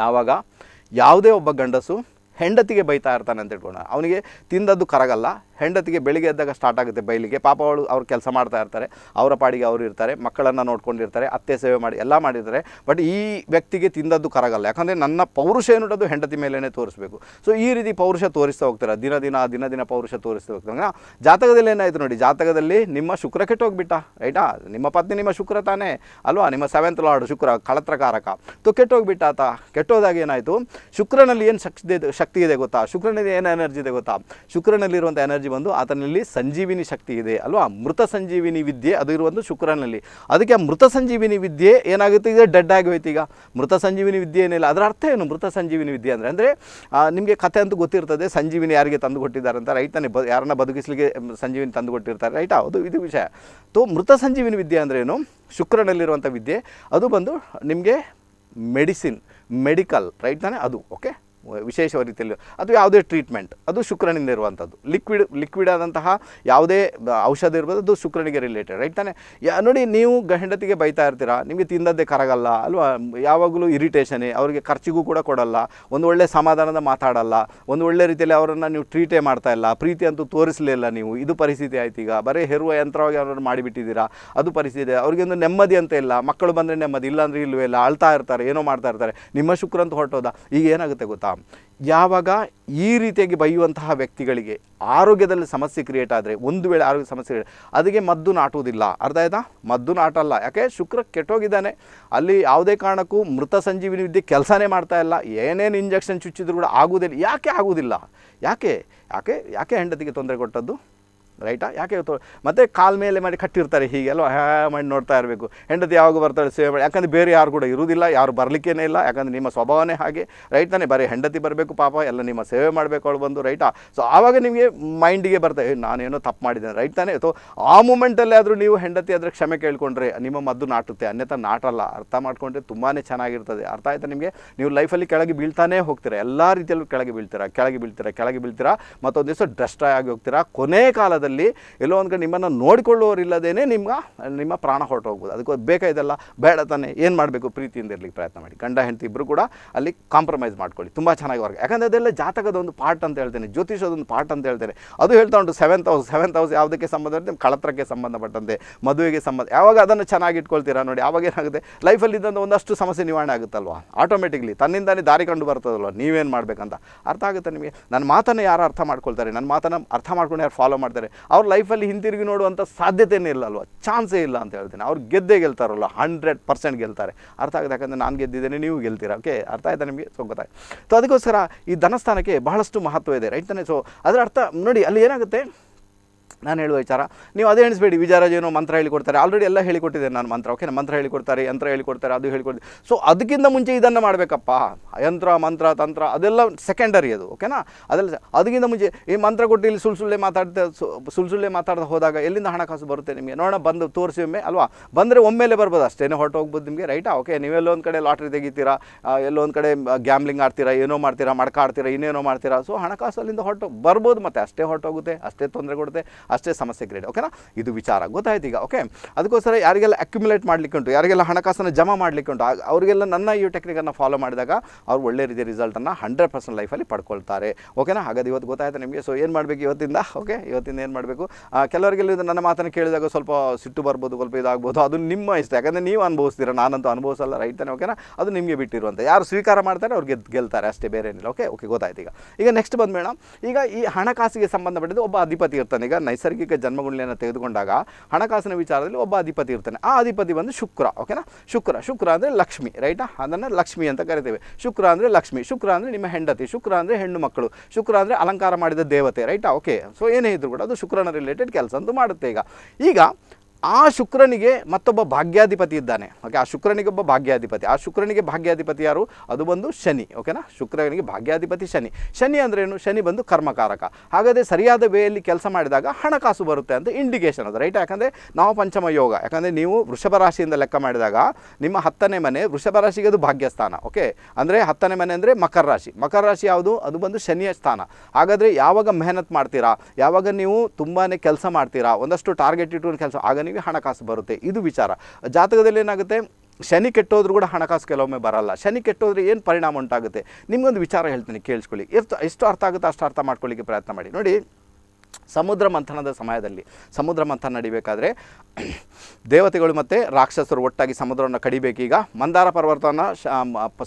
ಯಾವಾಗ ಯಾವುದೇ ಒಬ್ಬ ಗಂಡಸು ಹೆಂಡತಿಗೆ ಬೈತಾ ಇರ್ತಾನೆ ಅಂತ ಇಟ್ಕೊಂಡು ಅವನಿಗೆ ತಿಂದದ್ದು ಕರಗಲ್ಲ ಹೆಂಡತಿಗೆ ಬೆಳಿಗ್ಗೆ ಎದ್ದಾಗ ಸ್ಟಾರ್ಟ್ ಆಗುತ್ತೆ ಬೈಲಿಗೆ ಪಾಪ ಅವಳು ಅವ್ರು ಕೆಲಸ ಮಾಡ್ತಾ ಇರ್ತಾರೆ ಅವರ ಪಾಡಿಗೆ ಅವರು ಇರ್ತಾರೆ ಮಕ್ಕಳನ್ನು ನೋಡ್ಕೊಂಡಿರ್ತಾರೆ ಅತ್ತೆ ಸೇವೆ ಮಾಡಿ ಎಲ್ಲ ಮಾಡಿದ್ದಾರೆ ಬಟ್ ಈ ವ್ಯಕ್ತಿಗೆ ತಿಂದದ್ದು ಕರಗಲ್ಲ ಯಾಕಂದರೆ ನನ್ನ ಪೌರುಷ ಏನುಡೋದು ಹೆಂಡತಿ ಮೇಲೇ ತೋರಿಸಬೇಕು ಸೊ ಈ ರೀತಿ ಪೌರುಷ ತೋರಿಸ್ತಾ ಹೋಗ್ತಾರೆ ದಿನ ದಿನ ದಿನ ದಿನ ಪೌರುಷ ತೋರಿಸ್ತಾ ಹೋಗ್ತಾರೆ ಜಾತಕದಲ್ಲಿ ಏನಾಯಿತು ನೋಡಿ ಜಾತಕದಲ್ಲಿ ನಿಮ್ಮ ಶುಕ್ರ ಕೆಟ್ಟೋಗ್ಬಿಟ್ಟ ರೈಟಾ ನಿಮ್ಮ ಪತ್ನಿ ನಿಮ್ಮ ಶುಕ್ರ ತಾನೇ ಅಲ್ವಾ ನಿಮ್ಮ ಸೆವೆಂತ್ ಲಾರ್ಡ್ ಶುಕ್ರ ಕಳತ್ರಕಾರಕ ತೊ ಕೆಟ್ಟೋಗ್ಬಿಟ್ಟ ಆತ ಕೆಟ್ಟೋದಾಗ ಏನಾಯಿತು ಶುಕ್ರನಲ್ಲಿ ಏನು ಶಕ್ತಿ ಶಕ್ತಿ ಇದೆ ಗೊತ್ತಾ ಶುಕ್ರನಲ್ಲಿ ಏನು ಎನರ್ಜಿ ಇದೆ ಗೊತ್ತಾ ಶುಕ್ರನಲ್ಲಿರುವಂಥ ಎನರ್ಜಿ ಬಂದು ಆತನಲ್ಲಿ ಸಂಜೀವಿನಿ ಶಕ್ತಿ ಇದೆ ಅಲ್ವಾ ಮೃತ ಸಂಜೀವಿನಿ ವಿದ್ಯೆ ಅದು ಇರುವಂಥ ಶುಕ್ರನಲ್ಲಿ ಅದಕ್ಕೆ ಆ ಮೃತ ಸಂಜೀವಿನಿ ವಿದ್ಯೆ ಏನಾಗುತ್ತೆ ಈಗ ಡೆಡ್ ಆಗಿ ಈಗ ಮೃತ ಸಂಜೀವಿನಿ ವಿದ್ಯೆ ಏನಿಲ್ಲ ಅದರ ಅರ್ಥ ಏನು ಮೃತ ಸಂಜೀವಿನಿ ವಿದ್ಯೆ ಅಂದರೆ ಅಂದರೆ ನಿಮಗೆ ಕತೆ ಅಂತೂ ಗೊತ್ತಿರ್ತದೆ ಸಂಜೀವಿನಿ ಯಾರಿಗೆ ತಂದು ಕೊಟ್ಟಿದ್ದಾರೆ ಅಂತ ರೈಟ್ ಬ ಯಾರನ್ನ ಬದುಕಿಸಲಿಕ್ಕೆ ಸಂಜೀವಿನಿ ತಂದು ಕೊಟ್ಟಿರ್ತಾರೆ ರೈಟ್ ಅದು ಇದು ವಿಷಯ ತೋ ಮೃತ ಸಂಜೀವಿನಿ ವಿದ್ಯೆ ಏನು ಶುಕ್ರನಲ್ಲಿರುವಂಥ ವಿದ್ಯೆ ಅದು ಬಂದು ನಿಮಗೆ ಮೆಡಿಸಿನ್ ಮೆಡಿಕಲ್ ರೈಟ್ ತಾನೇ ಅದು ಓಕೆ ವಿಶೇಷ ರೀತಿಯಲ್ಲಿ ಅದು ಯಾವುದೇ ಟ್ರೀಟ್ಮೆಂಟ್ ಅದು ಶುಕ್ರನಿಂದ ಇರುವಂಥದ್ದು ಲಿಕ್ವಿಡ್ ಲಿಕ್ವಿಡ್ ಆದಂತಹ ಯಾವುದೇ ಔಷಧ ಇರ್ಬೋದು ಅದು ಶುಕ್ರನಿಗೆ ರಿಲೇಟೆಡ್ ರೈಟ್ ತಾನೆ ಯಾ ನೋಡಿ ನೀವು ಹೆಂಡತಿಗೆ ಬೈತಾ ಇರ್ತೀರ ನಿಮಗೆ ತಿಂದದ್ದೇ ಕರಗಲ್ಲ ಅಲ್ವಾ ಯಾವಾಗಲೂ ಇರಿಟೇಷನೇ ಅವರಿಗೆ ಖರ್ಚಿಗೂ ಕೂಡ ಕೊಡಲ್ಲ ಒಂದು ಒಳ್ಳೆ ಸಮಾಧಾನದ ಮಾತಾಡಲ್ಲ ಒಂದು ಒಳ್ಳೆ ರೀತಿಯಲ್ಲಿ ಅವರನ್ನು ನೀವು ಟ್ರೀಟೇ ಮಾಡ್ತಾ ಇಲ್ಲ ಪ್ರೀತಿ ಅಂತೂ ತೋರಿಸಲಿಲ್ಲ ನೀವು ಇದು ಪರಿಸ್ಥಿತಿ ಆಯ್ತು ಈಗ ಬರೀ ಹೆರುವ ಯಂತ್ರವಾಗಿ ಅವರನ್ನು ಮಾಡಿಬಿಟ್ಟಿದ್ದೀರಾ ಅದು ಪರಿಸ್ಥಿತಿ ಅವರಿಗೆ ಒಂದು ನೆಮ್ಮದಿ ಅಂತ ಇಲ್ಲ ಮಕ್ಕಳು ಬಂದರೆ ನೆಮ್ಮದಿ ಇಲ್ಲಾಂದ್ರೆ ಇಲ್ಲವೇ ಇಲ್ಲ ಅಳ್ತಾ ಇರ್ತಾರೆ ಏನೋ ಮಾಡ್ತಾ ಇರ್ತಾರೆ ನಿಮ್ಮ ಶುಕ್ರ ಅಂತ ಹೊರಟೋದ ಈಗ ಏನಾಗುತ್ತೆ ಗೊತ್ತಾ ಯಾವಾಗ ಈ ರೀತಿಯಾಗಿ ಬೈಯುವಂತಹ ವ್ಯಕ್ತಿಗಳಿಗೆ ಆರೋಗ್ಯದಲ್ಲಿ ಸಮಸ್ಯೆ ಕ್ರಿಯೇಟ್ ಆದರೆ ಒಂದು ವೇಳೆ ಆರೋಗ್ಯ ಸಮಸ್ಯೆ ಅದಕ್ಕೆ ಮದ್ದು ನಾಟುವುದಿಲ್ಲ ಅರ್ಥ ಆಯ್ತಾ ಮದ್ದು ನಾಟಲ್ಲ ಯಾಕೆ ಶುಕ್ರ ಕೆಟ್ಟೋಗಿದ್ದಾನೆ ಅಲ್ಲಿ ಯಾವುದೇ ಕಾರಣಕ್ಕೂ ಮೃತ ಸಂಜೀವಿನಿ ವಿದ್ಯೆ ಕೆಲಸನೇ ಮಾಡ್ತಾ ಇಲ್ಲ ಏನೇನು ಇಂಜೆಕ್ಷನ್ ಚುಚ್ಚಿದ್ರು ಕೂಡ ಆಗುವುದಿಲ್ಲ ಯಾಕೆ ಆಗುವುದಿಲ್ಲ ಯಾಕೆ ಯಾಕೆ ಯಾಕೆ ಹೆಂಡತಿಗೆ ತೊಂದರೆ ಕೊಟ್ಟದ್ದು ರೈಟಾ ಯಾಕೆ ಮತ್ತೆ ಮತ್ತು ಮೇಲೆ ಮಾಡಿ ಕಟ್ಟಿರ್ತಾರೆ ಹೀಗೆಲ್ಲ ಹ್ಯಾ ಮಾಡಿ ನೋಡ್ತಾ ಇರಬೇಕು ಹೆಂಡತಿ ಯಾವಾಗ ಬರ್ತಾಳೆ ಸೇವೆ ಮಾಡಿ ಯಾಕಂದರೆ ಬೇರೆ ಯಾರು ಕೂಡ ಇರುವುದಿಲ್ಲ ಯಾರು ಬರಲಿಕ್ಕೇನೆ ಇಲ್ಲ ಯಾಕಂದರೆ ನಿಮ್ಮ ಸ್ವಭಾವನೇ ಹಾಗೆ ರೈಟ್ ತಾನೇ ಬರೀ ಹೆಂಡತಿ ಬರಬೇಕು ಪಾಪ ಎಲ್ಲ ನಿಮ್ಮ ಸೇವೆ ಮಾಡಬೇಕು ಅವಳು ಬಂದು ರೈಟಾ ಸೊ ಆವಾಗ ನಿಮಗೆ ಮೈಂಡಿಗೆ ಬರ್ತಾ ನಾನೇನೋ ತಪ್ಪು ಮಾಡಿದ್ದೇನೆ ರೈಟ್ ತಾನೇ ಅಥವಾ ಆ ಮೂಮೆಂಟಲ್ಲಿ ಆದರೂ ನೀವು ಹೆಂಡತಿ ಆದರೆ ಕ್ಷಮೆ ಕೇಳಿಕೊಂಡ್ರೆ ನಿಮ್ಮ ಮದ್ದು ನಾಟುತ್ತೆ ಅನ್ಯಥ ನಾಟಲ್ಲ ಅರ್ಥ ಮಾಡ್ಕೊಂಡ್ರೆ ತುಂಬಾ ಚೆನ್ನಾಗಿರ್ತದೆ ಅರ್ಥ ಆಯ್ತಾ ನಿಮಗೆ ನೀವು ಲೈಫಲ್ಲಿ ಕೆಳಗೆ ಬೀಳ್ತಾನೇ ಹೋಗ್ತೀರಾ ಎಲ್ಲ ರೀತಿಯಲ್ಲೂ ಕೆಳಗೆ ಬೀಳ್ತೀರಾ ಕೆಳಗೆ ಬೀಳ್ತೀರಾ ಕೆಳಗೆ ಬೀಳ್ತೀರಾ ಮತ್ತೊಂದು ದಿವಸ ಡಸ್ಟ್ರಾಯ್ ಆಗಿ ಹೋಗ್ತೀರಾ ಕೊನೆ ಕಾಲದಲ್ಲಿ ಸಂದರ್ಭದಲ್ಲಿ ಎಲ್ಲೋ ಒಂದು ಕಡೆ ನಿಮ್ಮನ್ನು ನೋಡಿಕೊಳ್ಳೋರಿಲ್ಲದೇ ನಿಮ್ಮ ನಿಮ್ಮ ಪ್ರಾಣ ಹೊರಟೋಗ್ಬೋದು ಅದಕ್ಕೆ ಬೇಕಾಯಿದೆಲ್ಲ ಬೇಡ ತಾನೆ ಏನು ಮಾಡಬೇಕು ಪ್ರೀತಿಯಿಂದ ಇರಲಿಕ್ಕೆ ಪ್ರಯತ್ನ ಮಾಡಿ ಗಂಡ ಹೆಂಡತಿ ಇಬ್ಬರು ಕೂಡ ಅಲ್ಲಿ ಕಾಂಪ್ರಮೈಸ್ ಮಾಡ್ಕೊಳ್ಳಿ ತುಂಬ ಚೆನ್ನಾಗಿ ವರ್ಗ ಯಾಕಂದರೆ ಅದೆಲ್ಲ ಜಾತಕದ ಒಂದು ಪಾರ್ಟ್ ಅಂತ ಹೇಳ್ತೇನೆ ಒಂದು ಪಾರ್ಟ್ ಅಂತ ಹೇಳ್ತೇನೆ ಅದು ಹೇಳ್ತಾ ಉಂಟು ಸೆವೆಂತ್ ಹೌಸ್ ಸೆವೆಂತ್ ಹೌಸ್ ಯಾವುದಕ್ಕೆ ನಿಮ್ಮ ಕಳತ್ರಕ್ಕೆ ಸಂಬಂಧಪಟ್ಟಂತೆ ಮದುವೆಗೆ ಸಂಬಂಧ ಯಾವಾಗ ಅದನ್ನು ಚೆನ್ನಾಗಿ ಇಟ್ಕೊಳ್ತೀರಾ ನೋಡಿ ಆವಾಗ ಏನಾಗುತ್ತೆ ಲೈಫಲ್ಲಿ ಇದ್ದಂಥ ಒಂದಷ್ಟು ಸಮಸ್ಯೆ ನಿವಾರಣೆ ಆಗುತ್ತಲ್ವ ಆಟೋಮೆಟಿಕ್ಲಿ ತನ್ನಿಂದಾನೇ ದಾರಿ ಕಂಡು ಬರ್ತದಲ್ವ ನೀವೇನು ಮಾಡಬೇಕಂತ ಅರ್ಥ ಆಗುತ್ತೆ ನಿಮಗೆ ನನ್ನ ಮಾತನ್ನು ಯಾರು ಅರ್ಥ ಮಾಡ್ಕೊಳ್ತಾರೆ ನನ್ನ ಮಾತನ್ನು ಅರ್ಥ ಮಾಡ್ಕೊಂಡು ಯಾರು ಫಾಲೋ ಮಾಡ್ತಾರೆ ಅವ್ರ ಲೈಫಲ್ಲಿ ಹಿಂತಿರುಗಿ ನೋಡುವಂಥ ಸಾಧ್ಯತೆಯೇ ಇಲ್ಲ ಅಲ್ವಾ ಚಾನ್ಸೇ ಇಲ್ಲ ಅಂತ ಹೇಳ್ತೀನಿ ಅವ್ರು ಗೆದ್ದೇ ಗೆಲ್ತಾರಲ್ಲ ಹಂಡ್ರೆಡ್ ಪರ್ಸೆಂಟ್ ಗೆಲ್ತಾರೆ ಅರ್ಥ ಆಗುತ್ತೆ ಯಾಕಂದರೆ ನಾನು ಗೆದ್ದಿದ್ದೇನೆ ನೀವು ಗೆಲ್ತೀರಾ ಓಕೆ ಅರ್ಥ ಆಯ್ತಾ ನಿಮಗೆ ಸೊ ಗೊತ್ತಾಯ್ತು ಸೊ ಅದಕ್ಕೋಸ್ಕರ ಈ ಧನಸ್ಥಾನಕ್ಕೆ ಬಹಳಷ್ಟು ಮಹತ್ವ ಇದೆ ರೈಟ್ ಸೊ ಅದರ ಅರ್ಥ ನೋಡಿ ಅಲ್ಲಿ ಏನಾಗುತ್ತೆ ನಾನು ಹೇಳುವ ವಿಚಾರ ನೀವು ಅದೇ ಎಣಿಸ್ಬೇಡಿ ವಿಜಯರಾಜೇನೋ ಮಂತ್ರ ಹೇಳಿಕೊಡ್ತಾರೆ ಆಲ್ರೆಡಿ ಎಲ್ಲ ಹೇಳಿಕೊಟ್ಟಿದ್ದೇನೆ ನಾನು ಮಂತ್ರ ಓಕೆ ಮಂತ್ರ ಹೇಳಿಕೊಡ್ತಾರೆ ಯಂತ್ರ ಹೇಳಿಕೊಡ್ತಾರೆ ಅದು ಹೇಳಿಕೊಡ್ತಾರೆ ಸೊ ಅದಕ್ಕಿಂತ ಮುಂಚೆ ಇದನ್ನು ಮಾಡಬೇಕಪ್ಪ ಯಂತ್ರ ಮಂತ್ರ ತಂತ್ರ ಅದೆಲ್ಲ ಸೆಕೆಂಡರಿ ಅದು ಓಕೆನಾ ಅದೆಲ್ಲ ಅದಕ್ಕಿಂತ ಮುಂಚೆ ಈ ಮಂತ್ರ ಕೊಟ್ಟು ಇಲ್ಲಿ ಸುಳ್ಳು ಸುಳ್ಳೆ ಮಾತಾಡ್ತಾ ಸುಳ್ಳು ಸುಳ್ಳೆ ಮಾತಾಡ್ತಾ ಹೋದಾಗ ಎಲ್ಲಿಂದ ಹಣಕಾಸು ಬರುತ್ತೆ ನಿಮಗೆ ನೋಡೋಣ ಬಂದು ತೋರಿಸಿ ಒಮ್ಮೆ ಅಲ್ವಾ ಬಂದರೆ ಒಮ್ಮೆಲೆ ಬರ್ಬೋದು ಅಷ್ಟೇ ಹೋಗ್ಬೋದು ನಿಮಗೆ ರೈಟಾ ಓಕೆ ನೀವೆಲ್ಲೋ ಒಂದು ಕಡೆ ಲಾಟ್ರಿ ತೆಗಿತೀರಾ ಎಲ್ಲೋ ಒಂದು ಕಡೆ ಗ್ಯಾಮ್ಲಿಂಗ್ ಆಡ್ತೀರಾ ಏನೋ ಮಾಡ್ತೀರಾ ಮಡಕಾಡ್ತೀರಾ ಆಡ್ತೀರಾ ಇನ್ನೇನೋ ಮಾಡ್ತೀರಾ ಸೊ ಹಣಕಾಸು ಅಲ್ಲಿಂದ ಹೊರಟು ಬರ್ಬೋದು ಮತ್ತೆ ಅಷ್ಟೇ ಹೊರಟೋಗುತ್ತೆ ಅಷ್ಟೇ ತೊಂದರೆ ಕೊಡುತ್ತೆ ಅಷ್ಟೇ ಸಮಸ್ಯೆ ಗ್ರೇಡ್ ಓಕೆನಾ ಇದು ವಿಚಾರ ಗೊತ್ತಾಯ್ತು ಈಗ ಓಕೆ ಅದಕ್ಕೋಸ್ಕರ ಯಾರಿಗೆಲ್ಲ ಅಕ್ಯುಮುಲೇಟ್ ಮಾಡಲಿಕ್ಕೆ ಉಂಟು ಯಾರಿಗೆಲ್ಲ ಹಣಕಾಸನ್ನು ಜಮಾ ಮಾಡಲಿಕ್ಕೆ ಉಂಟು ಅವರಿಗೆಲ್ಲ ನನ್ನ ಈ ಟೆಕ್ನಿಕನ್ನು ಫಾಲೋ ಮಾಡಿದಾಗ ಅವ್ರು ಒಳ್ಳೆ ರೀತಿಯ ರಿಸಲ್ಟನ್ನು ಹಂಡ್ರೆಡ್ ಪರ್ಸೆಂಟ್ ಲೈಫಲ್ಲಿ ಪಡ್ಕೊಳ್ತಾರೆ ಓಕೆನಾ ಹಾಗಾದ್ರೆ ಇವತ್ತು ಗೊತ್ತಾಯ್ತು ನಿಮಗೆ ಸೊ ಏನು ಮಾಡಬೇಕು ಇವತ್ತಿಂದ ಓಕೆ ಇವತ್ತಿಂದ ಏನು ಮಾಡಬೇಕು ಕೆಲವರಿಗೆಲ್ಲ ಇದು ನನ್ನ ಮಾತನ್ನು ಕೇಳಿದಾಗ ಸ್ವಲ್ಪ ಸಿಟ್ಟು ಬರ್ಬೋದು ಸ್ವಲ್ಪ ಇದಾಗ್ಬೋದು ಅದು ನಿಮ್ಮ ಇಷ್ಟ ಯಾಕಂದರೆ ನೀವು ಅನುಭವಿಸ್ತೀರ ನಾನಂತೂ ಅನುಭವಿಸಲ್ಲ ತಾನೆ ಓಕೆನಾ ಅದು ನಿಮಗೆ ಬಿಟ್ಟಿರುವಂಥ ಯಾರು ಸ್ವೀಕಾರ ಮಾಡ್ತಾರೆ ಅವ್ರಿಗೆ ಗೆಲ್ತಾರೆ ಅಷ್ಟೇ ಬೇರೆ ಏನಿಲ್ಲ ಓಕೆ ಓಕೆ ಗೊತ್ತಾಯ್ತು ಈಗ ಈಗ ನೆಕ್ಸ್ಟ್ ಬಂದ ಮೇಡಮ್ ಈಗ ಈ ಹಣಕಾಸಿಗೆ ಸಂಬಂಧಪಟ್ಟಿದ್ದು ಒಬ್ಬ ಅಧಿಪತಿ ಇರ್ತಾನೆ ಈಗ ನೈಸ್ ನೈಸರ್ಗಿಕ ಜನ್ಮಗುಣಿಯನ್ನು ತೆಗೆದುಕೊಂಡಾಗ ಹಣಕಾಸಿನ ವಿಚಾರದಲ್ಲಿ ಒಬ್ಬ ಅಧಿಪತಿ ಇರ್ತಾನೆ ಆ ಅಧಿಪತಿ ಬಂದು ಶುಕ್ರ ಓಕೆನಾ ಶುಕ್ರ ಶುಕ್ರ ಅಂದರೆ ಲಕ್ಷ್ಮಿ ರೈಟಾ ಅದನ್ನು ಲಕ್ಷ್ಮಿ ಅಂತ ಕರಿತೇವೆ ಶುಕ್ರ ಅಂದರೆ ಲಕ್ಷ್ಮಿ ಶುಕ್ರ ಅಂದರೆ ನಿಮ್ಮ ಹೆಂಡತಿ ಶುಕ್ರ ಅಂದರೆ ಹೆಣ್ಣು ಮಕ್ಕಳು ಶುಕ್ರ ಅಂದರೆ ಅಲಂಕಾರ ಮಾಡಿದ ದೇವತೆ ರೈಟಾ ಓಕೆ ಸೊ ಏನೇ ಇದ್ರು ಕೂಡ ಅದು ಶುಕ್ರನ ರಿಲೇಟೆಡ್ ಕೆಲಸ ಅಂತೂ ಮಾಡುತ್ತೆ ಈಗ ಈಗ ಆ ಶುಕ್ರನಿಗೆ ಮತ್ತೊಬ್ಬ ಭಾಗ್ಯಾಧಿಪತಿ ಇದ್ದಾನೆ ಓಕೆ ಆ ಶುಕ್ರನಿಗೆ ಒಬ್ಬ ಭಾಗ್ಯಾಧಿಪತಿ ಆ ಶುಕ್ರನಿಗೆ ಭಾಗ್ಯಾಧಿಪತಿ ಯಾರು ಅದು ಬಂದು ಶನಿ ಓಕೆನಾ ಶುಕ್ರನಿಗೆ ಭಾಗ್ಯಾಧಿಪತಿ ಶನಿ ಶನಿ ಅಂದ್ರೇನು ಶನಿ ಬಂದು ಕರ್ಮಕಾರಕ ಹಾಗಾದರೆ ಸರಿಯಾದ ವೇಯಲ್ಲಿ ಕೆಲಸ ಮಾಡಿದಾಗ ಹಣಕಾಸು ಬರುತ್ತೆ ಅಂತ ಇಂಡಿಕೇಶನ್ ಅದು ರೈಟ್ ಯಾಕಂದರೆ ನಾವು ಪಂಚಮ ಯೋಗ ಯಾಕಂದರೆ ನೀವು ವೃಷಭ ರಾಶಿಯಿಂದ ಲೆಕ್ಕ ಮಾಡಿದಾಗ ನಿಮ್ಮ ಹತ್ತನೇ ಮನೆ ವೃಷಭ ರಾಶಿಗೆ ಅದು ಭಾಗ್ಯಸ್ಥಾನ ಓಕೆ ಅಂದರೆ ಹತ್ತನೇ ಮನೆ ಅಂದರೆ ಮಕರ ರಾಶಿ ಮಕರ ರಾಶಿ ಯಾವುದು ಅದು ಬಂದು ಶನಿಯ ಸ್ಥಾನ ಹಾಗಾದರೆ ಯಾವಾಗ ಮೆಹನತ್ ಮಾಡ್ತೀರಾ ಯಾವಾಗ ನೀವು ತುಂಬಾ ಕೆಲಸ ಮಾಡ್ತೀರಾ ಒಂದಷ್ಟು ಟಾರ್ಗೆಟ್ ಇಟ್ಟು ಕೆಲಸ ಆಗ ಹಣಕಾಸು ಬರುತ್ತೆ ಇದು ವಿಚಾರ ಜಾತಕದಲ್ಲಿ ಏನಾಗುತ್ತೆ ಶನಿ ಕೆಟ್ಟೋದ್ರೂ ಕೂಡ ಹಣಕಾಸು ಕೆಲವೊಮ್ಮೆ ಬರಲ್ಲ ಶನಿ ಕೆಟ್ಟೋದ್ರೆ ಏನು ಪರಿಣಾಮ ಉಂಟಾಗುತ್ತೆ ನಿಮಗೊಂದು ವಿಚಾರ ಹೇಳ್ತೀನಿ ಕೇಳಿಸ್ಕೊಳ್ಳಿ ಎಷ್ಟು ಎಷ್ಟು ಅರ್ಥ ಆಗುತ್ತೆ ಅಷ್ಟು ಅರ್ಥ ಮಾಡ್ಕೊಳ್ಳಿಕ್ಕೆ ಪ್ರಯತ್ನ ಮಾಡಿ ನೋಡಿ ಸಮುದ್ರ ಮಂಥನದ ಸಮಯದಲ್ಲಿ ಸಮುದ್ರ ಮಂಥನ ನಡಿಬೇಕಾದ್ರೆ ದೇವತೆಗಳು ಮತ್ತು ರಾಕ್ಷಸರು ಒಟ್ಟಾಗಿ ಸಮುದ್ರವನ್ನು ಕಡಿಬೇಕೀಗ ಮಂದಾರ ಪರ್ವತವನ್ನು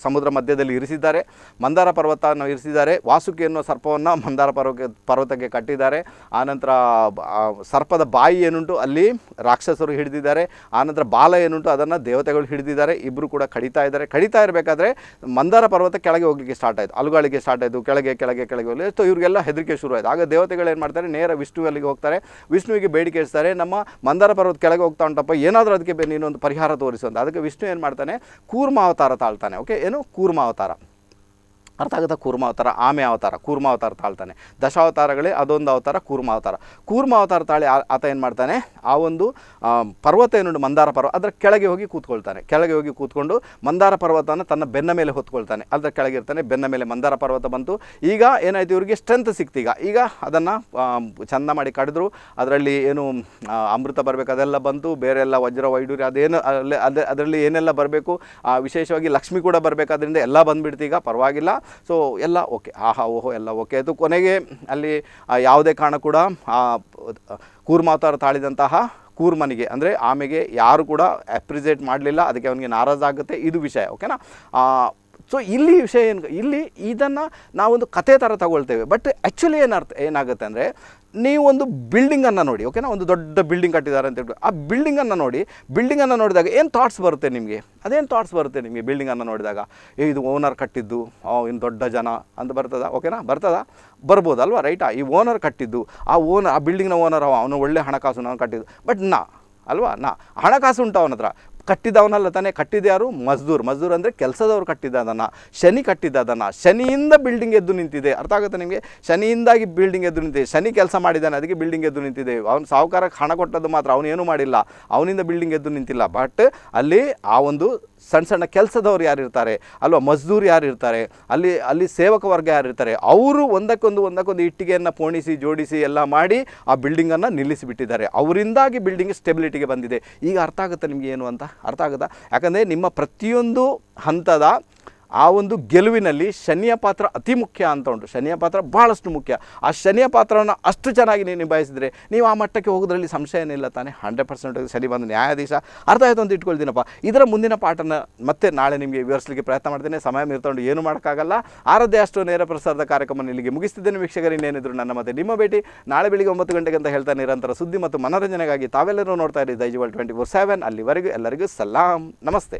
ಸಮುದ್ರ ಮಧ್ಯದಲ್ಲಿ ಇರಿಸಿದ್ದಾರೆ ಮಂದಾರ ಪರ್ವತವನ್ನು ಇರಿಸಿದ್ದಾರೆ ವಾಸುಕಿ ಎನ್ನುವ ಸರ್ಪವನ್ನು ಮಂದಾರ ಪರ್ವಕ್ಕೆ ಪರ್ವತಕ್ಕೆ ಕಟ್ಟಿದ್ದಾರೆ ಆನಂತರ ಸರ್ಪದ ಬಾಯಿ ಏನುಂಟು ಅಲ್ಲಿ ರಾಕ್ಷಸರು ಹಿಡಿದಿದ್ದಾರೆ ಆನಂತರ ಬಾಲ ಏನುಂಟು ಅದನ್ನು ದೇವತೆಗಳು ಹಿಡಿದಿದ್ದಾರೆ ಇಬ್ಬರು ಕೂಡ ಕಡಿತಾ ಇದ್ದಾರೆ ಕಡಿತಾ ಇರಬೇಕಾದ್ರೆ ಮಂದಾರ ಪರ್ವತ ಕೆಳಗೆ ಹೋಗಲಿಕ್ಕೆ ಸ್ಟಾರ್ಟ್ ಆಯಿತು ಅಲುಗಾಳಿಗೆ ಸ್ಟಾರ್ಟ್ ಆಯಿತು ಕೆಳಗೆ ಕೆಳಗೆ ಕೆಳಗೆ ಹೋಗಲಿ ಸೊ ಇವರಿಗೆಲ್ಲ ಹೆದರಿಕೆ ಶುರು ಆಯಿತು ಆಗ ದೇವತೆಗಳು ಏನು ಮಾಡ್ತಾರೆ ನೇರ ವಿಷ್ಣುವಲ್ಲಿಗೆ ಹೋಗ್ತಾರೆ ವಿಷ್ಣುವಿಗೆ ಬೇಡಿಕೆ ಇಡ್ತಾರೆ ನಮ್ಮ ಮಂದಾರ ಪರ್ವತ ಕೆಳಗೆ ಹೋಗ್ತಾ ಉಂಟಪ್ಪ ಏನಾದರೂ ಅದಕ್ಕೆ ಒಂದು ಪರಿಹಾರ ತೋರಿಸು ಅಂತ ಅದಕ್ಕೆ ವಿಷ್ಣು ಏನು ಮಾಡ್ತಾನೆ ಕೂರ್ಮಾವತಾರ ಅವತಾರ ತಾಳ್ತಾನೆ ಓಕೆ ಏನು ಕೂರ್ಮಾವತಾರ ಅವತಾರ ಅರ್ಥ ಆಗುತ್ತಾ ಅವತಾರ ಆಮೆ ಅವತಾರ ಅವತಾರ ತಾಳ್ತಾನೆ ದಶಾವತಾರಗಳೇ ಅದೊಂದು ಅವತಾರ ಅವತಾರ ಕೂರ್ಮಾವತಾರ ಅವತಾರ ತಾಳಿ ಆತ ಏನು ಮಾಡ್ತಾನೆ ಆ ಒಂದು ಪರ್ವತ ಏನು ಮಂದಾರ ಪರ್ವ ಅದರ ಕೆಳಗೆ ಹೋಗಿ ಕೂತ್ಕೊಳ್ತಾನೆ ಕೆಳಗೆ ಹೋಗಿ ಕೂತ್ಕೊಂಡು ಮಂದಾರ ಪರ್ವತನ ತನ್ನ ಬೆನ್ನ ಮೇಲೆ ಹೊತ್ಕೊಳ್ತಾನೆ ಅದರ ಕೆಳಗೆ ಇರ್ತಾನೆ ಬೆನ್ನ ಮೇಲೆ ಮಂದಾರ ಪರ್ವತ ಬಂತು ಈಗ ಏನಾಯ್ತು ಇವರಿಗೆ ಸ್ಟ್ರೆಂತ್ ಸಿಕ್ತೀಗ ಈಗ ಅದನ್ನು ಚಂದ ಮಾಡಿ ಕಡಿದ್ರು ಅದರಲ್ಲಿ ಏನು ಅಮೃತ ಬರಬೇಕು ಅದೆಲ್ಲ ಬಂತು ಬೇರೆ ಎಲ್ಲ ವಜ್ರ ವೈಡೂರಿ ಅದೇನು ಅಲ್ಲೇ ಅದೇ ಅದರಲ್ಲಿ ಏನೆಲ್ಲ ಬರಬೇಕು ವಿಶೇಷವಾಗಿ ಲಕ್ಷ್ಮಿ ಕೂಡ ಬರಬೇಕಾದ್ರಿಂದ ಎಲ್ಲ ಬಂದುಬಿಡ್ತೀಗ ಪರವಾಗಿಲ್ಲ ಸೊ ಎಲ್ಲ ಓಕೆ ಆಹಾ ಓಹೋ ಎಲ್ಲ ಓಕೆ ಅದು ಕೊನೆಗೆ ಅಲ್ಲಿ ಯಾವುದೇ ಕಾರಣ ಕೂಡ ಕೂರ್ಮಾತಾರ ತಾಳಿದಂತಹ ಕೂರ್ಮನಿಗೆ ಅಂದರೆ ಆಮೆಗೆ ಯಾರು ಕೂಡ ಅಪ್ರಿಸಿಯೇಟ್ ಮಾಡಲಿಲ್ಲ ಅದಕ್ಕೆ ಅವನಿಗೆ ನಾರಾಜಾಗುತ್ತೆ ಇದು ವಿಷಯ ಓಕೆನಾ ಸೊ ಇಲ್ಲಿ ವಿಷಯ ಏನು ಇಲ್ಲಿ ಇದನ್ನು ನಾವೊಂದು ಕತೆ ಥರ ತಗೊಳ್ತೇವೆ ಬಟ್ ಆ್ಯಕ್ಚುಲಿ ಏನರ್ಥ ಏನಾಗುತ್ತೆ ಅಂದರೆ ನೀವು ಒಂದು ಬಿಲ್ಡಿಂಗನ್ನು ನೋಡಿ ಓಕೆನಾ ಒಂದು ದೊಡ್ಡ ಬಿಲ್ಡಿಂಗ್ ಕಟ್ಟಿದ್ದಾರೆ ಅಂತ ಹೇಳ್ಬಿಟ್ಟು ಆ ಬಿಲ್ಡಿಂಗನ್ನು ನೋಡಿ ಬಿಲ್ಡಿಂಗನ್ನು ನೋಡಿದಾಗ ಏನು ಥಾಟ್ಸ್ ಬರುತ್ತೆ ನಿಮಗೆ ಅದೇನು ಥಾಟ್ಸ್ ಬರುತ್ತೆ ನಿಮಗೆ ಬಿಲ್ಡಿಂಗನ್ನು ನೋಡಿದಾಗ ಏ ಇದು ಓನರ್ ಕಟ್ಟಿದ್ದು ಇನ್ನು ದೊಡ್ಡ ಜನ ಅಂತ ಬರ್ತದ ಓಕೆನಾ ಬರ್ತದ ಬರ್ಬೋದಲ್ವ ರೈಟಾ ಈ ಓನರ್ ಕಟ್ಟಿದ್ದು ಆ ಓನರ್ ಆ ಬಿಲ್ಡಿಂಗ್ನ ಓನರ್ ಅವ ಅವನು ಒಳ್ಳೆ ಹಣಕಾಸು ನಾನು ಕಟ್ಟಿದ್ದು ಬಟ್ ನಾ ಅಲ್ವಾ ನಾ ಹಣಕಾಸು ಉಂಟು ಅವನ ಹತ್ರ ಕಟ್ಟಿದವನಲ್ಲ ತಾನೇ ಯಾರು ಮಜ್ದೂರ್ ಮಜ್ದೂರ್ ಅಂದರೆ ಕೆಲಸದವ್ರು ಕಟ್ಟಿದ್ದ ಅದನ್ನು ಶನಿ ಕಟ್ಟಿದ್ದ ಅದನ್ನು ಶನಿಯಿಂದ ಬಿಲ್ಡಿಂಗ್ ಎದ್ದು ನಿಂತಿದೆ ಅರ್ಥ ಆಗುತ್ತೆ ನಿಮಗೆ ಶನಿಯಿಂದಾಗಿ ಬಿಲ್ಡಿಂಗ್ ಎದ್ದು ನಿಂತಿದೆ ಶನಿ ಕೆಲಸ ಮಾಡಿದ್ದಾನೆ ಅದಕ್ಕೆ ಬಿಲ್ಡಿಂಗ್ ಎದ್ದು ನಿಂತಿದೆ ಅವ್ನು ಸಾಹುಕಾರಕ್ಕೆ ಹಣ ಕೊಟ್ಟದ್ದು ಮಾತ್ರ ಅವನೇನು ಮಾಡಿಲ್ಲ ಅವನಿಂದ ಬಿಲ್ಡಿಂಗ್ ಎದ್ದು ನಿಂತಿಲ್ಲ ಬಟ್ ಅಲ್ಲಿ ಆ ಒಂದು ಸಣ್ಣ ಸಣ್ಣ ಕೆಲಸದವ್ರು ಯಾರಿರ್ತಾರೆ ಅಲ್ವಾ ಮಜ್ದೂರು ಯಾರಿರ್ತಾರೆ ಅಲ್ಲಿ ಅಲ್ಲಿ ಸೇವಕ ವರ್ಗ ಯಾರಿರ್ತಾರೆ ಅವರು ಒಂದಕ್ಕೊಂದು ಒಂದಕ್ಕೊಂದು ಇಟ್ಟಿಗೆಯನ್ನು ಪೋಣಿಸಿ ಜೋಡಿಸಿ ಎಲ್ಲ ಮಾಡಿ ಆ ಬಿಲ್ಡಿಂಗನ್ನು ನಿಲ್ಲಿಸಿಬಿಟ್ಟಿದ್ದಾರೆ ಅವರಿಂದಾಗಿ ಬಿಲ್ಡಿಂಗ್ ಸ್ಟೆಬಿಲಿಟಿಗೆ ಬಂದಿದೆ ಈಗ ಅರ್ಥ ಆಗುತ್ತೆ ನಿಮಗೆ ಏನು ಅಂತ ಅರ್ಥ ಆಗುತ್ತಾ ಯಾಕಂದರೆ ನಿಮ್ಮ ಪ್ರತಿಯೊಂದು ಹಂತದ ಆ ಒಂದು ಗೆಲುವಿನಲ್ಲಿ ಶನಿಯ ಪಾತ್ರ ಅತಿ ಮುಖ್ಯ ಅಂತ ಉಂಟು ಶನಿಯ ಪಾತ್ರ ಭಾಳಷ್ಟು ಮುಖ್ಯ ಆ ಶನಿಯ ಪಾತ್ರವನ್ನು ಅಷ್ಟು ಚೆನ್ನಾಗಿ ನೀವು ನಿಭಾಯಿಸಿದರೆ ನೀವು ಆ ಮಟ್ಟಕ್ಕೆ ಹೋಗೋದ್ರಲ್ಲಿ ಸಂಶಯ ಏನಿಲ್ಲ ತಾನೆ ಹಂಡ್ರೆಡ್ ಪರ್ಸೆಂಟ್ ಸರಿ ಬಂದು ನ್ಯಾಯಾಧೀಶ ಅರ್ಥ ಆಯಿತು ಅಂತ ಇಟ್ಕೊಳ್ತೀನಪ್ಪ ಇದರ ಮುಂದಿನ ಪಾಠನ ಮತ್ತೆ ನಾಳೆ ನಿಮಗೆ ವಿವರಿಸಲಿಕ್ಕೆ ಪ್ರಯತ್ನ ಮಾಡ್ತೇನೆ ಸಮಯ ಮೀರ್ತೊಂಡು ಏನು ಮಾಡೋಕ್ಕಾಗಲ್ಲ ಆರಾಧ್ಯ ಅಷ್ಟು ನೇರ ಪ್ರಸಾರದ ಕಾರ್ಯಕ್ರಮ ಇಲ್ಲಿಗೆ ಮುಗಿಸ್ತಿದ್ದೇನೆ ವೀಕ್ಷಕರು ಇನ್ನೇನಿದ್ರು ನನ್ನ ಮತ್ತೆ ನಿಮ್ಮ ಭೇಟಿ ನಾಳೆ ಬೆಳಿಗ್ಗೆ ಒಂಬತ್ತು ಗಂಟೆಗೆ ಅಂತ ಹೇಳ್ತಾ ನಿರಂತರ ಸುದ್ದಿ ಮತ್ತು ಮನೋರಂಜನೆಗಾಗಿ ತಾವೆಲ್ಲರೂ ನೋಡ್ತಾ ಇದ್ದೀವಿ ದೈಜುವಲ್ ಟ್ವೆಂಟಿ ಫೋರ್ ಸೆವೆನ್ ಅಲ್ಲಿವರೆಗೂ ಎಲ್ಲರಿಗೂ ಸಲಾಂ ನಮಸ್ತೆ